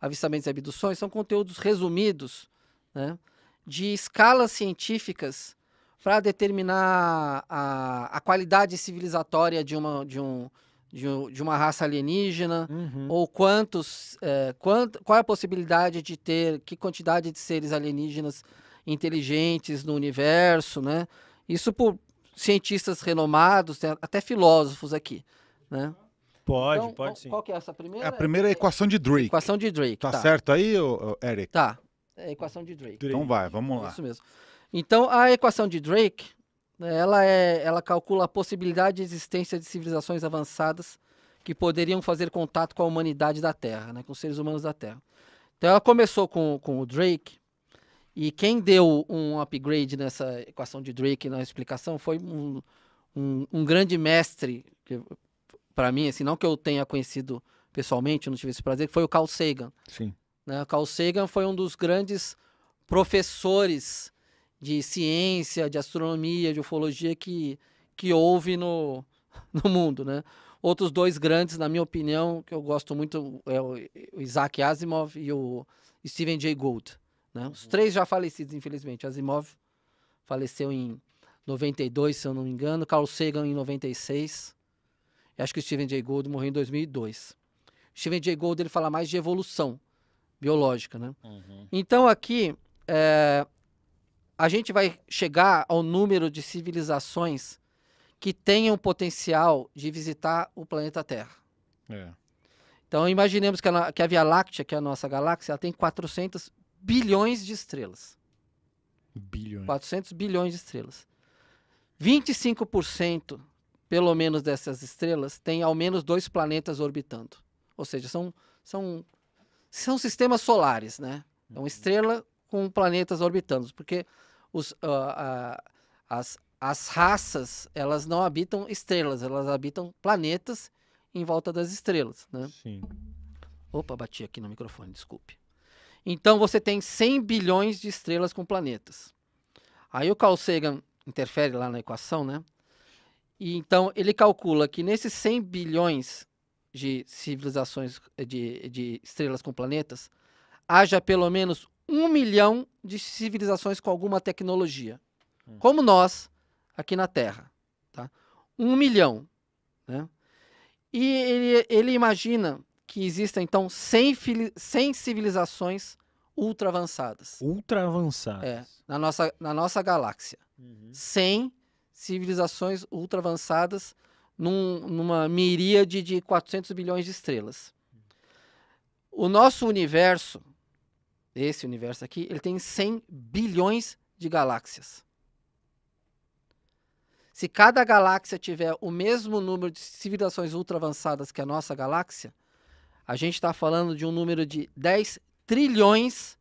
Avistamentos e Abduções, são conteúdos resumidos né, de escalas científicas para determinar a, a qualidade civilizatória de uma, de um, de, um, de uma raça alienígena, uhum. ou quantos, é, quant, qual é a possibilidade de ter, que quantidade de seres alienígenas inteligentes no universo, né? Isso por cientistas renomados, até filósofos aqui, né? Pode, então, pode qual, sim. Qual que é essa primeira? É a primeira é a equação de Drake. Equação de Drake. Tá, tá. certo aí, Eric? Tá. É a equação de Drake. Drake. Então vai, vamos lá. Isso mesmo. Então, a equação de Drake, ela, é, ela calcula a possibilidade de existência de civilizações avançadas que poderiam fazer contato com a humanidade da Terra, né, com os seres humanos da Terra. Então, ela começou com, com o Drake, e quem deu um upgrade nessa equação de Drake na explicação foi um, um, um grande mestre, para mim, assim, não que eu tenha conhecido pessoalmente, eu não tive esse prazer, foi o Carl Sagan. Sim. Né, Carl Sagan foi um dos grandes professores de ciência, de astronomia, de ufologia que, que houve no, no mundo, né? Outros dois grandes, na minha opinião, que eu gosto muito, é o Isaac Asimov e o Stephen Jay Gould. Né? Os uhum. três já falecidos, infelizmente. Asimov faleceu em 92, se eu não me engano, Carl Sagan em 96. E acho que o Stephen Jay Gould morreu em 2002. O Stephen Jay Gould ele fala mais de evolução biológica, né? Uhum. Então aqui é, a gente vai chegar ao número de civilizações que tenham potencial de visitar o planeta Terra. É. Então, imaginemos que a, que a Via Láctea, que é a nossa galáxia, ela tem 400 bilhões de estrelas. Bilhões. 400 bilhões de estrelas. 25%, pelo menos, dessas estrelas tem ao menos dois planetas orbitando. Ou seja, são, são, são sistemas solares, né? É uma uhum. estrela com planetas orbitando, porque os, uh, uh, as, as raças elas não habitam estrelas, elas habitam planetas em volta das estrelas, né? Sim. Opa, bati aqui no microfone, desculpe. Então você tem 100 bilhões de estrelas com planetas. Aí o Carl Sagan interfere lá na equação, né? E então ele calcula que nesses 100 bilhões de civilizações eh, de, de estrelas com planetas haja pelo menos um milhão de civilizações com alguma tecnologia. Hum. Como nós, aqui na Terra. Tá? Um milhão. Né? E ele, ele imagina que existem, então, 100, 100 civilizações ultra avançadas. Ultra avançadas. É, na nossa, na nossa galáxia. Uhum. 100 civilizações ultra avançadas num, numa miríade de 400 bilhões de estrelas. Hum. O nosso universo, esse universo aqui, ele tem 100 bilhões de galáxias. Se cada galáxia tiver o mesmo número de civilizações ultra avançadas que a nossa galáxia, a gente está falando de um número de 10 trilhões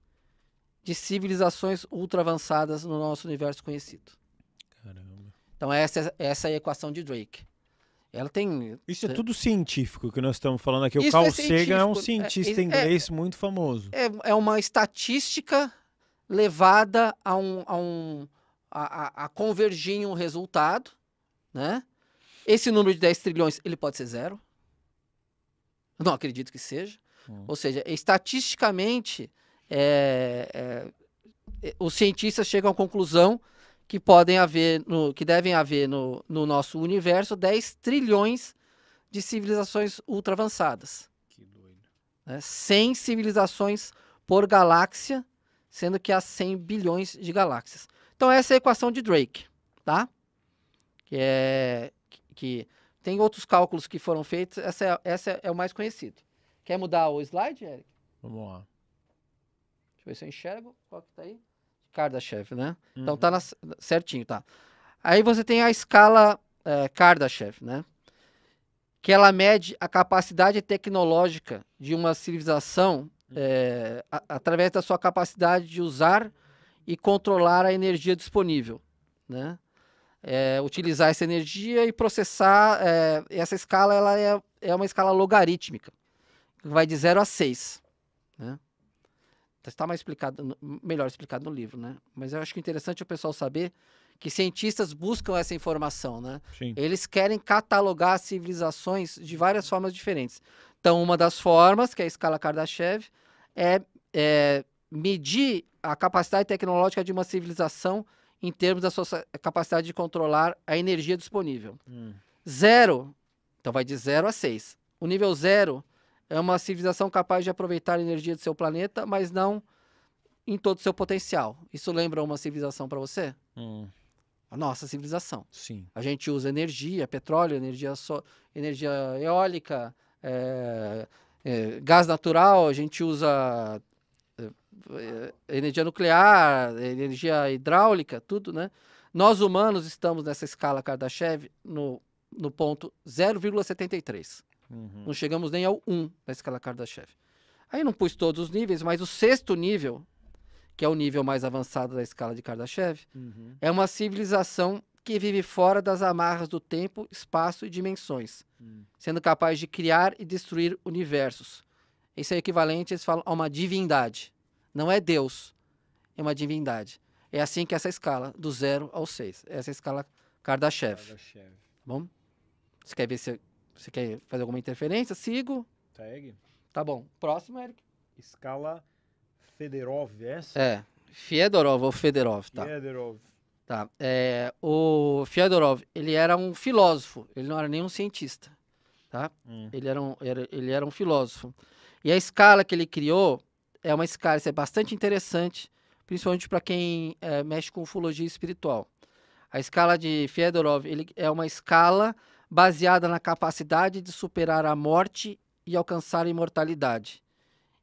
de civilizações ultra avançadas no nosso universo conhecido. Caramba. Então, essa, é, essa é a equação de Drake. Ela tem. Isso é tudo científico que nós estamos falando aqui. o Carl é Sagan é um né? cientista é, é, inglês muito famoso. É, é, uma estatística levada a um, a, um, a, a convergir em um resultado, né? Esse número de 10 trilhões, ele pode ser zero? Não acredito que seja. Hum. Ou seja, estatisticamente, é, os cientistas chegam à conclusão que podem haver, no, que devem haver no, no nosso universo 10 trilhões de civilizações ultra avançadas. Que doido. Né? 100 civilizações por galáxia, sendo que há 100 bilhões de galáxias. Então essa é a equação de Drake, tá? Que é que tem outros cálculos que foram feitos, essa é, essa é o mais conhecido. Quer mudar o slide, Eric? Vamos lá. Deixa eu ver se eu enxergo. Qual que tá aí? Kardashev, né? Uhum. Então tá uhum. na, certinho, tá. Aí você tem a escala é, Kardashev, né? Que ela mede a capacidade tecnológica de uma civilização uhum. é, a, através da sua capacidade de usar e controlar a energia disponível, né? É, utilizar essa energia e processar é, essa escala ela é, é uma escala logarítmica vai de 0 a 6 né? Está tá mais explicado, melhor explicado no livro, né? Mas eu acho que interessante é o pessoal saber que cientistas buscam essa informação, né? Sim. Eles querem catalogar civilizações de várias formas diferentes. Então, uma das formas, que é a escala Kardashev, é, é medir a capacidade tecnológica de uma civilização em termos da sua capacidade de controlar a energia disponível. Hum. Zero, então vai de zero a seis. O nível zero é uma civilização capaz de aproveitar a energia do seu planeta, mas não em todo o seu potencial. Isso lembra uma civilização para você? Hum. A nossa civilização. Sim. A gente usa energia, é petróleo, energia, so... energia eólica, é... É, gás natural, a gente usa é, é, energia nuclear, energia hidráulica, tudo, né? Nós humanos estamos nessa escala Kardashev no, no ponto 0,73. Uhum. Não chegamos nem ao 1 da escala Kardashev. Aí não pus todos os níveis, mas o sexto nível, que é o nível mais avançado da escala de Kardashev, uhum. é uma civilização que vive fora das amarras do tempo, espaço e dimensões, uhum. sendo capaz de criar e destruir universos. Isso é equivalente, eles falam, a uma divindade. Não é Deus, é uma divindade. É assim que essa escala, do zero ao seis. Essa é a escala Kardashev. Kardashev. Tá bom? Você quer ver se você quer fazer alguma interferência? Sigo. Segue. Tá bom. Próximo, Eric. Escala Federov, é essa? É. Fedorov ou Federov, tá? Fedorov. Tá. É, o Fedorov, ele era um filósofo, ele não era nenhum cientista, tá? Hum. Ele, era um, era, ele era um filósofo. E a escala que ele criou é uma escala é bastante interessante, principalmente para quem é, mexe com ufologia espiritual. A escala de Fedorov ele é uma escala baseada na capacidade de superar a morte e alcançar a imortalidade.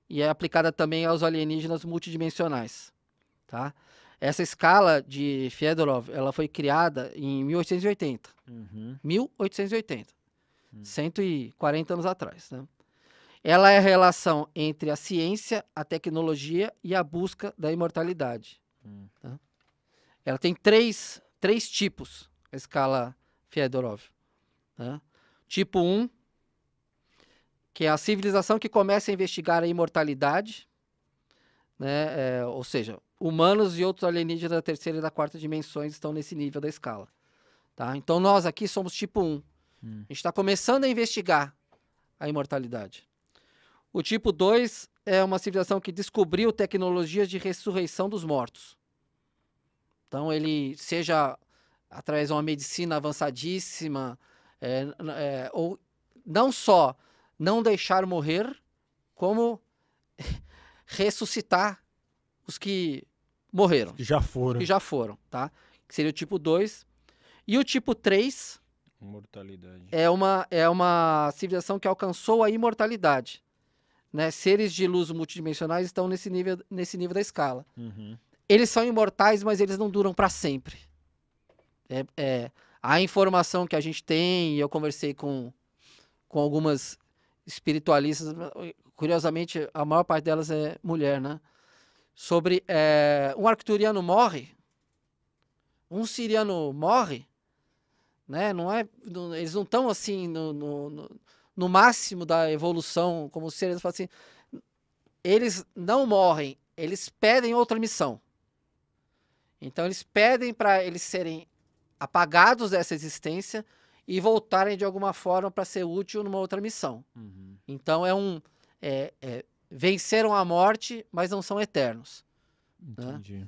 E é aplicada também aos alienígenas multidimensionais. Tá? Essa escala de Fedorov ela foi criada em 1880. Uhum. 1880. Uhum. 140 anos atrás. Né? Ela é a relação entre a ciência, a tecnologia e a busca da imortalidade. Uhum. Tá? Ela tem três, três tipos, a escala Fedorov. Né? Tipo 1, que é a civilização que começa a investigar a imortalidade, né? É, ou seja, humanos e outros alienígenas da terceira e da quarta dimensões estão nesse nível da escala. Tá? Então nós aqui somos tipo 1. Hum. A gente está começando a investigar a imortalidade. O tipo 2 é uma civilização que descobriu tecnologias de ressurreição dos mortos. Então ele seja através de uma medicina avançadíssima, é, é, ou não só não deixar morrer, como ressuscitar os que morreram. Que já foram. Que já foram, tá? Que seria o tipo 2. E o tipo 3 imortalidade. É uma é uma civilização que alcançou a imortalidade. Né? Seres de luz multidimensionais estão nesse nível, nesse nível da escala. Uhum. Eles são imortais, mas eles não duram para sempre. É, é, a informação que a gente tem, eu conversei com, com algumas espiritualistas, curiosamente, a maior parte delas é mulher, né? Sobre é, um arcturiano morre, um siriano morre, né? Não é, não, eles não estão assim no, no, no, máximo da evolução, como os sirianos assim. Eles não morrem, eles pedem outra missão. Então eles pedem para eles serem apagados dessa existência e voltarem de alguma forma para ser útil numa outra missão. Uhum. Então é um é, é, venceram a morte, mas não são eternos. Né? Entendi. Né?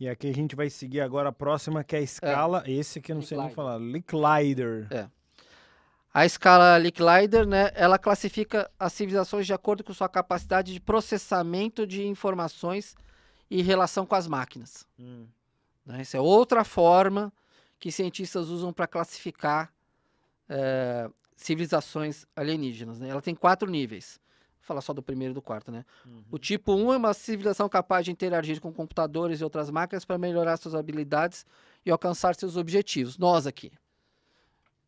E aqui a gente vai seguir agora a próxima que é a é. escala, é. esse que eu não sei nem falar, Licklider. É. A escala Licklider, né, ela classifica as civilizações de acordo com sua capacidade de processamento de informações e relação com as máquinas. Hum. Né? Isso é outra forma que cientistas usam para classificar é, civilizações alienígenas. Né? Ela tem quatro níveis. Vou falar só do primeiro e do quarto, né? Uhum. O tipo 1 é uma civilização capaz de interagir com computadores e outras máquinas para melhorar suas habilidades e alcançar seus objetivos. Nós aqui.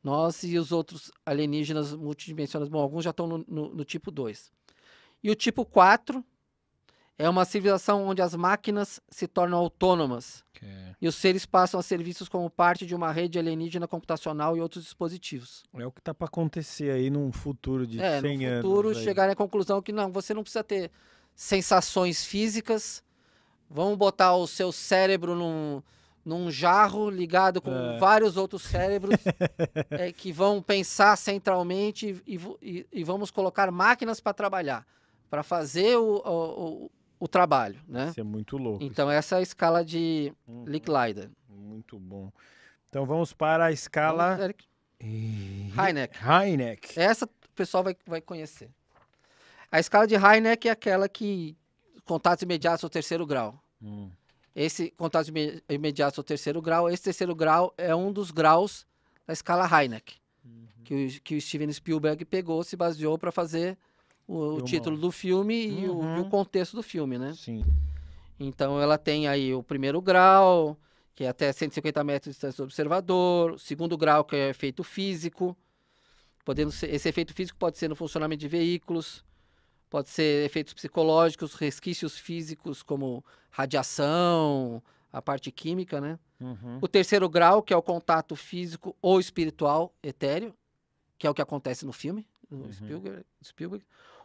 Nós e os outros alienígenas multidimensionais. Bom, alguns já estão no, no, no tipo 2. E o tipo 4 é uma civilização onde as máquinas se tornam autônomas okay. É. e os seres passam a serviços como parte de uma rede alienígena computacional e outros dispositivos. É o que está para acontecer aí num futuro de é, 100 anos. É, no futuro chegarem à conclusão que não, você não precisa ter sensações físicas, vamos botar o seu cérebro num, num jarro ligado com é. vários outros cérebros é, que vão pensar centralmente e, e, e vamos colocar máquinas para trabalhar, para fazer o, o, o o trabalho, né? Isso é muito louco. Então essa é a escala de uhum. Licklider. Muito bom. Então vamos para a escala Heineck. Heineck. Essa o pessoal vai, vai conhecer. A escala de Heineck é aquela que contatos imediatos ao terceiro grau. Hum. Esse contato imediato ao terceiro grau, esse terceiro grau é um dos graus da escala Heineck, uhum. que, o, que o Steven Spielberg pegou, se baseou para fazer o, o título do filme uhum. e, o, e, o, uhum. contexto do filme, né? Sim. Então ela tem aí o primeiro grau, que é até 150 metros de distância do observador, o segundo grau, que é efeito físico. Podendo ser, esse efeito físico pode ser no funcionamento de veículos, pode ser efeitos psicológicos, resquícios físicos como radiação, a parte química, né? Uhum. O terceiro grau, que é o contato físico ou espiritual etéreo, que é o que acontece no filme, no uhum. Spielberg, Spielberg.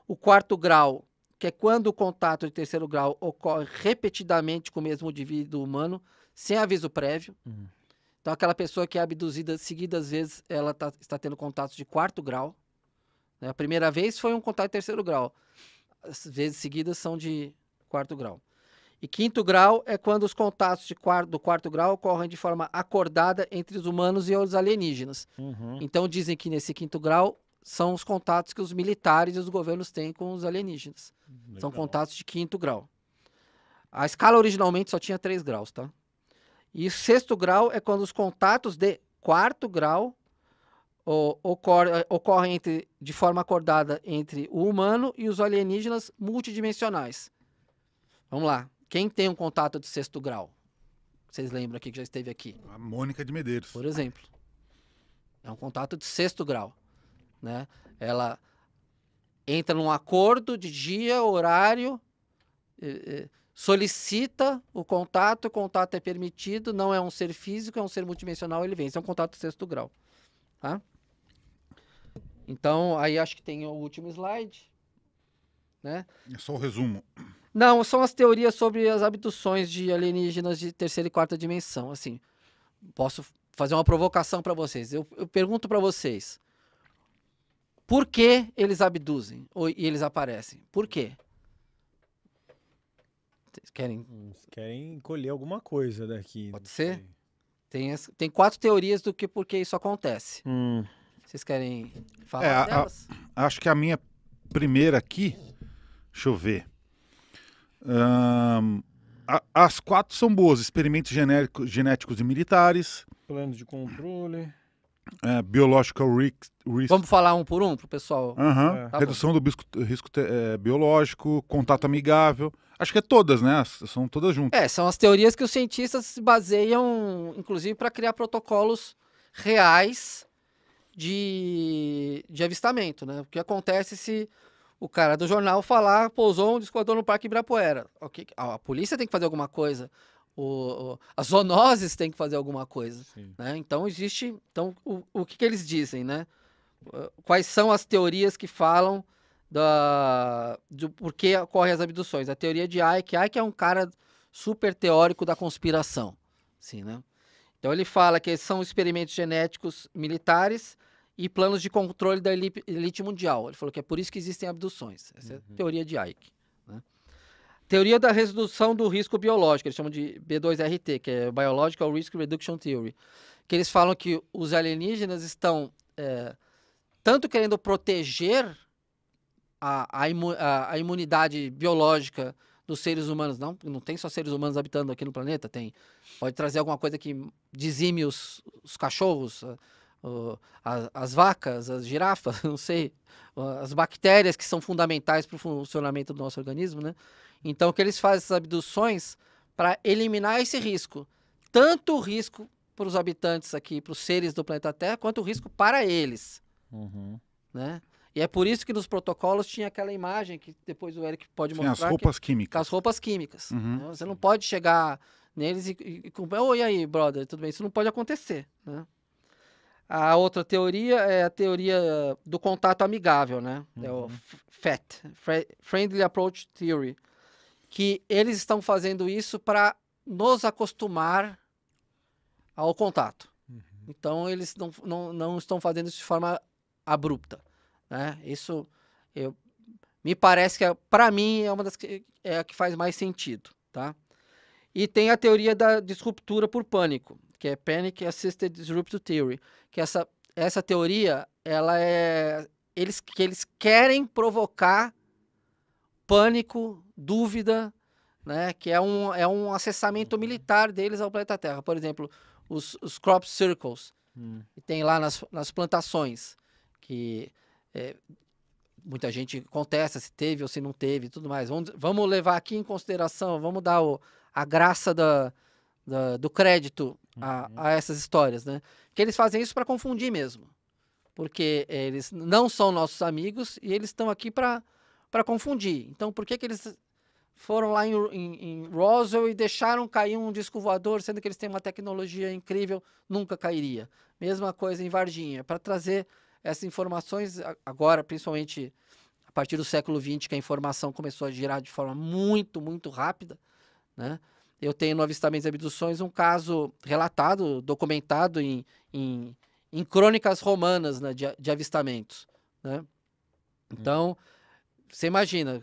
O quarto grau, que é quando o contato de terceiro grau ocorre repetidamente com o mesmo indivíduo humano, sem aviso prévio. Uhum. Então, aquela pessoa que é abduzida seguidas vezes, ela tá, está tendo contatos de quarto grau. Né? A primeira vez foi um contato de terceiro grau. As vezes seguidas são de quarto grau. E quinto grau é quando os contatos quarto, do quarto grau ocorrem de forma acordada entre os humanos e os alienígenas. Uhum. Então dizem que nesse quinto grau são os contatos que os militares e os governos têm com os alienígenas. Legal. São contatos de quinto grau. A escala originalmente só tinha três graus, tá? E sexto grau é quando os contatos de quarto grau ocorrem ocorre entre, de forma acordada entre o humano e os alienígenas multidimensionais. Vamos lá. Quem tem um contato de sexto grau? Vocês lembram aqui que já esteve aqui? A Mônica de Medeiros. Por exemplo. É um contato de sexto grau né? Ela entra num acordo de dia, horário, solicita o contato, o contato é permitido, não é um ser físico, é um ser multidimensional, ele vem. é um contato sexto grau, tá? Então, aí acho que tem o último slide, né? É só o resumo. Não, são as teorias sobre as abduções de alienígenas de terceira e quarta dimensão, assim. Posso fazer uma provocação para vocês. Eu, eu pergunto para vocês, por que eles abduzem ou, e eles aparecem? Por quê? Vocês querem? querem colher alguma coisa daqui. Pode ser? Tem, as, tem quatro teorias do que que isso acontece. Hum. Vocês querem falar é, delas? a, acho que a minha primeira aqui, deixa eu ver. Um, a, as quatro são boas: experimentos genérico, genéticos e militares. Planos de controle. É, biological risk, risk. Vamos falar um por um para o pessoal. Uhum. É. Tá Redução bom. do risco, risco te, é, biológico, contato amigável. Acho que é todas, né? São todas juntas. É, são as teorias que os cientistas se baseiam, inclusive, para criar protocolos reais de, de avistamento, né? O que acontece se o cara do jornal falar pousou um discoador no Parque Ibirapuera? Okay. A polícia tem que fazer alguma coisa o, as zoonoses têm que fazer alguma coisa. Né? Então existe. Então, o, o que, que, eles dizem, né? Eh, quais são as teorias que falam da, do porquê ocorrem as abduções? A teoria de Ike. Ike é um cara super teórico da conspiração. Assim, né? Então ele fala que são experimentos genéticos militares e planos de controle da elite mundial. Ele falou que é por isso que existem abduções. Essa uhum. é a uhum. teoria de Ike. Teoria da redução do risco biológico, eles chamam de B2RT, que é Biological Risk Reduction Theory, que eles falam que os alienígenas estão é, tanto querendo proteger a, a, imu, a, a imunidade biológica dos seres humanos. Não, não tem só seres humanos habitando aqui no planeta, tem. Pode trazer alguma coisa que dizime os, os cachorros, as, as, vacas, as girafas, não sei, as bactérias que são fundamentais para o funcionamento do nosso organismo, né? Então, que eles fazem essas abduções para eliminar esse risco, tanto o risco para os habitantes aqui, para os seres do planeta Terra, quanto o risco para eles, uhum. né? E é por isso que nos protocolos tinha aquela imagem que depois o Eric pode Sim, mostrar. As roupas que, químicas. As roupas químicas. Uhum. Né? Você não pode chegar neles e, e, e, e aí, brother, tudo bem? Isso não pode acontecer, né? A outra teoria é a teoria do contato amigável, né? Uhum. É o uhum. FAT, Friendly Approach Theory, que eles estão fazendo isso para nos acostumar ao contato. Uhum. Então eles não, não, não estão fazendo isso de forma abrupta, né? Isso eu, me parece que é, para mim é uma das que é a que faz mais sentido, tá? E tem a teoria da disruptura por pânico, que é Panic Assisted Disruptive Theory, que essa, essa teoria, ela é eles que eles querem provocar pânico, dúvida, né, que é um, é um acessamento uhum. militar deles ao planeta Terra. Por exemplo, os, os crop circles, hum. que tem lá nas, nas plantações, que é, muita gente contesta se teve ou se não teve tudo mais. Vamos, vamos levar aqui em consideração, vamos dar o, a graça da, da, do crédito a, uhum. a, essas histórias, né? Que eles fazem isso para confundir mesmo. Porque eles não são nossos amigos e eles estão aqui para confundir. Então, por que, que eles foram lá em, em, em, Roswell e deixaram cair um disco voador, sendo que eles têm uma tecnologia incrível, nunca cairia. Mesma coisa em Varginha, para trazer essas informações agora, principalmente a partir do século XX, que a informação começou a girar de forma muito, muito rápida, né? Eu tenho no avistamento e abduções um caso relatado, documentado em, em, em crônicas romanas né, de, de, avistamentos. Né? Hum. Então, você imagina,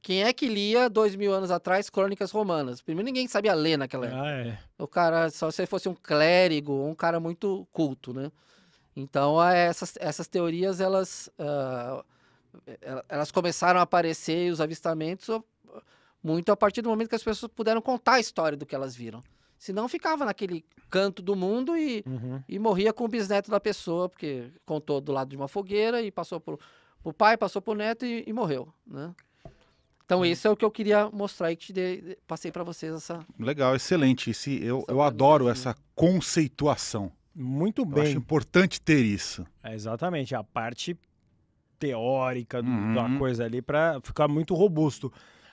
quem é que lia dois mil anos atrás crônicas romanas? Primeiro, ninguém sabia ler naquela época. Ah, é. O cara, só se fosse um clérigo, um cara muito culto, né? Então, essas, essas teorias, elas, uh, elas começaram a aparecer, os avistamentos muito a partir do momento que as pessoas puderam contar a história do que elas viram. Senão ficava naquele canto do mundo e, uhum. e morria com o bisneto da pessoa, porque contou do lado de uma fogueira e passou pro, pro pai, passou pro neto e, e morreu, né? Então, isso uhum. é o que eu queria mostrar e que te dei, passei para vocês essa. Legal, excelente. Esse, eu, eu adoro essa conceituação. Muito bem. Eu acho importante ter isso. É exatamente, a parte teórica de uhum. da coisa ali para ficar muito robusto.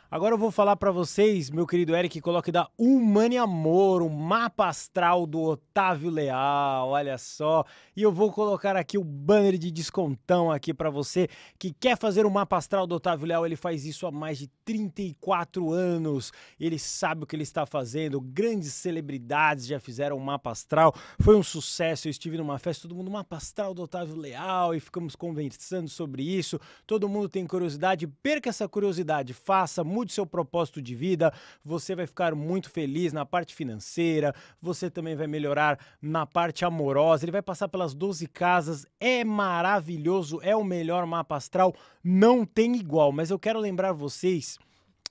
Agora eu vou falar para vocês, meu querido Eric, coloque da Humane Amor, o mapa astral do Otávio Leal, olha só. E eu vou colocar aqui o banner de descontão aqui para você que quer fazer o mapa astral do Otávio Leal. Ele faz isso há mais de 34 anos. Ele sabe o que ele está fazendo. Grandes celebridades já fizeram o mapa astral. Foi um sucesso. Eu estive numa festa, todo mundo mapa astral do Otávio Leal e ficamos conversando sobre isso. Todo mundo tem curiosidade, perca essa curiosidade, faça mude seu propósito de vida, você vai ficar muito feliz na parte financeira, você também vai melhorar na parte amorosa, ele vai passar pelas 12 casas, é maravilhoso, é o melhor mapa astral, não tem igual, mas eu quero lembrar vocês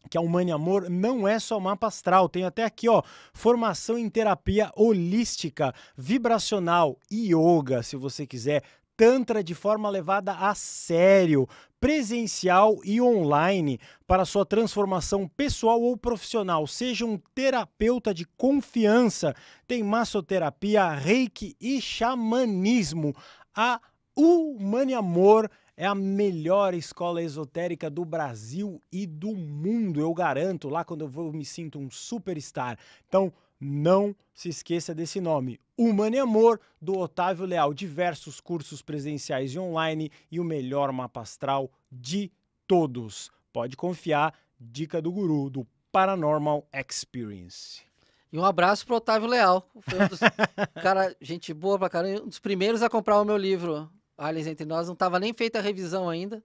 que a Humane Amor não é só mapa astral, tem até aqui, ó, formação em terapia holística, vibracional, yoga, se você quiser Tantra de forma levada a sério, presencial e online, para sua transformação pessoal ou profissional. Seja um terapeuta de confiança. Tem massoterapia, reiki e xamanismo. A Humane Amor é a melhor escola esotérica do Brasil e do mundo, eu garanto. Lá quando eu vou, me sinto um superstar. Então, não se esqueça desse nome. Humano e Amor, do Otávio Leal. Diversos cursos presenciais e online e o melhor mapa astral de todos. Pode confiar, dica do guru do Paranormal Experience. E um abraço pro Otávio Leal. Foi um dos... cara, gente boa pra caramba. Um dos primeiros a comprar o meu livro, Aliens Entre Nós. Não tava nem feita a revisão ainda.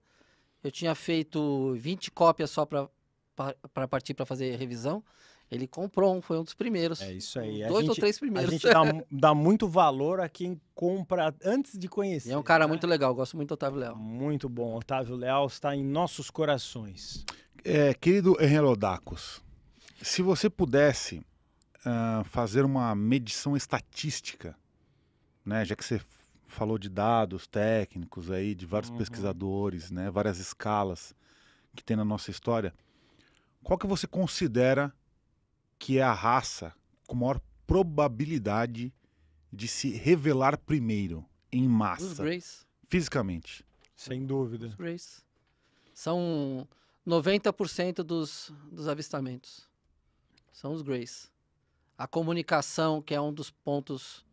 Eu tinha feito 20 cópias só para partir para fazer revisão. Ele comprou um, foi um dos primeiros. É isso aí. Dois gente, ou três primeiros. A gente dá, dá, muito valor a quem compra antes de conhecer. E é um cara né? muito legal, gosto muito do Otávio Leal. Muito bom, Otávio Leal está em nossos corações. É, querido Dacos, se você pudesse uh, fazer uma medição estatística, né, já que você falou de dados técnicos aí, de vários uhum. pesquisadores, né, várias escalas que tem na nossa história, qual que você considera que é a raça com maior probabilidade de se revelar primeiro, em massa. Os Grays. Fisicamente. Sem dúvida. Os Grays. São 90% dos, dos avistamentos. São os Grays. A comunicação, que é um dos pontos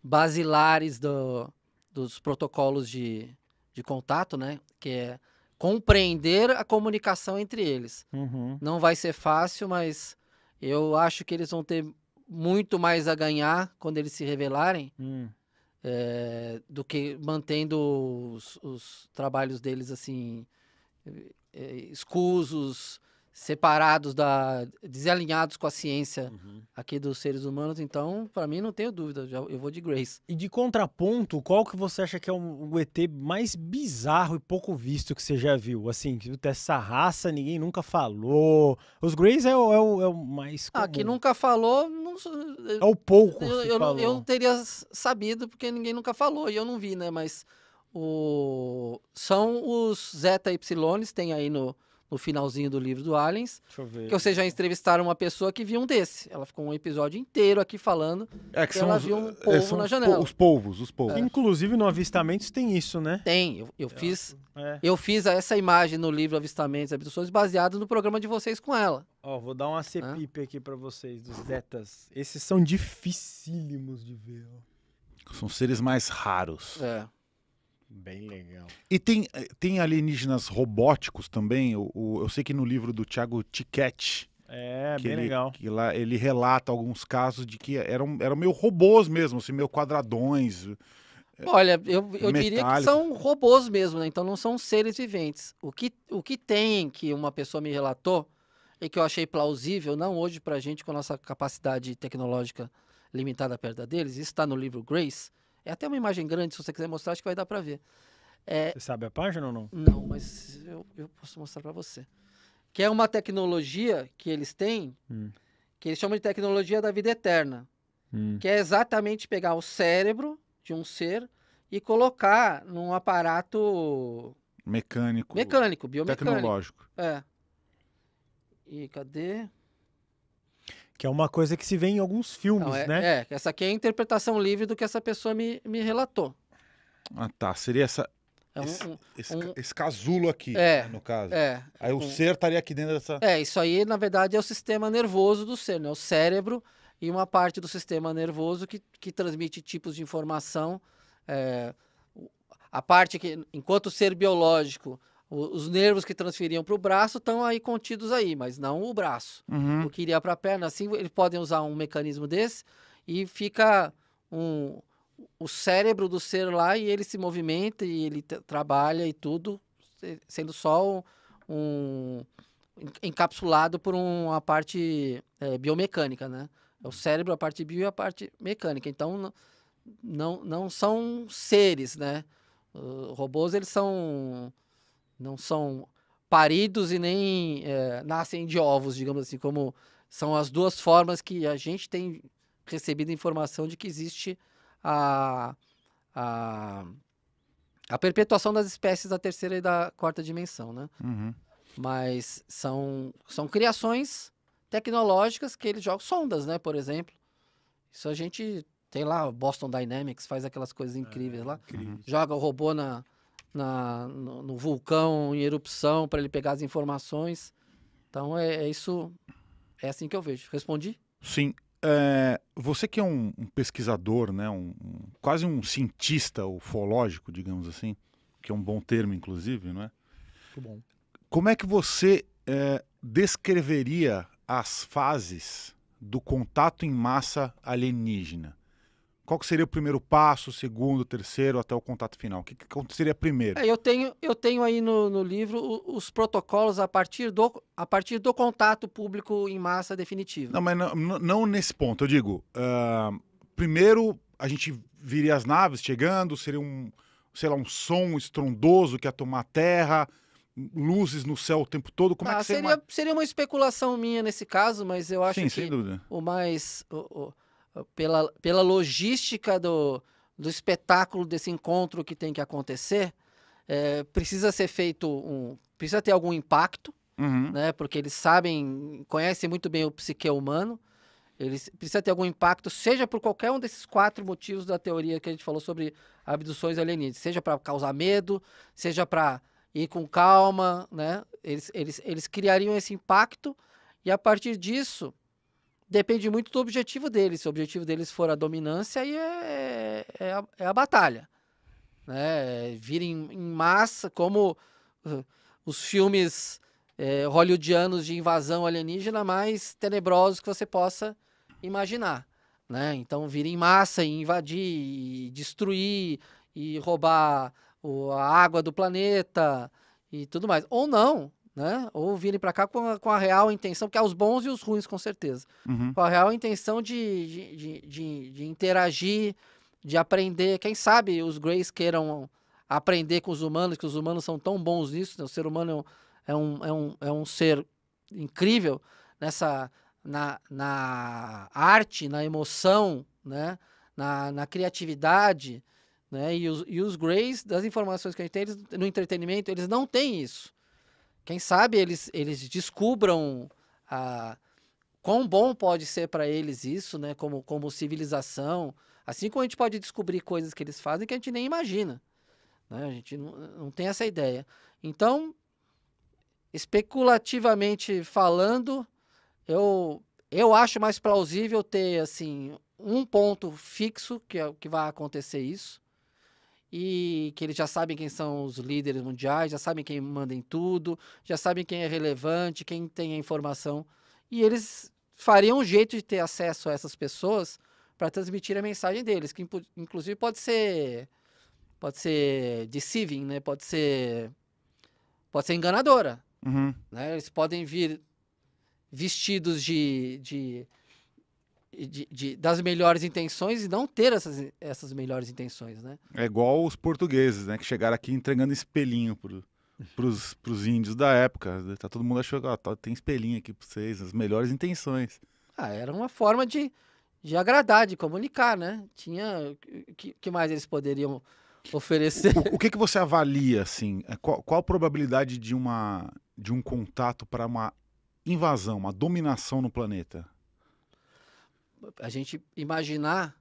basilares do, dos protocolos de, de contato, né? Que é compreender a comunicação entre eles. Uhum. Não vai ser fácil, mas eu acho que eles vão ter muito mais a ganhar quando eles se revelarem hum. é, do que mantendo os, os trabalhos deles assim é, escusos, separados da desalinhados com a ciência uhum. aqui dos seres humanos então para mim não tenho dúvida já, eu vou de Grace e de contraponto qual que você acha que é o, o ET mais bizarro e pouco visto que você já viu assim dessa raça ninguém nunca falou os Grays é, é, é, o mais comum. ah que nunca falou não, é o pouco eu, eu, eu, teria sabido porque ninguém nunca falou e eu não vi né mas o são os Zeta Ypsilones tem aí no no finalzinho do livro do Aliens. Deixa eu ver. Que vocês já entrevistaram uma pessoa que viu um desse. Ela ficou um episódio inteiro aqui falando é que, que ela os, viu um é, povo na janela. Os povos, os povos. É. Inclusive no Avistamentos tem isso, né? Tem. Eu, eu fiz é. eu fiz essa imagem no livro Avistamentos e Abduções baseado no programa de vocês com ela. Ó, vou dar uma cepipe aqui para vocês dos zetas. Esses são dificílimos de ver, ó. São seres mais raros. É. Bem legal. E tem, eh, tem alienígenas robóticos também. eu eu sei que no livro do Thiago Tiquet. É, bem ele, legal. Que lá ele relata alguns casos de que eram, eram meio robôs mesmo, assim, meio quadradões. Eh, Olha, eu, eu diria que são robôs mesmo, né? Então não são seres viventes. O que, o que tem que uma pessoa me relatou e que eu achei plausível, não hoje pra gente, com a nossa capacidade tecnológica limitada perto deles, isso está no livro Grace, é até uma imagem grande, se você quiser mostrar, acho que vai dar para ver. É... Você sabe a página ou não? Não, mas eu, eu posso mostrar para você. Que é uma tecnologia que eles têm, hum. que eles chamam de tecnologia da vida eterna. Hum. Que é exatamente pegar o cérebro de um ser e colocar num aparato... Mecânico. Mecânico, biomecânico. Tecnológico. É. E cadê? Que é uma coisa que se vê em alguns filmes, Não, é, né? É, essa aqui é a interpretação livre do que essa pessoa me, me relatou. Ah, tá. Seria essa. É um, esse, um, esse, um, esse, casulo aqui, é, né, no caso. É, aí o ser estaria aqui dentro dessa. É, isso aí, na verdade, é o sistema nervoso do ser, né? O cérebro e uma parte do sistema nervoso que, que transmite tipos de informação. É, a parte que, enquanto o ser biológico, os nervos que transferiam para o braço estão aí contidos aí, mas não o braço. Uhum. O que iria para a perna, assim, eles podem usar um mecanismo desse e fica um, o cérebro do ser lá e ele se movimenta e ele trabalha e tudo, sendo só um, um encapsulado por uma parte é, biomecânica, né? É o cérebro, a parte bio e a parte mecânica. Então, não, não são seres, né? Uh, robôs, eles são não são paridos e nem é, nascem de ovos, digamos assim, como são as duas formas que a gente tem recebido informação de que existe a, a, a perpetuação das espécies da terceira e da quarta dimensão, né? Uhum. Mas são, são criações tecnológicas que eles jogam sondas, né? Por exemplo, isso a gente tem lá, Boston Dynamics faz aquelas coisas incríveis é, lá, incrível. joga o robô na, na, no, no vulcão em erupção para ele pegar as informações. Então é, é, isso, é assim que eu vejo. Respondi? Sim. É, você que é um, um pesquisador, né, um, um, quase um cientista ufológico, digamos assim, que é um bom termo, inclusive, não é? Muito bom. Como é que você é, descreveria as fases do contato em massa alienígena? Qual que seria o primeiro passo, o segundo, o terceiro, até o contato final? O que, que aconteceria primeiro? É, eu, tenho, eu tenho aí no, no livro os, os protocolos a partir, do, a partir do contato público em massa definitivo. Não, mas não, não nesse ponto. Eu digo, uh, primeiro a gente viria as naves chegando, seria um, sei lá, um som estrondoso que ia tomar terra, luzes no céu o tempo todo. Como é ah, é que seria? Seria uma... seria uma especulação minha nesse caso, mas eu acho Sim, que sem dúvida. o mais... O, o pela, pela logística do, do espetáculo desse encontro que tem que acontecer, é, precisa ser feito um. Precisa ter algum impacto, uhum. né? Porque eles sabem, conhecem muito bem o psique humano. Eles precisa ter algum impacto, seja por qualquer um desses quatro motivos da teoria que a gente falou sobre abduções alienígenas, seja para causar medo, seja para ir com calma, né? Eles, eles, eles criariam esse impacto e a partir disso depende muito do objetivo deles. Se o objetivo deles for a dominância, aí é, é, é a, é a batalha. Né? Virem em massa, como os filmes é, hollywoodianos de invasão alienígena mais tenebrosos que você possa imaginar. Né? Então, virem em massa e invadir, e destruir e roubar o, a água do planeta e tudo mais. Ou não, né? Ou virem para cá com a, com a, real intenção, que há é os bons e os ruins, com certeza. Uhum. Com a real intenção de, de, de, de, interagir, de aprender. Quem sabe os Greys queiram aprender com os humanos, que os humanos são tão bons nisso. Né? O ser humano é, é um, é um, é um ser incrível nessa na, na arte, na emoção, né? na, na criatividade. Né? E, os, e os Greys, das informações que a gente tem, eles, no entretenimento, eles não têm isso. Quem sabe eles, eles descubram a, ah, quão bom pode ser para eles isso, né? Como, como civilização. Assim como a gente pode descobrir coisas que eles fazem que a gente nem imagina. Né? A gente não, não tem essa ideia. Então, especulativamente falando, eu, eu acho mais plausível ter assim um ponto fixo que, é, que vai acontecer isso e que eles já sabem quem são os líderes mundiais, já sabem quem manda em tudo, já sabem quem é relevante, quem tem a informação. E eles fariam um jeito de ter acesso a essas pessoas para transmitir a mensagem deles, que inclusive pode ser pode ser deceiving, né? Pode ser pode ser enganadora, uhum. né? Eles podem vir vestidos de, de de, de, das melhores intenções e não ter essas, essas melhores intenções, né? É igual os portugueses, né? Que chegaram aqui entregando espelhinho pro, pros, pros índios da época. Né? Tá todo mundo achou que ah, tá, tem espelhinho aqui pra vocês, as melhores intenções. Ah, era uma forma de, de agradar, de comunicar, né? Tinha... que, que mais eles poderiam oferecer? O, o, o que, que você avalia, assim? É, qual, qual a probabilidade de, uma, de um contato para uma invasão, uma dominação no planeta? a gente imaginar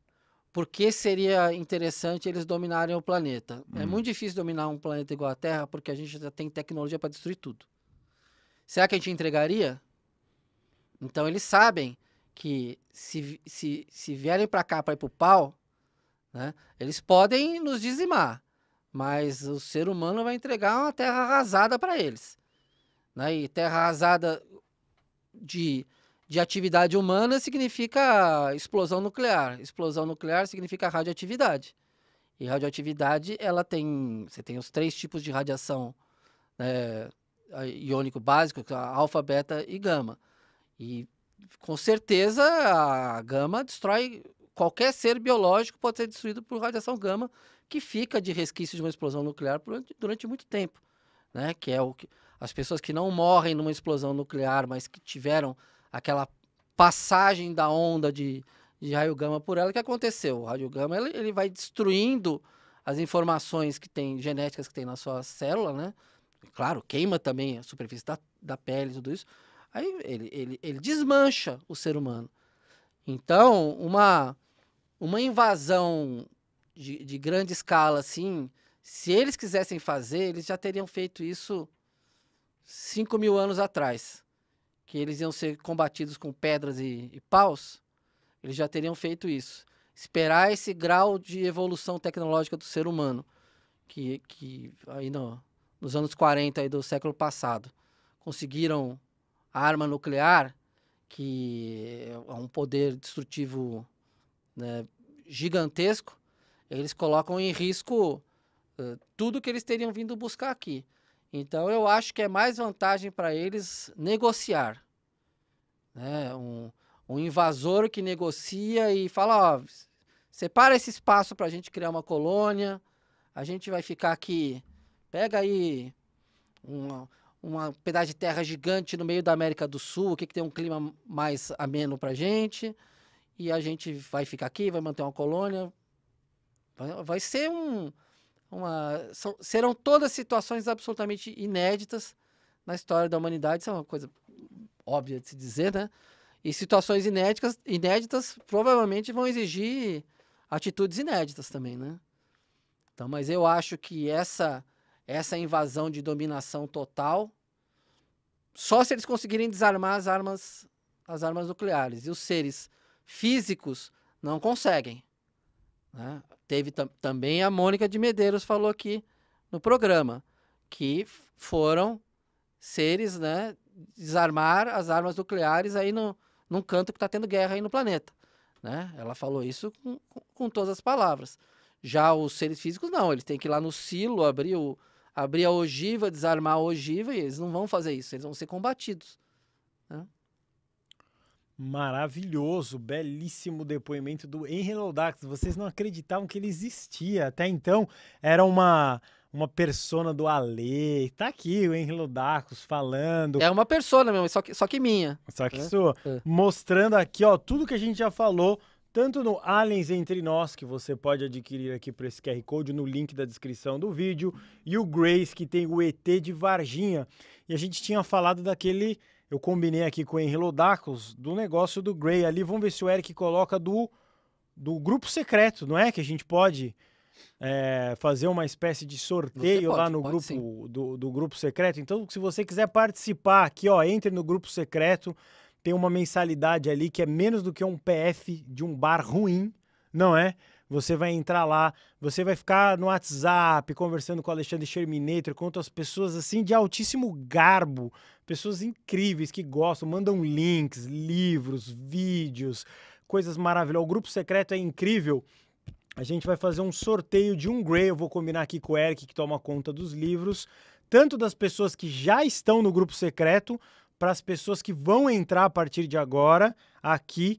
por que seria interessante eles dominarem o planeta. É uhum. muito difícil dominar um planeta igual a Terra, porque a gente já tem tecnologia para destruir tudo. Será que a gente entregaria? Então eles sabem que se, se, se vierem para cá para ir para o pau, né, eles podem nos dizimar, mas o ser humano vai entregar uma terra arrasada para eles. Né? E terra arrasada de de atividade humana significa explosão nuclear. Explosão nuclear significa radioatividade. E radioatividade, ela tem. Você tem os três tipos de radiação né, iônico básico, é alfa, beta e gama. E com certeza a gama destrói qualquer ser biológico pode ser destruído por radiação gama que fica de resquício de uma explosão nuclear durante muito tempo, né? Que é o que as pessoas que não morrem numa explosão nuclear, mas que tiveram aquela passagem da onda de, de raio gama por ela que aconteceu. O raio gama ele, ele vai destruindo as informações que tem genéticas que tem na sua célula, né? Claro, queima também a superfície da, da pele, tudo isso. Aí ele, ele, ele desmancha o ser humano. Então, uma, uma invasão de, de grande escala, assim, se eles quisessem fazer, eles já teriam feito isso 5 mil anos atrás que eles iam ser combatidos com pedras e, e paus, eles já teriam feito isso. Esperar esse grau de evolução tecnológica do ser humano, que, que aí no, nos anos 40 aí do século passado conseguiram a arma nuclear, que é um poder destrutivo né, gigantesco, eles colocam em risco uh, tudo que eles teriam vindo buscar aqui. Então eu acho que é mais vantagem para eles negociar. Né? Um, um invasor que negocia e fala, ó, separa esse espaço para a gente criar uma colônia, a gente vai ficar aqui, pega aí uma, uma pedaço de terra gigante no meio da América do Sul, que, que tem um clima mais ameno para gente, e a gente vai ficar aqui, vai manter uma colônia. Vai, vai ser um, uma, são, serão todas situações absolutamente inéditas na história da humanidade, isso é uma coisa óbvia de se dizer, né? E situações inéditas, inéditas provavelmente vão exigir atitudes inéditas também, né? Então, mas eu acho que essa essa invasão de dominação total só se eles conseguirem desarmar as armas as armas nucleares e os seres físicos não conseguem. Né? Teve também a Mônica de Medeiros falou aqui no programa que foram seres, né, desarmar as armas nucleares aí no, num canto que está tendo guerra aí no planeta, né? Ela falou isso com, com, todas as palavras. Já os seres físicos não, eles têm que ir lá no silo abrir o abrir a ogiva, desarmar a ogiva e eles não vão fazer isso, eles vão ser combatidos. Né? Maravilhoso, belíssimo depoimento do Henry Lodax. Vocês não acreditavam que ele existia. Até então era uma uma persona do Ale. Tá aqui o Henry Lodacos falando. É uma persona mesmo, só que, só que minha. Só que é? sua. É. Mostrando aqui, ó, tudo que a gente já falou, tanto no Aliens Entre Nós, que você pode adquirir aqui por esse QR Code no link da descrição do vídeo, e o Grace, que tem o ET de Varginha. E a gente tinha falado daquele eu combinei aqui com o Henry Lodacos do negócio do Gray ali. Vamos ver se o Eric coloca do, do grupo secreto, não é? Que a gente pode é, fazer uma espécie de sorteio pode, lá no grupo do, do, grupo secreto. Então, se você quiser participar aqui, ó, entre no grupo secreto. Tem uma mensalidade ali que é menos do que um PF de um bar ruim, não é? você vai entrar lá, você vai ficar no WhatsApp conversando com o Alexandre Sherminator, com outras pessoas assim de altíssimo garbo, pessoas incríveis que gostam, mandam links, livros, vídeos, coisas maravilhosas. O grupo secreto é incrível. A gente vai fazer um sorteio de um Grey. Eu vou combinar aqui com o Eric, que toma conta dos livros, tanto das pessoas que já estão no grupo secreto, para as pessoas que vão entrar a partir de agora aqui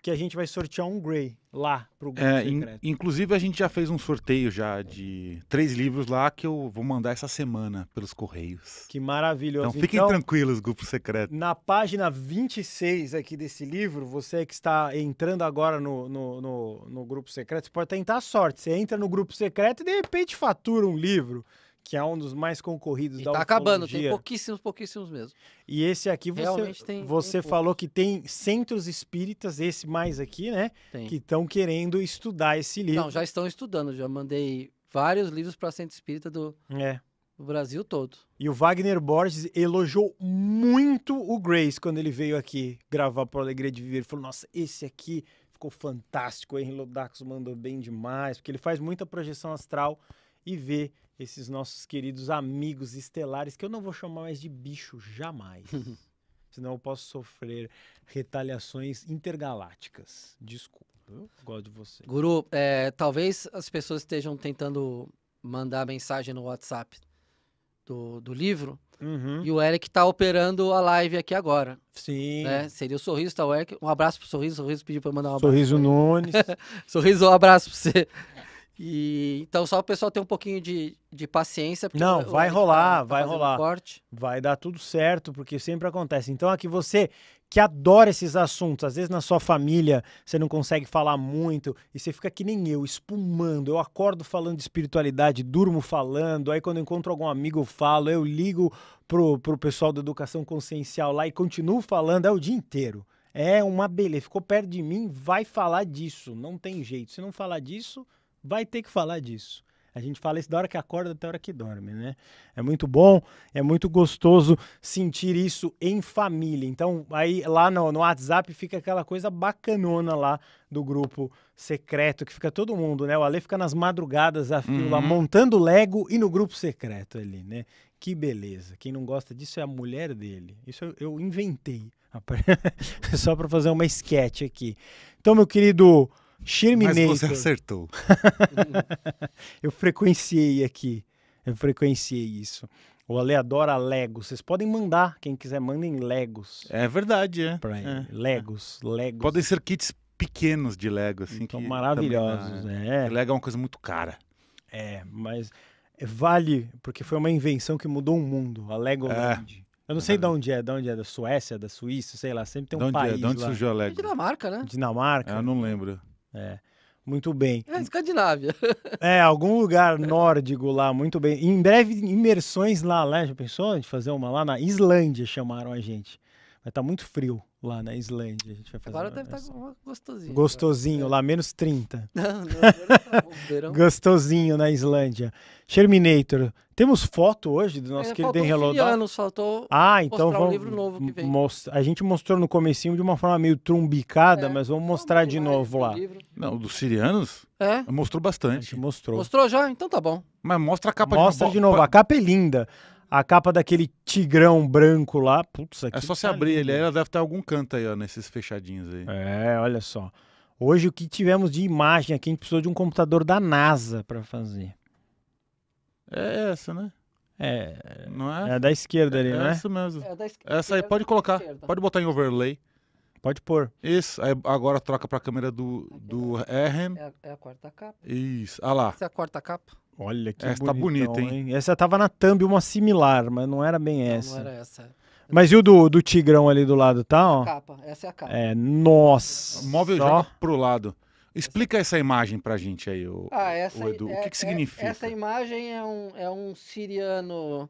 porque a gente vai sortear um Grey lá para o é, in, Inclusive, a gente já fez um sorteio já de três livros lá que eu vou mandar essa semana pelos Correios. Que maravilhoso. Então fiquem então, tranquilos, Grupo Secreto. Na página 26 aqui desse livro, você que está entrando agora no, no, no, no Grupo Secreto, você pode tentar a sorte. Você entra no Grupo Secreto e de repente fatura um livro que é um dos mais concorridos e da tá ufologia. acabando, tem pouquíssimos, pouquíssimos mesmo. E esse aqui você, tem, você tem falou que tem centros espíritas, esse mais aqui, né? Tem. Que estão querendo estudar esse livro. Não, já estão estudando, já mandei vários livros para centro espírita do, é. do Brasil todo. E o Wagner Borges elogiou muito o Grace quando ele veio aqui gravar para o Alegria de Viver. Ele falou, nossa, esse aqui ficou fantástico, o Henry Lodacos mandou bem demais, porque ele faz muita projeção astral e vê esses nossos queridos amigos estelares, que eu não vou chamar mais de bicho jamais. Senão eu posso sofrer retaliações intergalácticas. Desculpa, eu gosto de você. Guru, é, talvez as pessoas estejam tentando mandar mensagem no WhatsApp do, do livro. Uhum. E o Eric está operando a live aqui agora. Sim. Né? Seria o Sorriso, tá? O Eric. Um abraço pro Sorriso. Sorriso pediu para mandar um abraço. Sorriso Nunes. sorriso, um abraço para você. E, então, só o pessoal ter um pouquinho de, de paciência. Não, vai rolar, tá, tá vai rolar. Corte. Vai dar tudo certo, porque sempre acontece. Então, aqui você que adora esses assuntos, às vezes na sua família você não consegue falar muito e você fica que nem eu, espumando. Eu acordo falando de espiritualidade, durmo falando. Aí, quando eu encontro algum amigo, eu falo. Eu ligo pro, pro pessoal da educação consciencial lá e continuo falando. É o dia inteiro. É uma beleza. Ficou perto de mim, vai falar disso. Não tem jeito. Se não falar disso vai ter que falar disso. A gente fala isso da hora que acorda até a hora que dorme, né? É muito bom, é muito gostoso sentir isso em família. Então, aí lá no, no WhatsApp fica aquela coisa bacanona lá do grupo secreto, que fica todo mundo, né? O Ale fica nas madrugadas a uhum. montando Lego e no grupo secreto ali, né? Que beleza. Quem não gosta disso é a mulher dele. Isso eu, eu inventei. Só para fazer uma esquete aqui. Então, meu querido Shirminator. Mas você acertou. eu frequenciei aqui. Eu frequenciei isso. O Ale adora Legos. Vocês podem mandar, quem quiser, mandem Legos. É verdade, é. Pra é. Legos, Legos. Podem ser kits pequenos de Lego, assim. Então, que maravilhosos, também, né? é. Lego é uma coisa muito cara. É, mas vale, porque foi uma invenção que mudou o mundo, a Lego É. Eu não sei é. de onde é, de onde é, da Suécia, da Suíça, sei lá, sempre tem um onde é? país. É? De onde lá. surgiu a Lego? Dinamarca, né? Dinamarca. Ah, não lembro. É. Muito bem. É, Escandinávia. É, algum lugar nórdico lá, muito bem. Em breve, imersões lá, né? Já pensou de fazer uma lá na Islândia, chamaram a gente. Vai estar tá muito frio lá na Islândia. A gente vai fazer Agora deve estar tá gostosinho. Gostosinho, lá menos 30. Não, não, tá gostosinho na Islândia. Terminator, temos foto hoje do nosso é, querido Enrelodal? anos, faltou ah, então vamos, um livro novo que vem. Mostra, a gente mostrou no comecinho de uma forma meio trumbicada, é, mas vamos tá mostrar de novo lá. Livro. Não, dos sirianos? É? Mostrou bastante. Mostrou. Mostrou já? Então tá bom. Mas mostra a capa mostra de novo. Mostra de novo, a capa é linda a capa daquele tigrão branco lá. Putz, aqui é só tá se abrir lindo. ele, ela deve ter algum canto aí, ó, nesses fechadinhos aí. É, olha só. Hoje o que tivemos de imagem aqui, a gente precisou de um computador da NASA para fazer. É essa, né? É. Não é? É da esquerda ali, é né? É essa mesmo. É da esquerda. Essa aí pode colocar, pode botar em overlay. Pode pôr. Isso, aí agora troca para a câmera do, do RM. É a, é a quarta capa. Isso, ah lá. Essa é a quarta capa. Olha que Essa tá bonitão, tá bonita, hein? hein? Essa tava na thumb, uma similar, mas não era bem essa. Não era essa. Mas e o do, do Tigrão ali do lado, tá? Ó? Capa, essa é a capa. É, nossa. Móvel Só... joga pro lado. Explica essa imagem pra gente aí, o, ah, essa, o Edu. É, o que, é, que é, significa? É, essa imagem é um, é um siriano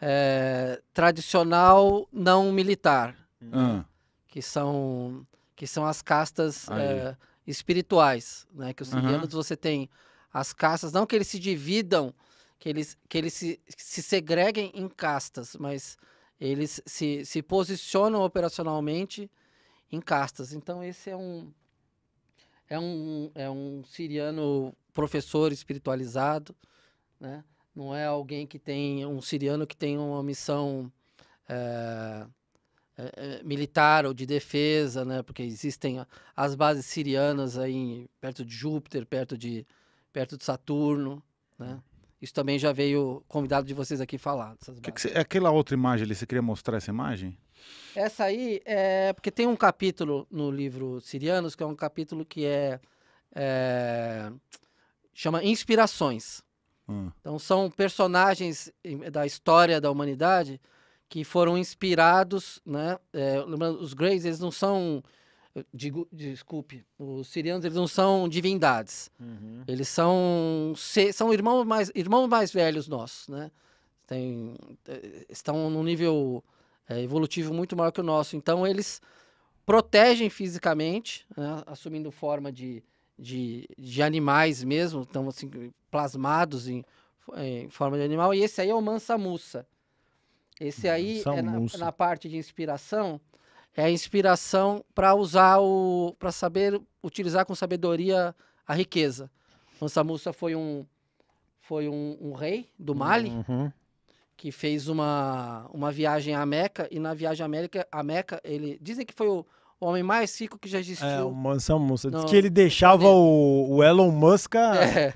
é, tradicional não militar. Hum. Que, são, que são as castas é, espirituais. Né? Que os sirianos uhum. você tem as castas, não que eles se dividam, que eles, que eles se, se segreguem em castas, mas eles se, se posicionam operacionalmente em castas. Então, esse é um, é um, é um siriano professor espiritualizado, né? não é alguém que tem um siriano que tem uma missão é, é, militar ou de defesa, né? Porque existem as bases sirianas aí perto de Júpiter, perto de perto de Saturno, né? Isso também já veio convidado de vocês aqui falar. Que que cê, é aquela outra imagem ali, você queria mostrar essa imagem? Essa aí é porque tem um capítulo no livro Sirianos que é um capítulo que é, é chama Inspirações. Hum. Então são personagens da história da humanidade que foram inspirados, né? É, os Greys eles não são digo, desculpe, os sirianos eles não são divindades. Uhum. Eles são são irmãos mais irmãos mais velhos nossos, né? Tem, eh, estão num nível é, evolutivo muito maior que o nosso. Então eles protegem fisicamente, né? assumindo forma de, de, de animais mesmo, estão assim, plasmados em, em, forma de animal. E esse aí é o Mansa Musa. Esse aí é na, é na parte de inspiração é a inspiração para usar o para saber utilizar com sabedoria a riqueza. Mansa Musa foi um foi um, um rei do Mali uhum. que fez uma, uma viagem à Meca e na viagem à Meca, a Meca ele dizem que foi o, o homem mais rico que já é, existiu. É, o Mansa Musa. Diz que ele deixava o, o Elon Musk é.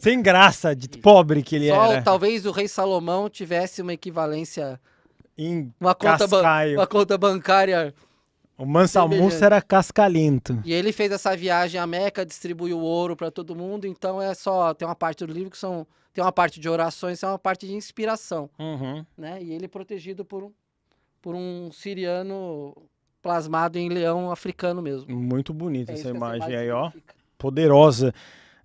sem graça, de pobre que ele Só, era. Talvez o rei Salomão tivesse uma equivalência em uma conta, uma conta bancária. O Mansalmo Almoço era cascalento. E ele fez essa viagem à Meca, distribuiu ouro para todo mundo. Então é só. Tem uma parte do livro que são. Tem uma parte de orações, tem uma parte de inspiração. Uhum. Né? E ele é protegido por, por um siriano plasmado em leão africano mesmo. Muito bonita é essa, essa imagem aí, ó. Poderosa.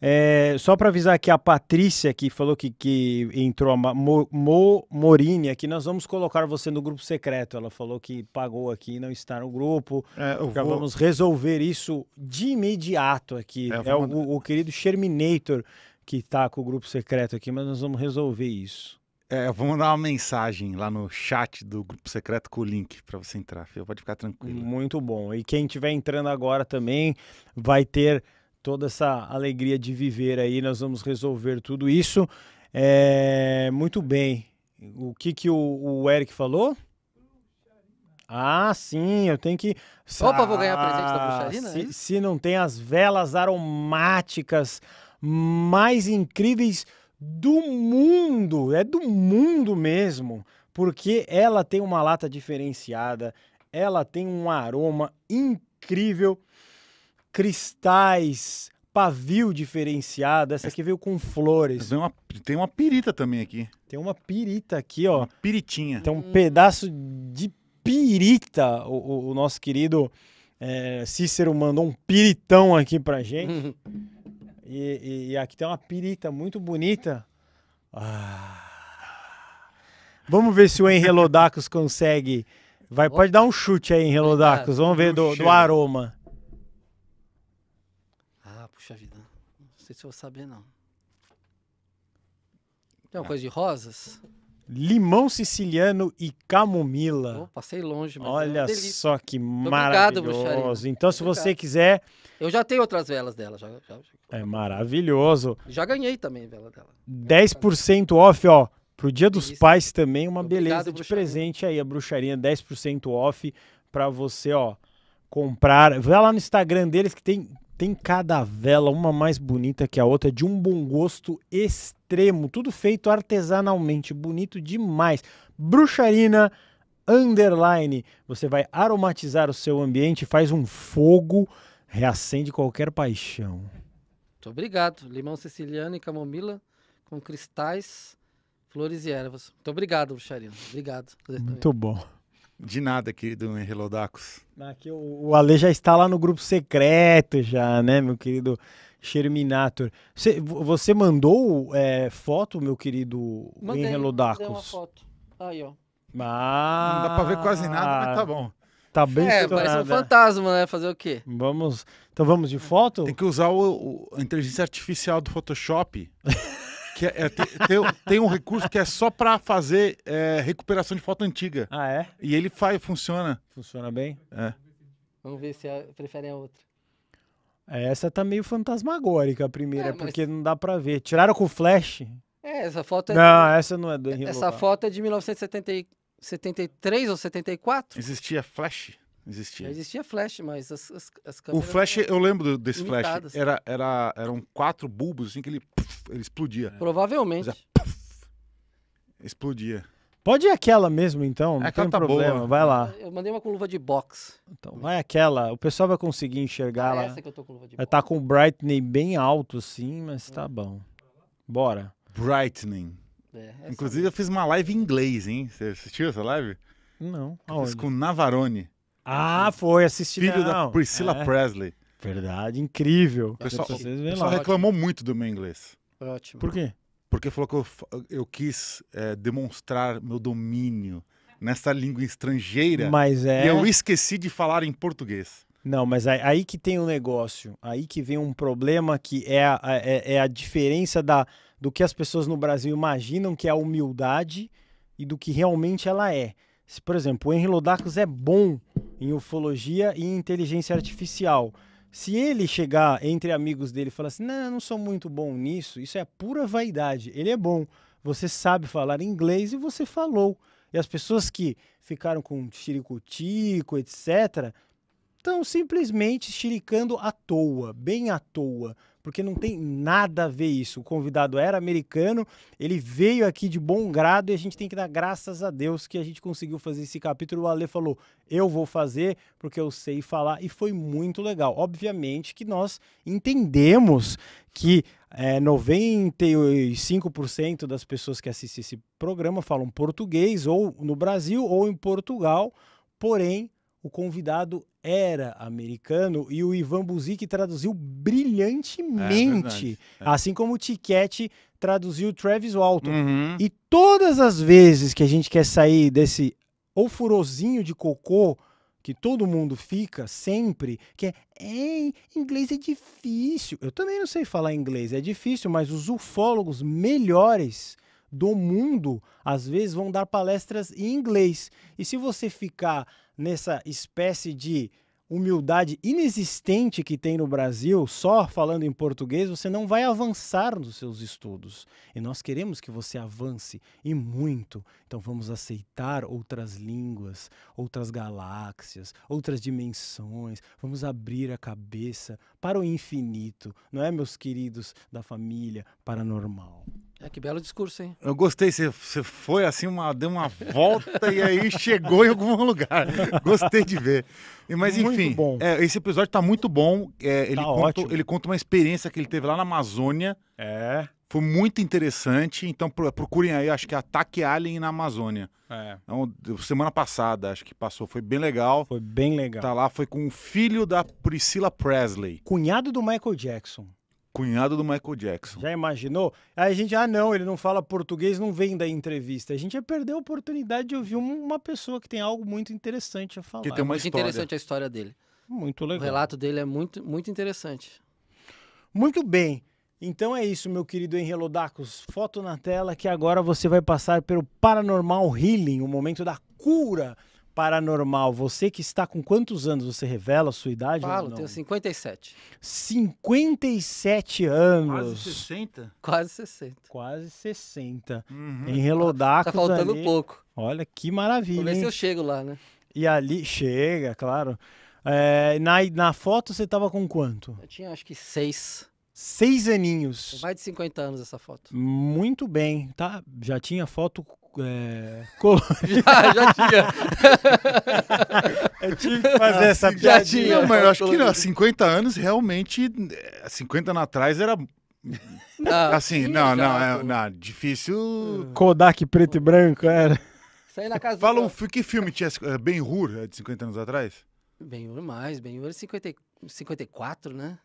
É, só para avisar aqui a Patrícia, que falou que, que entrou a Mo, Mo, Morini aqui, nós vamos colocar você no grupo secreto. Ela falou que pagou aqui não está no grupo. É, Já vou... vamos resolver isso de imediato aqui. É, é o, o, o querido Sherminator que está com o grupo secreto aqui, mas nós vamos resolver isso. É, eu vou mandar uma mensagem lá no chat do grupo secreto com o link para você entrar, filho. Pode ficar tranquilo. Muito bom. E quem estiver entrando agora também vai ter toda essa alegria de viver aí. Nós vamos resolver tudo isso. É, muito bem. O que, que o, o Eric falou? Ah, sim, eu tenho que. Opa, ah, vou ganhar presente da ah, bruxarina? Se, né? se não tem as velas aromáticas mais incríveis do mundo, é do mundo mesmo, porque ela tem uma lata diferenciada, ela tem um aroma incrível cristais, pavio diferenciado. Essa aqui veio com flores. Tem uma, tem uma pirita também aqui. Tem uma pirita aqui, ó. Uma piritinha. Tem um hum. pedaço de pirita. O, o, o nosso querido é, Cícero mandou um piritão aqui pra gente. e, e, e, aqui tem uma pirita muito bonita. Ah. Vamos ver se o Henrelodacos consegue. Vai, pode dar um chute aí, Henrelodacos. Vamos ver do, do aroma. sei se eu vou saber, não. Tem uma é. coisa de rosas? Limão siciliano e camomila. Oh, passei longe, mas é Olha é só que maravilhoso. Obrigado, então, se você quiser. Eu já tenho outras velas dela. Já, já... É maravilhoso. Já ganhei também vela dela. 10% off, ó. Pro Dia dos Isso. Pais também, uma Obrigado, beleza de presente aí. A bruxaria 10% off para você, ó comprar. Vai lá no Instagram deles que tem tem cada vela, uma mais bonita que a outra, é de um bom gosto extremo. Tudo feito artesanalmente, bonito demais. Bruxarina Underline. Você vai aromatizar o seu ambiente, faz um fogo, reacende qualquer paixão. Muito obrigado. Limão siciliano e camomila com cristais, flores e ervas. Muito obrigado, Bruxarina. Obrigado. Muito bom. De nada, querido Henri Lodacos. Aqui, o, Ale já está lá no grupo secreto, já, né, meu querido Sherminator. Você, você mandou é, foto, meu querido mandei, Henry Lodacos? Mandei uma foto. Aí, ó. Ah, Não dá para ver quase nada, mas tá bom. Tá bem É, parece um fantasma, né? Fazer o quê? Vamos. Então vamos de foto? Tem que usar o, o a inteligência artificial do Photoshop. Que é, é, tem, tem, tem, um recurso que é só para fazer é, recuperação de foto antiga. Ah, é? E ele faz, funciona. Funciona bem? É. Vamos ver se preferem a outra. É, essa tá meio fantasmagórica a primeira, é, mas... porque não dá para ver. Tiraram com flash? É, essa foto é. Não, de... essa não é do Henrique Essa foto é de 1973 ou 74. Existia flash? Existia. Já existia flash, mas as, as, as câmeras. O flash, eu lembro desse flash. Era, era, eram quatro bulbos assim que ele, puff, ele explodia. É. Provavelmente. Fazia, puff, explodia. Pode ir aquela mesmo, então, não é, aquela tem tá problema. Boa. Vai lá. Eu mandei uma com luva de box. Então, vai aquela. O pessoal vai conseguir enxergar ah, ela lá. Essa que eu tô com luva de Tá com o brightening bem alto, assim, mas tá hum. tá bom. Bora. Brightening. É, Inclusive, eu fiz uma live em inglês, hein? Você assistiu essa live? Não. Eu fiz com Navarone. Ah, foi, assisti. Filho não. da Priscilla é. Presley. Verdade, incrível. O pessoal, o pessoal reclamou muito do meu inglês. Ótimo. Por quê? Porque falou que eu, eu quis é, demonstrar meu domínio nessa língua estrangeira. Mas é. E eu esqueci de falar em português. Não, mas aí, aí que tem o um negócio. Aí que vem um problema que é a, é, é, é a diferença da, do que as pessoas no Brasil imaginam que é a humildade e do que realmente ela é. Se, por exemplo, o Henry Lodacos é bom em ufologia e inteligência artificial. Se ele chegar entre amigos dele e falar assim, não, eu não sou muito bom nisso, isso é pura vaidade. Ele é bom. Você sabe falar inglês e você falou. E as pessoas que ficaram com chiricutico, etc., estão simplesmente chiricando à toa, bem à toa porque não tem nada a ver isso. O convidado era americano, ele veio aqui de bom grado e a gente tem que dar graças a Deus que a gente conseguiu fazer esse capítulo. O Ale falou: eu vou fazer porque eu sei falar, e foi muito legal. Obviamente que nós entendemos que é, 95% das pessoas que assistem esse programa falam português, ou no Brasil ou em Portugal, porém o convidado era americano e o Ivan Buzik traduziu brilhantemente, é, é. assim como o Tiquete traduziu Travis Walton. Uhum. E todas as vezes que a gente quer sair desse ofurozinho de cocô que todo mundo fica sempre, que é, Ei, inglês é difícil. Eu também não sei falar inglês, é difícil, mas os ufólogos melhores do mundo, às vezes vão dar palestras em inglês. E se você ficar nessa espécie de humildade inexistente que tem no Brasil, só falando em português, você não vai avançar nos seus estudos. E nós queremos que você avance e muito. Então vamos aceitar outras línguas, outras galáxias, outras dimensões. Vamos abrir a cabeça para o infinito, não é, meus queridos da família paranormal? É que belo discurso, hein? Eu gostei. Você, foi assim, uma, deu uma volta e aí chegou em algum lugar. Gostei de ver. Mas enfim, é, esse episódio tá muito bom. É, ele, tá conta, ele conta uma experiência que ele teve lá na Amazônia. É. Foi muito interessante, então procurem aí, acho que é Ataque Alien na Amazônia. É. Então, semana passada, acho que passou, foi bem legal. Foi bem legal. Tá lá, foi com o filho da Priscila Presley. Cunhado do Michael Jackson. Cunhado do Michael Jackson. Já imaginou? Aí a gente, ah, não, ele não fala português, não vem da entrevista. A gente ia perder a oportunidade de ouvir uma pessoa que tem algo muito interessante a falar. Que tem uma muito interessante a história dele. Muito legal. O relato dele é muito, muito interessante. Muito bem. Então é isso, meu querido Henri Lodacos. Foto na tela que agora você vai passar pelo Paranormal Healing, o momento da cura paranormal, você que está com quantos anos? Você revela a sua idade? Falo, tenho 57. 57 anos. Quase 60? Quase 60. Quase 60. Uhum. Em Relodacos Tá faltando ali. pouco. Olha que maravilha. Vamos ver hein? se eu chego lá, né? E ali, chega, claro. É, na, na foto você estava com quanto? Eu tinha acho que seis seis aninhos. mais de 50 anos essa foto. Muito bem, tá? Já tinha foto é... já, já tinha. eu tive que fazer essa piadinha. Já tinha, mas eu acho que há 50 anos, realmente, 50 é, anos atrás era... Ah, assim, não, não, já, não, é, difícil... Ah. Kodak preto e branco, era. Saí na casa Fala, um, que filme tinha é, Ben-Hur de 50 anos atrás? Ben-Hur mais, Ben-Hur é 50, 54, né?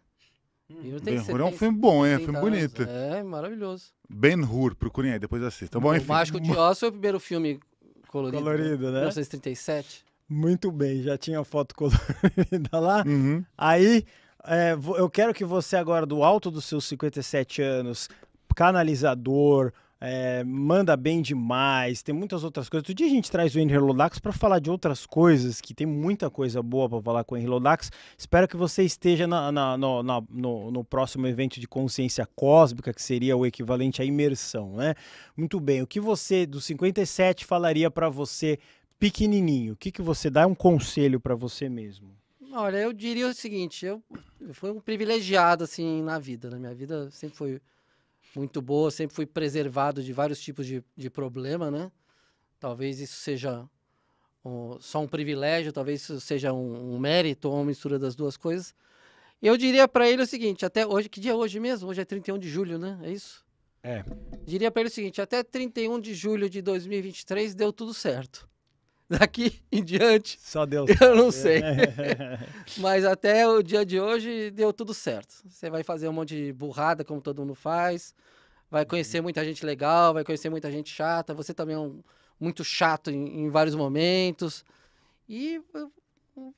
Uhum. Ben-Hur é um filme bom, é um filme bonito. É, maravilhoso. Ben-Hur, procurem aí, depois assistam. Bom, enfim. O Mágico de Oz foi o primeiro filme colorido. Colorido, né? né? 1937. Muito bem, já tinha foto colorida lá. Uhum. Aí, é, eu quero que você agora, do alto dos seus 57 anos, canalizador, é, manda bem demais, tem muitas outras coisas. todo dia a gente traz o Henry Lodax para falar de outras coisas, que tem muita coisa boa para falar com o Henry Lodax. Espero que você esteja na, na, no, na, no, no, próximo evento de consciência cósmica, que seria o equivalente à imersão, né? Muito bem, o que você dos 57 falaria para você pequenininho? O que, que você dá um conselho para você mesmo? Olha, eu diria o seguinte, eu, eu fui um privilegiado assim na vida, na minha vida sempre foi muito boa, sempre fui preservado de vários tipos de, de problema, né? Talvez isso seja um, só um privilégio, talvez isso seja um, um mérito ou uma mistura das duas coisas. Eu diria para ele o seguinte, até hoje, que dia é hoje mesmo? Hoje é 31 de julho, né? É isso? É. Diria para ele o seguinte, até 31 de julho de 2023 deu tudo certo daqui em diante. Só Deus. Eu não sei. Mas até o dia de hoje deu tudo certo. Você vai fazer um monte de burrada, como todo mundo faz. Vai uhum. conhecer muita gente legal, vai conhecer muita gente chata. Você também é um, muito chato em, em vários momentos. E uh,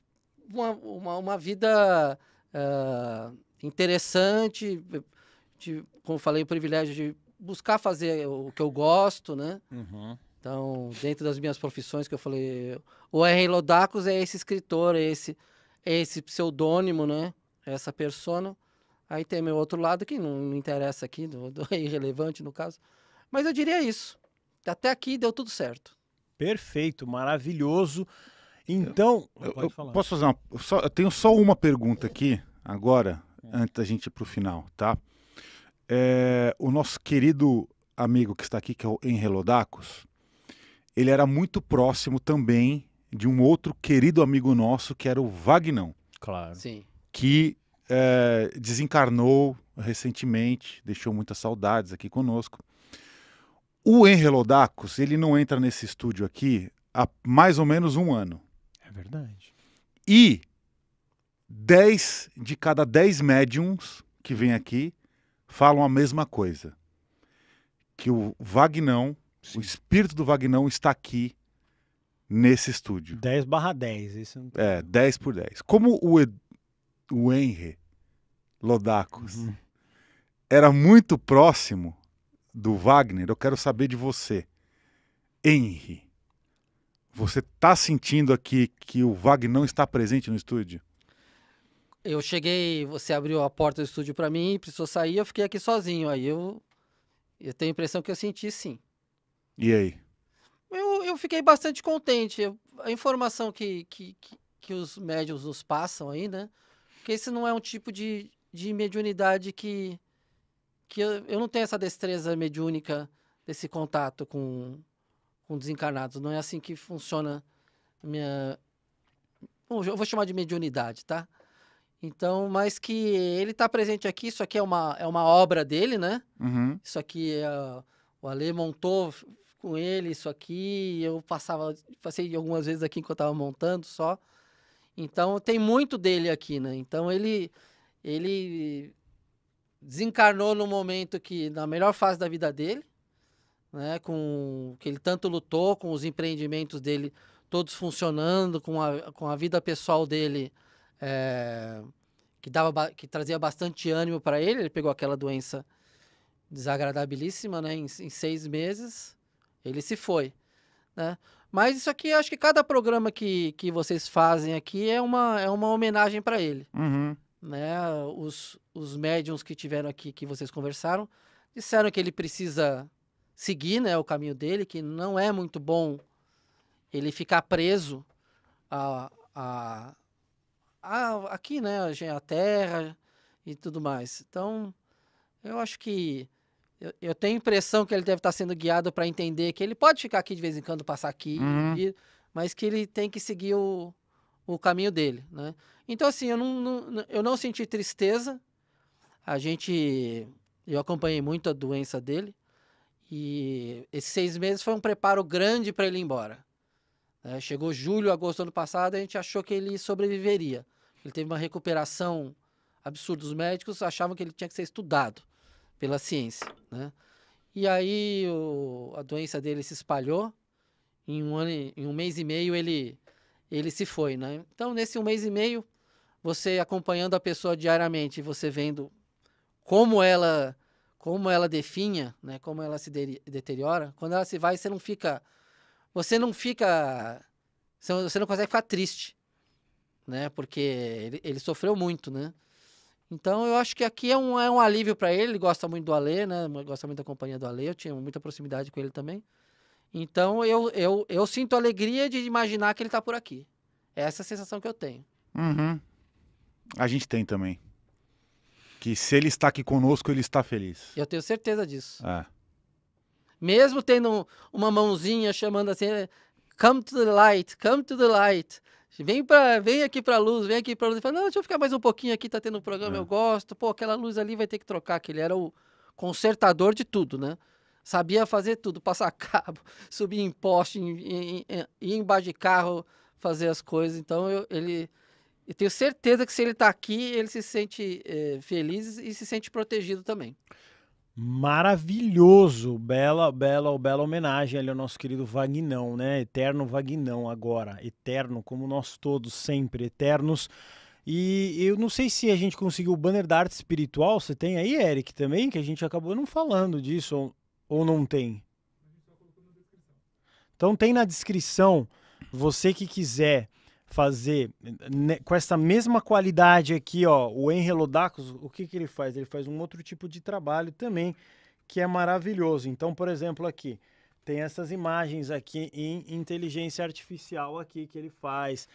uma, uma, uma vida uh, interessante. De, como falei, o privilégio de buscar fazer o que eu gosto, né? Uhum. Então, dentro das minhas profissões que eu falei, o R. Lodacos é esse escritor, é esse, é esse pseudônimo, né? É essa persona. Aí tem meu outro lado que não me interessa aqui, do, do, é irrelevante no caso. Mas eu diria isso. Até aqui deu tudo certo. Perfeito, maravilhoso. Então, eu, eu, posso fazer uma. Só, eu tenho só uma pergunta aqui agora, é. antes da gente ir para o final, tá? É, o nosso querido amigo que está aqui, que é o Enrelodacos, ele era muito próximo também de um outro querido amigo nosso, que era o Vagnão. Claro. Sim. Que é, desencarnou recentemente, deixou muitas saudades aqui conosco. O Henry Lodacos, ele não entra nesse estúdio aqui há mais ou menos um ano. É verdade. E 10 de cada 10 médiums que vêm aqui falam a mesma coisa. Que o Vagnão Sim. O espírito do Vagnão está aqui nesse estúdio. 10 barra 10, isso não tem... É, 10 por 10. Como o, Ed... o Henry Lodacos uhum. era muito próximo do Wagner, eu quero saber de você. Henry, você está sentindo aqui que o Wagner não está presente no estúdio? Eu cheguei, você abriu a porta do estúdio para mim, precisou sair, eu fiquei aqui sozinho. Aí eu, eu tenho a impressão que eu senti sim. E aí? Eu, eu fiquei bastante contente. a informação que, que, que, que os médiums nos passam aí, né? Porque esse não é um tipo de, de mediunidade que, que eu, eu não tenho essa destreza mediúnica desse contato com, com desencarnados. Não é assim que funciona minha. Eu vou chamar de mediunidade, tá? Então, mas que ele está presente aqui, isso aqui é uma, é uma obra dele, né? Uhum. Isso aqui é, o Ale montou, com ele, isso aqui. Eu passava, passei algumas vezes aqui enquanto eu montando só. Então tem muito dele aqui, né? Então ele ele desencarnou no momento que na melhor fase da vida dele, né, com que ele tanto lutou com os empreendimentos dele todos funcionando, com a, com a vida pessoal dele é, que dava que trazia bastante ânimo para ele, ele pegou aquela doença desagradabilíssima, né, em, em seis meses ele se foi. Né? Mas isso aqui, acho que cada programa que, que vocês fazem aqui é uma, é uma homenagem para ele. Uhum. Né? Os, os médiums que tiveram aqui, que vocês conversaram, disseram que ele precisa seguir né, o caminho dele, que não é muito bom ele ficar preso a, a, a, aqui, né? A terra e tudo mais. Então, eu acho que eu, eu, tenho a impressão que ele deve estar tá sendo guiado para entender que ele pode ficar aqui de vez em quando, passar aqui, uhum. mas que ele tem que seguir o, o caminho dele, né? Então, assim, eu não, não, eu não senti tristeza. A gente... Eu acompanhei muito a doença dele. E esses seis meses foi um preparo grande para ele ir embora. É, chegou julho, agosto do ano passado, a gente achou que ele sobreviveria. Ele teve uma recuperação absurda. Os médicos achavam que ele tinha que ser estudado pela ciência, né? E aí o, a doença dele se espalhou. Em um ano, em um mês e meio ele ele se foi, né? Então nesse um mês e meio você acompanhando a pessoa diariamente, você vendo como ela como ela definha, né? Como ela se de deteriora. Quando ela se vai, você não fica você não fica você não consegue ficar triste, né? Porque ele, ele sofreu muito, né? Então eu acho que aqui é um, é um alívio para ele, ele gosta muito do Alê, né? Gosta muito da companhia do Alê, eu tinha muita proximidade com ele também. Então eu, eu, eu sinto alegria de imaginar que ele está por aqui. É essa é a sensação que eu tenho. Uhum. A gente tem também. Que se ele está aqui conosco, ele está feliz. Eu tenho certeza disso. É. Mesmo tendo uma mãozinha chamando assim, come to the light, come to the light. Vem, pra, vem aqui pra luz, vem aqui pra luz. Ele fala, não, deixa eu ficar mais um pouquinho aqui, tá tendo um programa, é. eu gosto. Pô, aquela luz ali vai ter que trocar, que ele era o consertador de tudo, né? Sabia fazer tudo, passar cabo, subir em poste, ir embaixo de carro, fazer as coisas. Então, eu, ele... Eu tenho certeza que se ele tá aqui, ele se sente é, feliz e se sente protegido também. Maravilhoso, bela, bela, bela homenagem ali ao nosso querido Vagnão, né? Eterno Vagnão agora, eterno como nós todos sempre eternos. E eu não sei se a gente conseguiu o banner da arte espiritual, você tem aí, Eric, também, que a gente acabou não falando disso ou, ou não tem? Então tem na descrição, você que quiser fazer né, com essa mesma qualidade aqui, ó, o Enrelodacos, o que, que ele faz? Ele faz um outro tipo de trabalho também, que é maravilhoso. Então, por exemplo, aqui tem essas imagens aqui em inteligência artificial aqui que ele faz,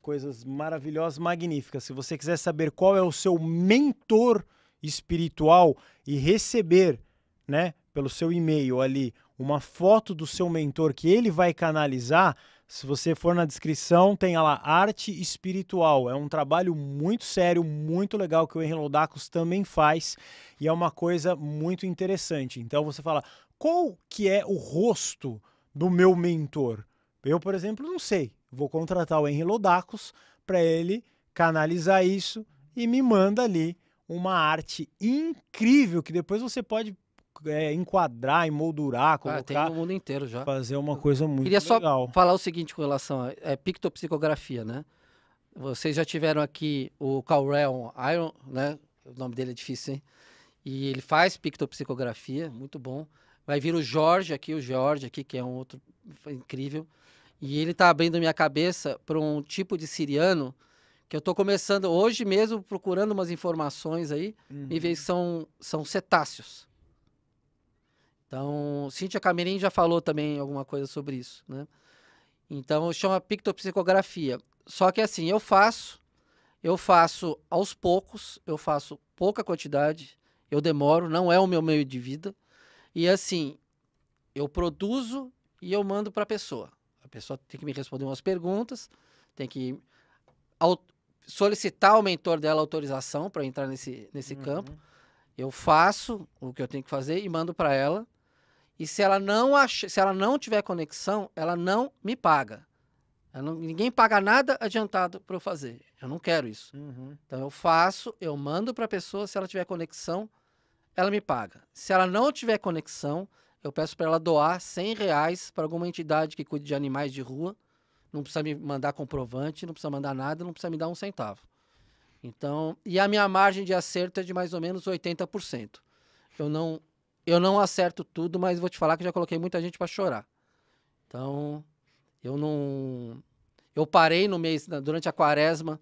coisas maravilhosas, magníficas. Se você quiser saber qual é o seu mentor espiritual e receber, né, pelo seu e-mail ali, uma foto do seu mentor que ele vai canalizar, se você for na descrição, tem lá Arte Espiritual. É um trabalho muito sério, muito legal que o Henry Lodacos também faz e é uma coisa muito interessante. Então você fala, qual que é o rosto do meu mentor? Eu, por exemplo, não sei. Vou contratar o Henry Lodacos para ele canalizar isso e me manda ali uma arte incrível que depois você pode é, enquadrar, emoldurar, colocar. Ah, tem no mundo inteiro já. Fazer uma coisa muito legal. Queria só falar o seguinte com relação a é, pictopsicografia, né? Vocês já tiveram aqui o Calrell Iron, né? O nome dele é difícil, hein? E ele faz pictopsicografia, muito bom. Vai vir o Jorge aqui, o Jorge aqui, que é um outro incrível. E ele está abrindo minha cabeça para um tipo de siriano que eu estou começando hoje mesmo procurando umas informações aí, uhum. me veio uhum. que são, são cetáceos. Então, Cíntia Camerim já falou também alguma coisa sobre isso, né? Então, chama pictopsicografia. Só que assim, eu faço, eu faço aos poucos, eu faço pouca quantidade, eu demoro, não é o meu meio de vida. E assim, eu produzo e eu mando para a pessoa. A pessoa tem que me responder umas perguntas, tem que solicitar ao mentor dela autorização para entrar nesse, nesse uhum. campo. Eu faço o que eu tenho que fazer e mando para ela. E se ela não ach... se ela não tiver conexão, ela não me paga. Não... Ninguém paga nada adiantado para eu fazer. Eu não quero isso. Uhum. Então eu faço, eu mando para a pessoa. Se ela tiver conexão, ela me paga. Se ela não tiver conexão, eu peço para ela doar 100 reais para alguma entidade que cuide de animais de rua. Não precisa me mandar comprovante, não precisa mandar nada, não precisa me dar um centavo. Então, e a minha margem de acerto é de mais ou menos 80%. Eu não eu não acerto tudo, mas vou te falar que já coloquei muita gente para chorar. Então, eu não. Eu parei no mês, durante a quaresma,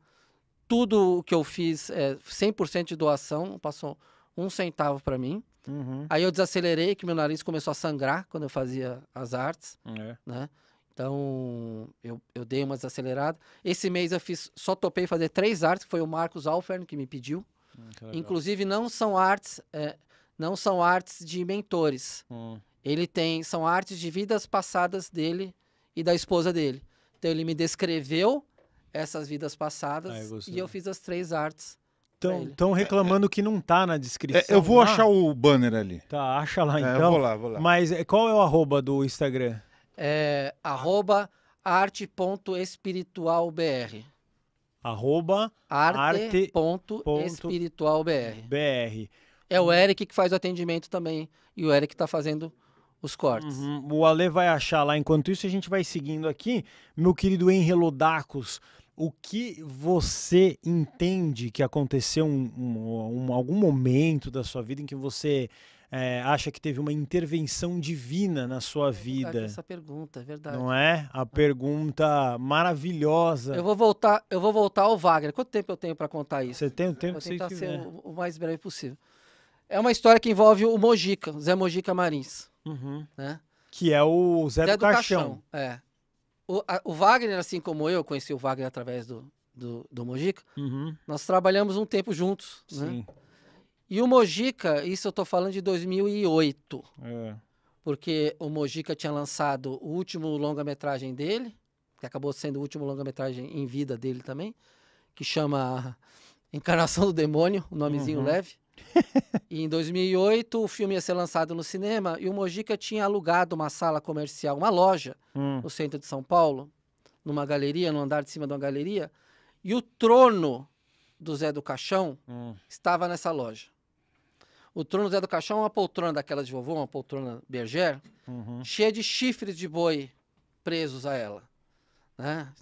tudo o que eu fiz é 100% de doação, passou um centavo para mim. Uhum. Aí eu desacelerei, que meu nariz começou a sangrar quando eu fazia as artes, é. né? Então, eu, eu dei uma desacelerada. Esse mês eu fiz, só topei fazer três artes, que foi o Marcos Alfern que me pediu. Hum, que Inclusive, não são artes, é, não são artes de mentores. Hum. Ele tem, são artes de vidas passadas dele e da esposa dele. Então ele me descreveu essas vidas passadas ah, eu e eu fiz as três artes. Estão reclamando é, que não tá na descrição. É, eu vou lá. achar tá? o banner ali. Tá, acha lá então. É, eu então. vou lá, vou lá. Mas é, qual é o arroba do Instagram? É arroba arte.espiritualbr. Arroba arte.espiritualbr. Arte. Arte. Arte. BR. É o uhum. Eric que faz o atendimento também. E o Eric está fazendo os cortes. Uhum. O Ale vai achar lá. Enquanto isso, a gente vai seguindo aqui. Meu querido Lodacos, o que você entende que aconteceu um, um, um, algum momento da sua vida em que você é, acha que teve uma intervenção divina na sua é vida? Essa pergunta, é verdade. Não é? A pergunta maravilhosa. Eu vou voltar, eu vou voltar ao Wagner. Quanto tempo eu tenho para contar isso? Você tem o tempo eu vou que você tentar ser o, o mais breve possível. É uma história que envolve o Mojica, Zé Mojica Marins. Uhum. Né? Que é o Zé, Zé do, do Caixão. Caixão. É. O, a, o, Wagner, assim como eu, conheci o Wagner através do, do, do Mojica, uhum. nós trabalhamos um tempo juntos. Né? Sim. Né? E o Mojica, isso eu estou falando de 2008. É. Porque o Mojica tinha lançado o último longa-metragem dele, que acabou sendo o último longa-metragem em vida dele também, que chama Encarnação do Demônio, o um nomezinho uhum. leve e em 2008 o filme ia ser lançado no cinema e o Mojica tinha alugado uma sala comercial, uma loja hum. no centro de São Paulo, numa galeria, no andar de cima de uma galeria, e o trono do Zé do Caixão hum. estava nessa loja. O trono do Zé do Caixão é uma poltrona daquela de vovô, uma poltrona Berger, uhum. cheia de chifres de boi presos a ela. Né?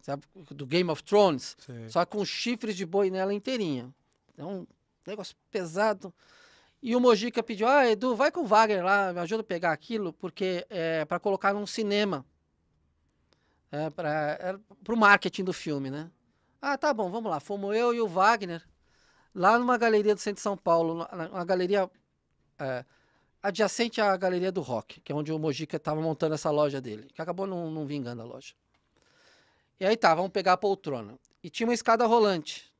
Do Game of Thrones, Sim. só com chifres de boi nela inteirinha. Então, negócio pesado. E o Mojica pediu, ah, Edu, vai com o Wagner lá, me ajuda a pegar aquilo, porque é eh, para colocar num cinema. É, para é, o marketing do filme, né? Ah, tá bom, vamos lá. Fomos eu e o Wagner lá numa galeria do centro de São Paulo, uma galeria é, adjacente à galeria do rock, que é onde o Mojica estava montando essa loja dele, que acabou não, não vingando a loja. E aí tá, vamos pegar a poltrona. E tinha uma escada rolante.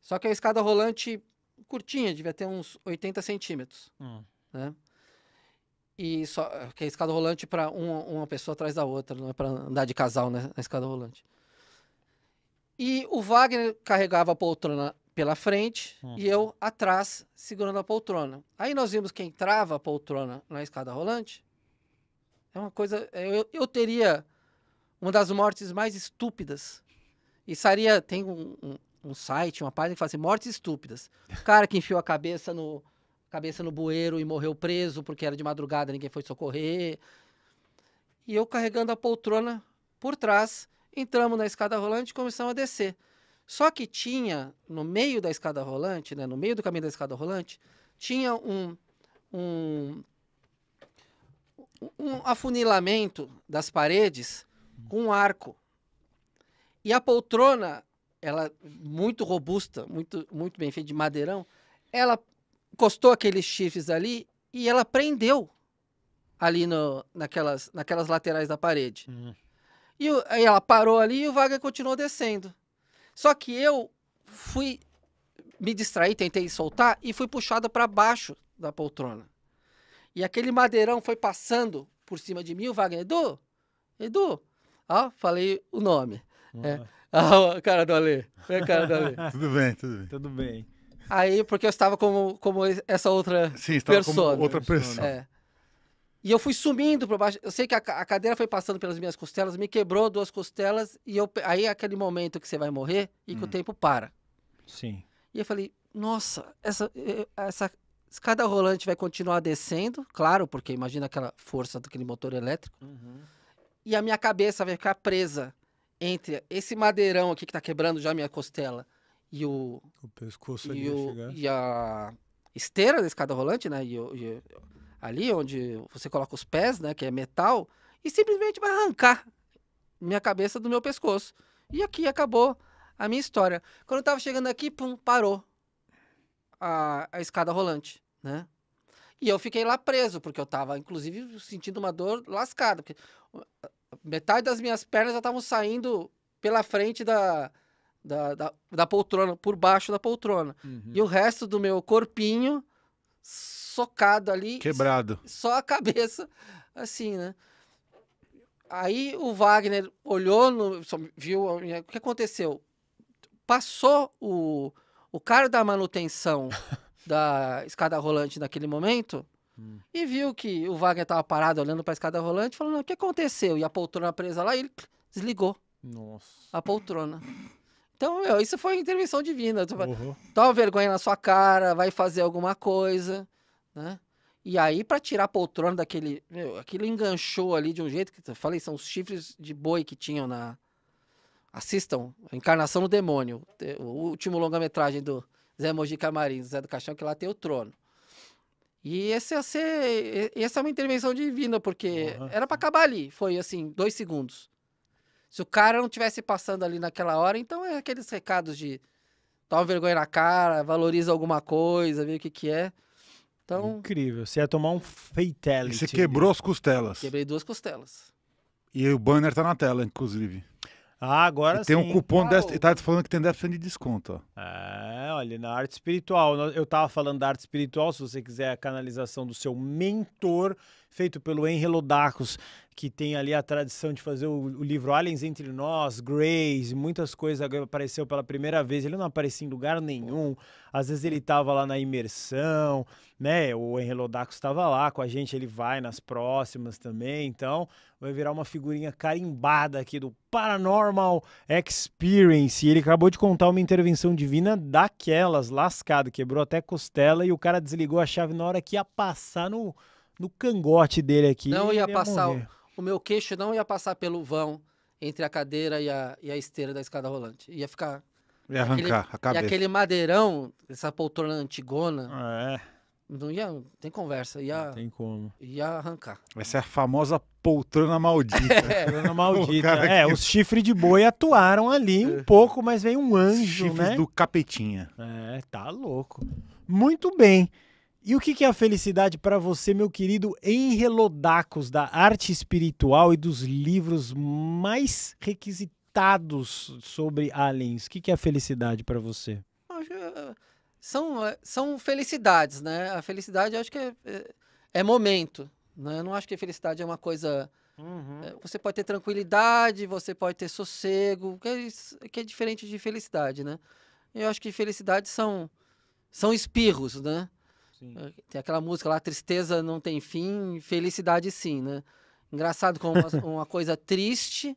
Só que a escada rolante curtinha, devia ter uns 80 centímetros. Hum. Né? E só que a escada rolante para uma, uma, pessoa atrás da outra, não é para andar de casal né, na escada rolante. E o Wagner carregava a poltrona pela frente hum. e eu atrás segurando a poltrona. Aí nós vimos quem trava a poltrona na escada rolante. É uma coisa. É, eu, eu teria uma das mortes mais estúpidas. E sairia. tem um, um site, uma página que fala assim, mortes estúpidas. O cara que enfiou a cabeça no, cabeça no bueiro e morreu preso porque era de madrugada, ninguém foi socorrer. E eu carregando a poltrona por trás, entramos na escada rolante e começamos a descer. Só que tinha, no meio da escada rolante, né, no meio do caminho da escada rolante, tinha um, um, um afunilamento das paredes com um arco. E a poltrona ela muito robusta, muito, muito bem feita, de madeirão, ela encostou aqueles chifres ali e ela prendeu ali no, naquelas, naquelas laterais da parede. Uhum. E aí ela parou ali e o Wagner continuou descendo. Só que eu fui me distrair, tentei soltar e fui puxado para baixo da poltrona. E aquele madeirão foi passando por cima de mim, o Wagner, Edu, Edu, ó, falei o nome. Uhum. É. Ah, cara do Ale. cara do Ale. tudo bem, tudo bem. Tudo bem. Aí, porque eu estava como, como essa outra Sim, estava persona. Como outra pessoa. É. E eu fui sumindo para baixo. Eu sei que a, a, cadeira foi passando pelas minhas costelas, me quebrou duas costelas, e eu, aí é aquele momento que você vai morrer e que hum. o tempo para. Sim. E eu falei, nossa, essa, essa escada rolante vai continuar descendo, claro, porque imagina aquela força daquele motor elétrico. Uhum. E a minha cabeça vai ficar presa entre esse madeirão aqui que tá quebrando já minha costela e o. O pescoço e, o, e a esteira da escada rolante, né? E, e, ali onde você coloca os pés, né? Que é metal, e simplesmente vai arrancar minha cabeça do meu pescoço. E aqui acabou a minha história. Quando eu tava chegando aqui, pum, parou a, a escada rolante, né? E eu fiquei lá preso, porque eu tava, inclusive, sentindo uma dor lascada. Porque Metade das minhas pernas já estavam saindo pela frente da, da, da, da, poltrona, por baixo da poltrona. Uhum. E o resto do meu corpinho socado ali. Quebrado. Só a cabeça, assim, né? Aí o Wagner olhou, no, viu o que aconteceu. Passou o, o cara da manutenção da escada rolante naquele momento Hum. E viu que o Wagner estava parado olhando para a escada rolante, não o que aconteceu? E a poltrona presa lá, ele desligou. Nossa. A poltrona. Então, meu, isso foi intervenção divina. Tipo, uhum. Toma vergonha na sua cara, vai fazer alguma coisa, né? E aí, para tirar a poltrona daquele. Meu, aquilo enganchou ali de um jeito que eu falei, são os chifres de boi que tinham na. Assistam, Encarnação do Demônio, o último longa-metragem do Zé Mogi Camarim, Zé do Caixão, que lá tem o trono. E esse ia ser, essa é uma intervenção divina, porque era para acabar ali, foi assim, dois segundos. Se o cara não tivesse passando ali naquela hora, então é aqueles recados de toma vergonha na cara, valoriza alguma coisa, vê o que que é. Então... Incrível, você ia tomar um fatality. você quebrou as costelas. Quebrei duas costelas. E o banner tá na tela, inclusive. Ah, agora e tem um cupom, ah, 10, tá falando que tem 10% de desconto. Ó. É, olha, na arte espiritual, eu tava falando da arte espiritual, se você quiser a canalização do seu mentor, feito pelo Henry Lodacos, que tem ali a tradição de fazer o, o livro Aliens Entre Nós, Greys, muitas coisas apareceu pela primeira vez. Ele não aparecia em lugar nenhum. Às vezes ele estava lá na imersão, né? O Henry Lodacos estava lá com a gente, ele vai nas próximas também. Então, vai virar uma figurinha carimbada aqui do Paranormal Experience. E ele acabou de contar uma intervenção divina daquelas, lascado, quebrou até costela e o cara desligou a chave na hora que ia passar no no cangote dele aqui. Não ia, ia passar. O, o, meu queixo não ia passar pelo vão entre a cadeira e a, e a esteira da escada rolante. Ia ficar. Ia arrancar aquele, a cabeça. E aquele madeirão, essa poltrona antigona. É. Não ia. Tem conversa. Ia, não tem como. Ia arrancar. Essa é a famosa poltrona maldita. É, poltrona maldita. é, que... os chifres de boi atuaram ali um é. pouco, mas veio um anjo. Chifres né? do capetinha. É, tá louco. Muito bem. E o que é a felicidade para você, meu querido Enrelodacos, da arte espiritual e dos livros mais requisitados sobre aliens? O que é a felicidade para você? Eh, são, eh, são felicidades, né? A felicidade eu acho que é, é, é momento. Né? Eu não acho que a felicidade é uma coisa. Uhum. Você pode ter tranquilidade, você pode ter sossego, que é, que é diferente de felicidade, né? Eu acho que felicidade são, são espirros, né? Sim. É, tem aquela música lá, tristeza não tem fim, felicidade sim, né? Engraçado como uma, uma coisa triste,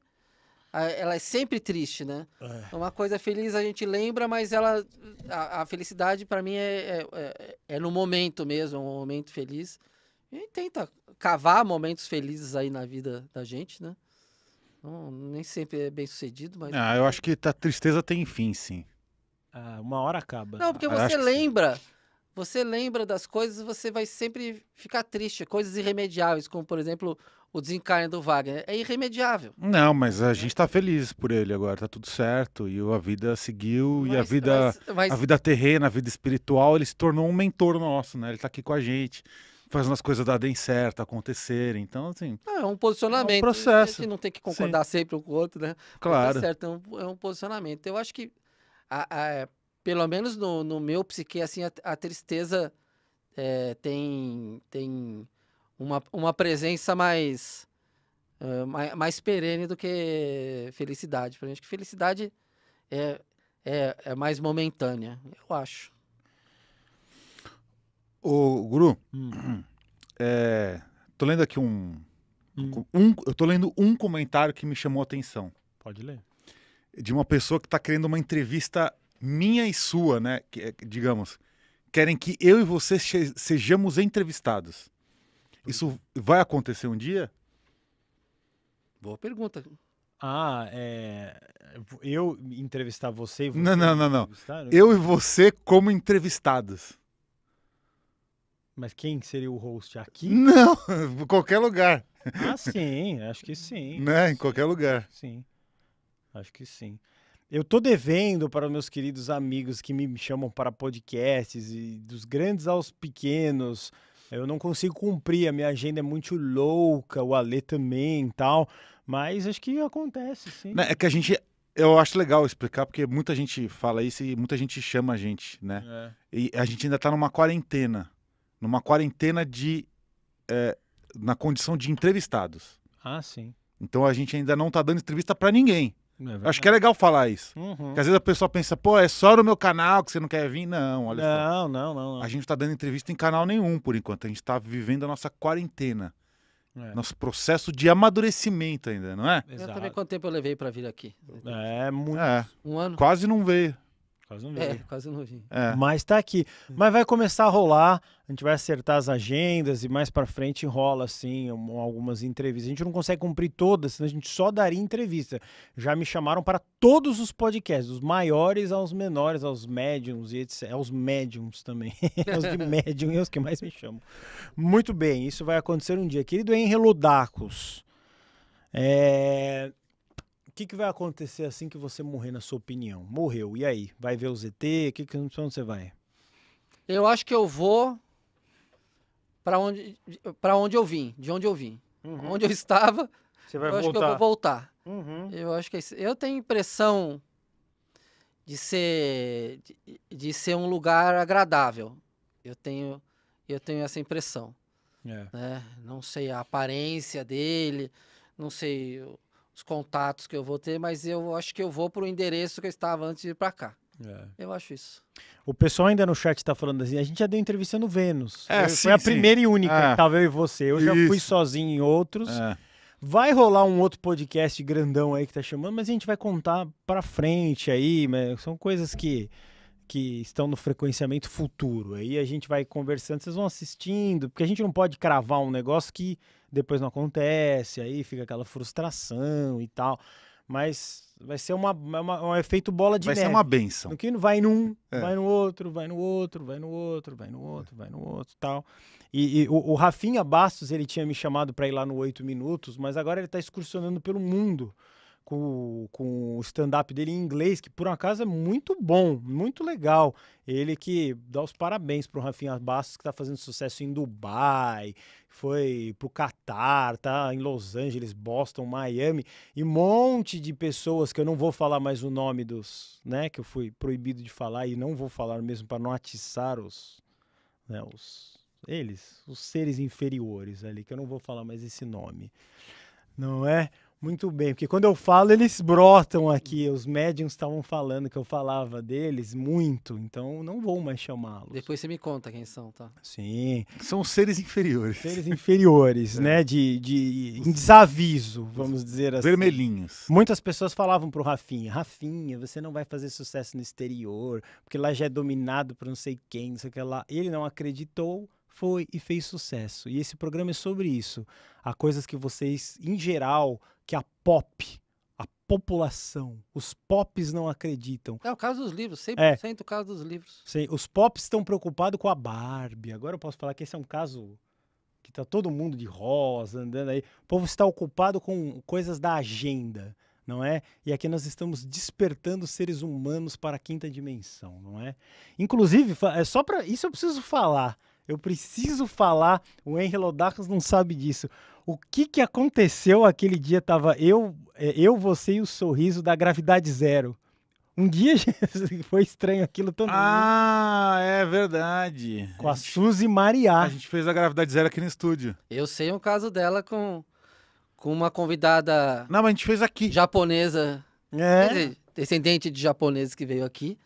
ela é sempre triste, né? É. Uma coisa feliz a gente lembra, mas ela, a, a felicidade para mim é, é, é, é, no momento mesmo, é um momento feliz. E tenta cavar momentos felizes aí na vida da gente, né? Não, nem sempre é bem sucedido, mas. Ah, eu acho que a tá, tristeza tem fim, sim. Ah, uma hora acaba. Não, porque você lembra você lembra das coisas, você vai sempre ficar triste. Coisas irremediáveis, como por exemplo o desencarne do Wagner. É irremediável. Não, mas a gente está feliz por ele agora, tá tudo certo. E a vida seguiu, mas, e a vida, mas, mas... a vida terrena, a vida espiritual, ele se tornou um mentor nosso, né? Ele está aqui com a gente. Fazendo as coisas darem certo, acontecerem. Então, assim. Ah, é um posicionamento. É um processo. A gente não tem que concordar Sim. sempre com o outro, né? Tá claro. Tá certo, é um, é um posicionamento. Eu acho que a, a pelo menos no, no meu psique, assim, a, a tristeza é, tem, tem uma, uma presença mais, uh, é, mais, mais, perene do que felicidade. Pra gente, que felicidade é, é, é mais momentânea, eu acho. Ô, Guru, hum. é, tô lendo aqui um, hum. um. Eu tô lendo um comentário que me chamou a atenção. Pode ler. De uma pessoa que tá querendo uma entrevista minha e sua, né? Que, eh, digamos, querem que eu e você sejamos entrevistados. Isso vai acontecer um dia? Boa pergunta. Ah, é. Eu entrevistar você e você. Não, não, não, não. Né? Eu e você como entrevistados. Mas quem seria o host aqui? Não, em qualquer lugar. Ah, sim, acho que sim. Né? Em qualquer lugar. Sim. Acho que sim. Eu tô devendo para meus queridos amigos que me chamam para podcasts, e dos grandes aos pequenos. Eu não consigo cumprir, a minha agenda é muito louca, o Alê também tal. Mas acho que acontece, sim. Né, é que a gente. Eu acho legal explicar, porque muita gente fala isso e muita gente chama a gente, né? É. E a gente ainda tá numa quarentena. Numa quarentena de. É, na condição de entrevistados. Ah, sim. Então a gente ainda não tá dando entrevista para ninguém. É Acho que é legal falar isso. Uhum. Porque às vezes a pessoa pensa, pô, é só no meu canal que você não quer vir. Não, olha não, só. Não, não, não. A gente tá dando entrevista em canal nenhum por enquanto. A gente tá vivendo a nossa quarentena. É. Nosso processo de amadurecimento ainda, não é? Exato. Eu também quanto tempo eu levei para vir aqui. É, muito. É. Um ano. Quase não veio. Quase um É, quase um novinho. É. Mas tá aqui. Mas vai começar a rolar, a gente vai acertar as agendas e mais para frente rola, assim, algumas entrevistas. A gente não consegue cumprir todas, senão a gente só daria entrevista. Já me chamaram para todos os podcasts, os maiores aos menores, aos médiums e etc. Aos é médiums também. É os de médium e é os que mais me chamam. Muito bem, isso vai acontecer um dia. Querido Henry Lodacos, é que, que vai acontecer assim que você morrer, na sua opinião? Morreu, e aí? Vai ver o ZT? Que, que, onde você vai? Eu acho que eu vou para onde, pra onde eu vim, de onde eu vim. Uhum. Onde eu estava, você vai eu voltar. acho que eu vou voltar. Uhum. Eu acho que é eu tenho impressão de ser de, de, ser um lugar agradável. Eu tenho eu tenho essa impressão. É. Né? Não sei a aparência dele, não sei os contatos que eu vou ter, mas eu acho que eu vou para o endereço que eu estava antes de ir para cá. É. Eu acho isso. O pessoal ainda no chat está falando assim, a gente já deu entrevista no Vênus. É, foi, sim, foi a sim. primeira e única, é. talvez eu e você. Eu isso. já fui sozinho em outros. É. Vai rolar um outro podcast grandão aí que tá chamando, mas a gente vai contar para frente aí, mas são coisas que que estão no frequenciamento futuro. Aí a gente vai conversando, vocês vão assistindo, porque a gente não pode cravar um negócio que depois não acontece, aí fica aquela frustração e tal. Mas vai ser uma, é uma é um efeito bola de vai neve. Vai ser uma benção. No que vai num, é. vai no outro, vai no outro, vai no outro, vai no outro, é. vai no outro tal. E, e o, o Rafinha Bastos, ele tinha me chamado para ir lá no 8 Minutos, mas agora ele está excursionando pelo mundo com, com o stand-up dele em inglês, que por acaso é muito bom, muito legal. Ele que dá os parabéns pro Rafinha Bastos, que está fazendo sucesso em Dubai, foi pro Catar, tá em Los Angeles, Boston, Miami, e um monte de pessoas que eu não vou falar mais o nome dos, né, que eu fui proibido de falar e não vou falar mesmo para não atiçar os, né, os eles, os seres inferiores ali, que eu não vou falar mais esse nome. Não é? Muito bem, porque quando eu falo, eles brotam aqui. Os médiums estavam falando que eu falava deles muito, então não vou mais chamá-los. Depois você me conta quem são, tá? Sim. São seres inferiores. Seres inferiores, é. né? De, de em desaviso, vamos dizer assim. Vermelhinhos. Muitas pessoas falavam pro Rafinha: Rafinha, você não vai fazer sucesso no exterior, porque lá já é dominado por não sei quem, não sei o que lá. Ele não acreditou foi e fez sucesso. E esse programa é sobre isso. Há coisas que vocês, em geral, que a pop, a população, os pops não acreditam. É o caso dos livros, 100% é. o caso dos livros. Sim, os pops estão preocupados com a Barbie. Agora eu posso falar que esse é um caso que tá todo mundo de rosa andando aí. O povo está ocupado com coisas da agenda, não é? E aqui nós estamos despertando seres humanos para a quinta dimensão, não é? Inclusive, é só para isso eu preciso falar. Eu preciso falar, o Henry Lodacos não sabe disso. O que, que aconteceu aquele dia? Tava eu, é, eu, você e o sorriso da gravidade zero. Um dia foi estranho aquilo também. Ah, é verdade. Com a Suzy Maria. A gente fez a gravidade zero aqui no estúdio. Eu sei um caso dela com, com uma convidada. Não, mas a gente fez aqui. Japonesa. É. Descendente de japoneses que veio aqui.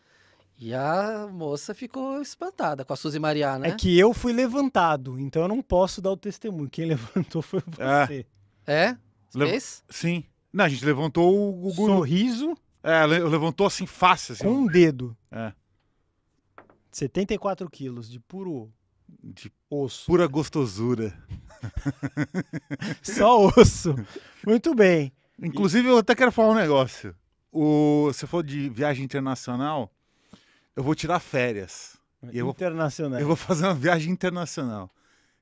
E a moça ficou espantada com a Suzy Maria, né? É que eu fui levantado, então eu não posso dar o testemunho. Quem levantou foi é. você. É? é? Lev... Sim. Não, a gente levantou o, o Sorriso. É, levantou assim fácil. Assim. Com um dedo. É. 74 quilos de puro de osso. Pura gostosura. Só osso. Muito bem. Inclusive, e... eu até quero falar um negócio. O, você falou de viagem internacional eu vou tirar férias. Internacional. Eu vou, eu vou fazer uma viagem internacional.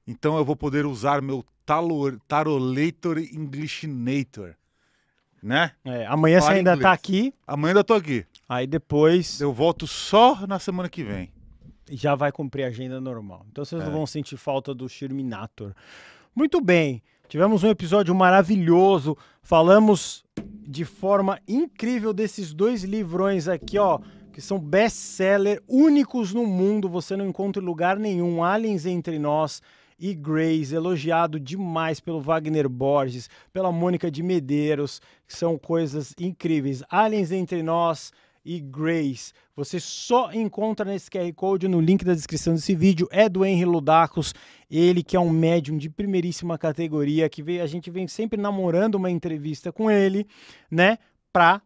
Então eu vou poder usar meu talor, Tarolator Englishinator. Né? É, amanhã Fala você ainda tá inglês. tá aqui. Amanhã ainda tô aqui. Aí depois. Eu volto só na semana que vem. Já vai cumprir a agenda normal. Então vocês é. não vão sentir falta do Sherminator. Muito bem. Tivemos um episódio maravilhoso. Falamos de forma incrível desses dois livrões aqui, ó que são best-seller únicos no mundo, você não encontra em lugar nenhum. Aliens Entre Nós e Grace, elogiado demais pelo Wagner Borges, pela Mônica de Medeiros, que são coisas incríveis. Aliens Entre Nós e Grace. Você só encontra nesse QR Code no link da descrição desse vídeo. É do Henry Ludacos, ele que é um médium de primeiríssima categoria, que a gente vem sempre namorando uma entrevista com ele, né, para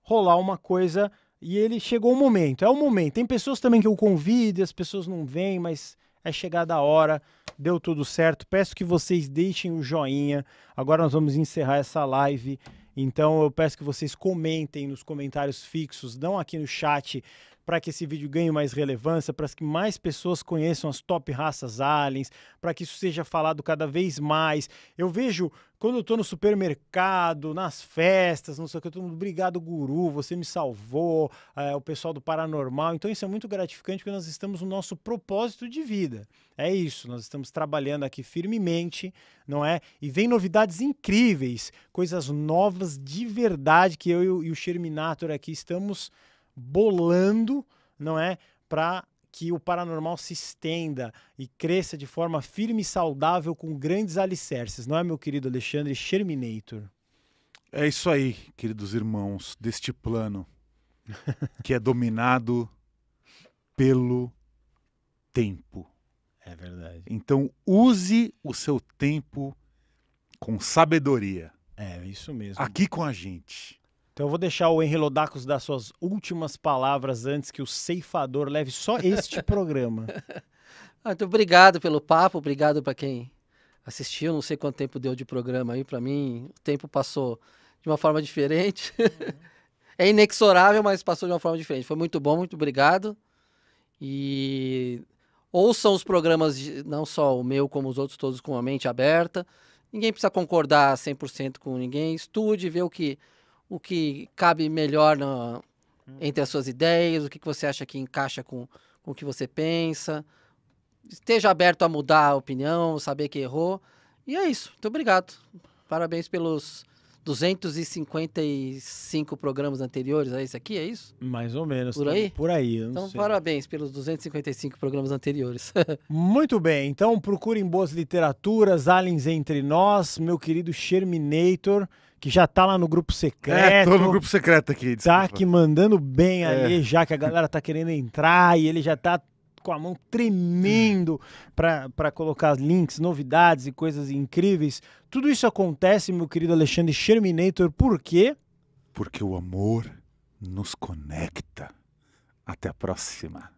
rolar uma coisa e ele chegou o momento, é o momento. Tem pessoas também que eu convido, as pessoas não vêm, mas é chegada a hora, deu tudo certo. Peço que vocês deixem o joinha. Agora nós vamos encerrar essa live. Então eu peço que vocês comentem nos comentários fixos, não aqui no chat, para que esse vídeo ganhe mais relevância, para que mais pessoas conheçam as top raças aliens, para que isso seja falado cada vez mais. Eu vejo quando eu estou no supermercado, nas festas, não sei o que, todo mundo, obrigado, guru, você me salvou, é, o pessoal do paranormal. Então, isso é muito gratificante porque nós estamos no nosso propósito de vida. É isso, nós estamos trabalhando aqui firmemente, não é? E vem novidades incríveis, coisas novas de verdade que eu e o Sherminator aqui estamos bolando, não é, para que o paranormal se estenda e cresça de forma firme e saudável com grandes alicerces, não é, meu querido Alexandre Sherminator? É isso aí, queridos irmãos deste plano que é dominado pelo tempo. É verdade. Então use o seu tempo com sabedoria. É, isso mesmo. Aqui com a gente. Então eu vou deixar o Henri Lodacos dar suas últimas palavras antes que o ceifador leve só este programa. Muito ah, então, obrigado pelo papo, obrigado para quem assistiu. Não sei quanto tempo deu de programa aí para mim. O tempo passou de uma forma diferente. Uhum. é inexorável, mas passou de uma forma diferente. Foi muito bom, muito obrigado. E ouçam os programas, de, não só o meu, como os outros, todos com a mente aberta. Ninguém precisa concordar 100% com ninguém. Estude, vê o que o que cabe melhor na, hum. entre as suas ideias, o que, que você acha que encaixa com, com o que você pensa. Esteja aberto a mudar a opinião, saber que errou. E é isso. Muito obrigado. Parabéns pelos 255 programas anteriores a esse aqui, é isso? Mais ou menos. Por aí? Por aí. então, sei. parabéns pelos 255 programas anteriores. Muito bem. Então, procurem boas literaturas, Aliens Entre Nós, meu querido Sherminator que já tá lá no grupo secreto. É, tô no grupo secreto aqui. Tá desculpa. Tá que mandando bem é. ali, já que a galera tá querendo entrar e ele já tá com a mão tremendo para colocar links, novidades e coisas incríveis. Tudo isso acontece, meu querido Alexandre Sherminator, por quê? Porque o amor nos conecta. Até a próxima.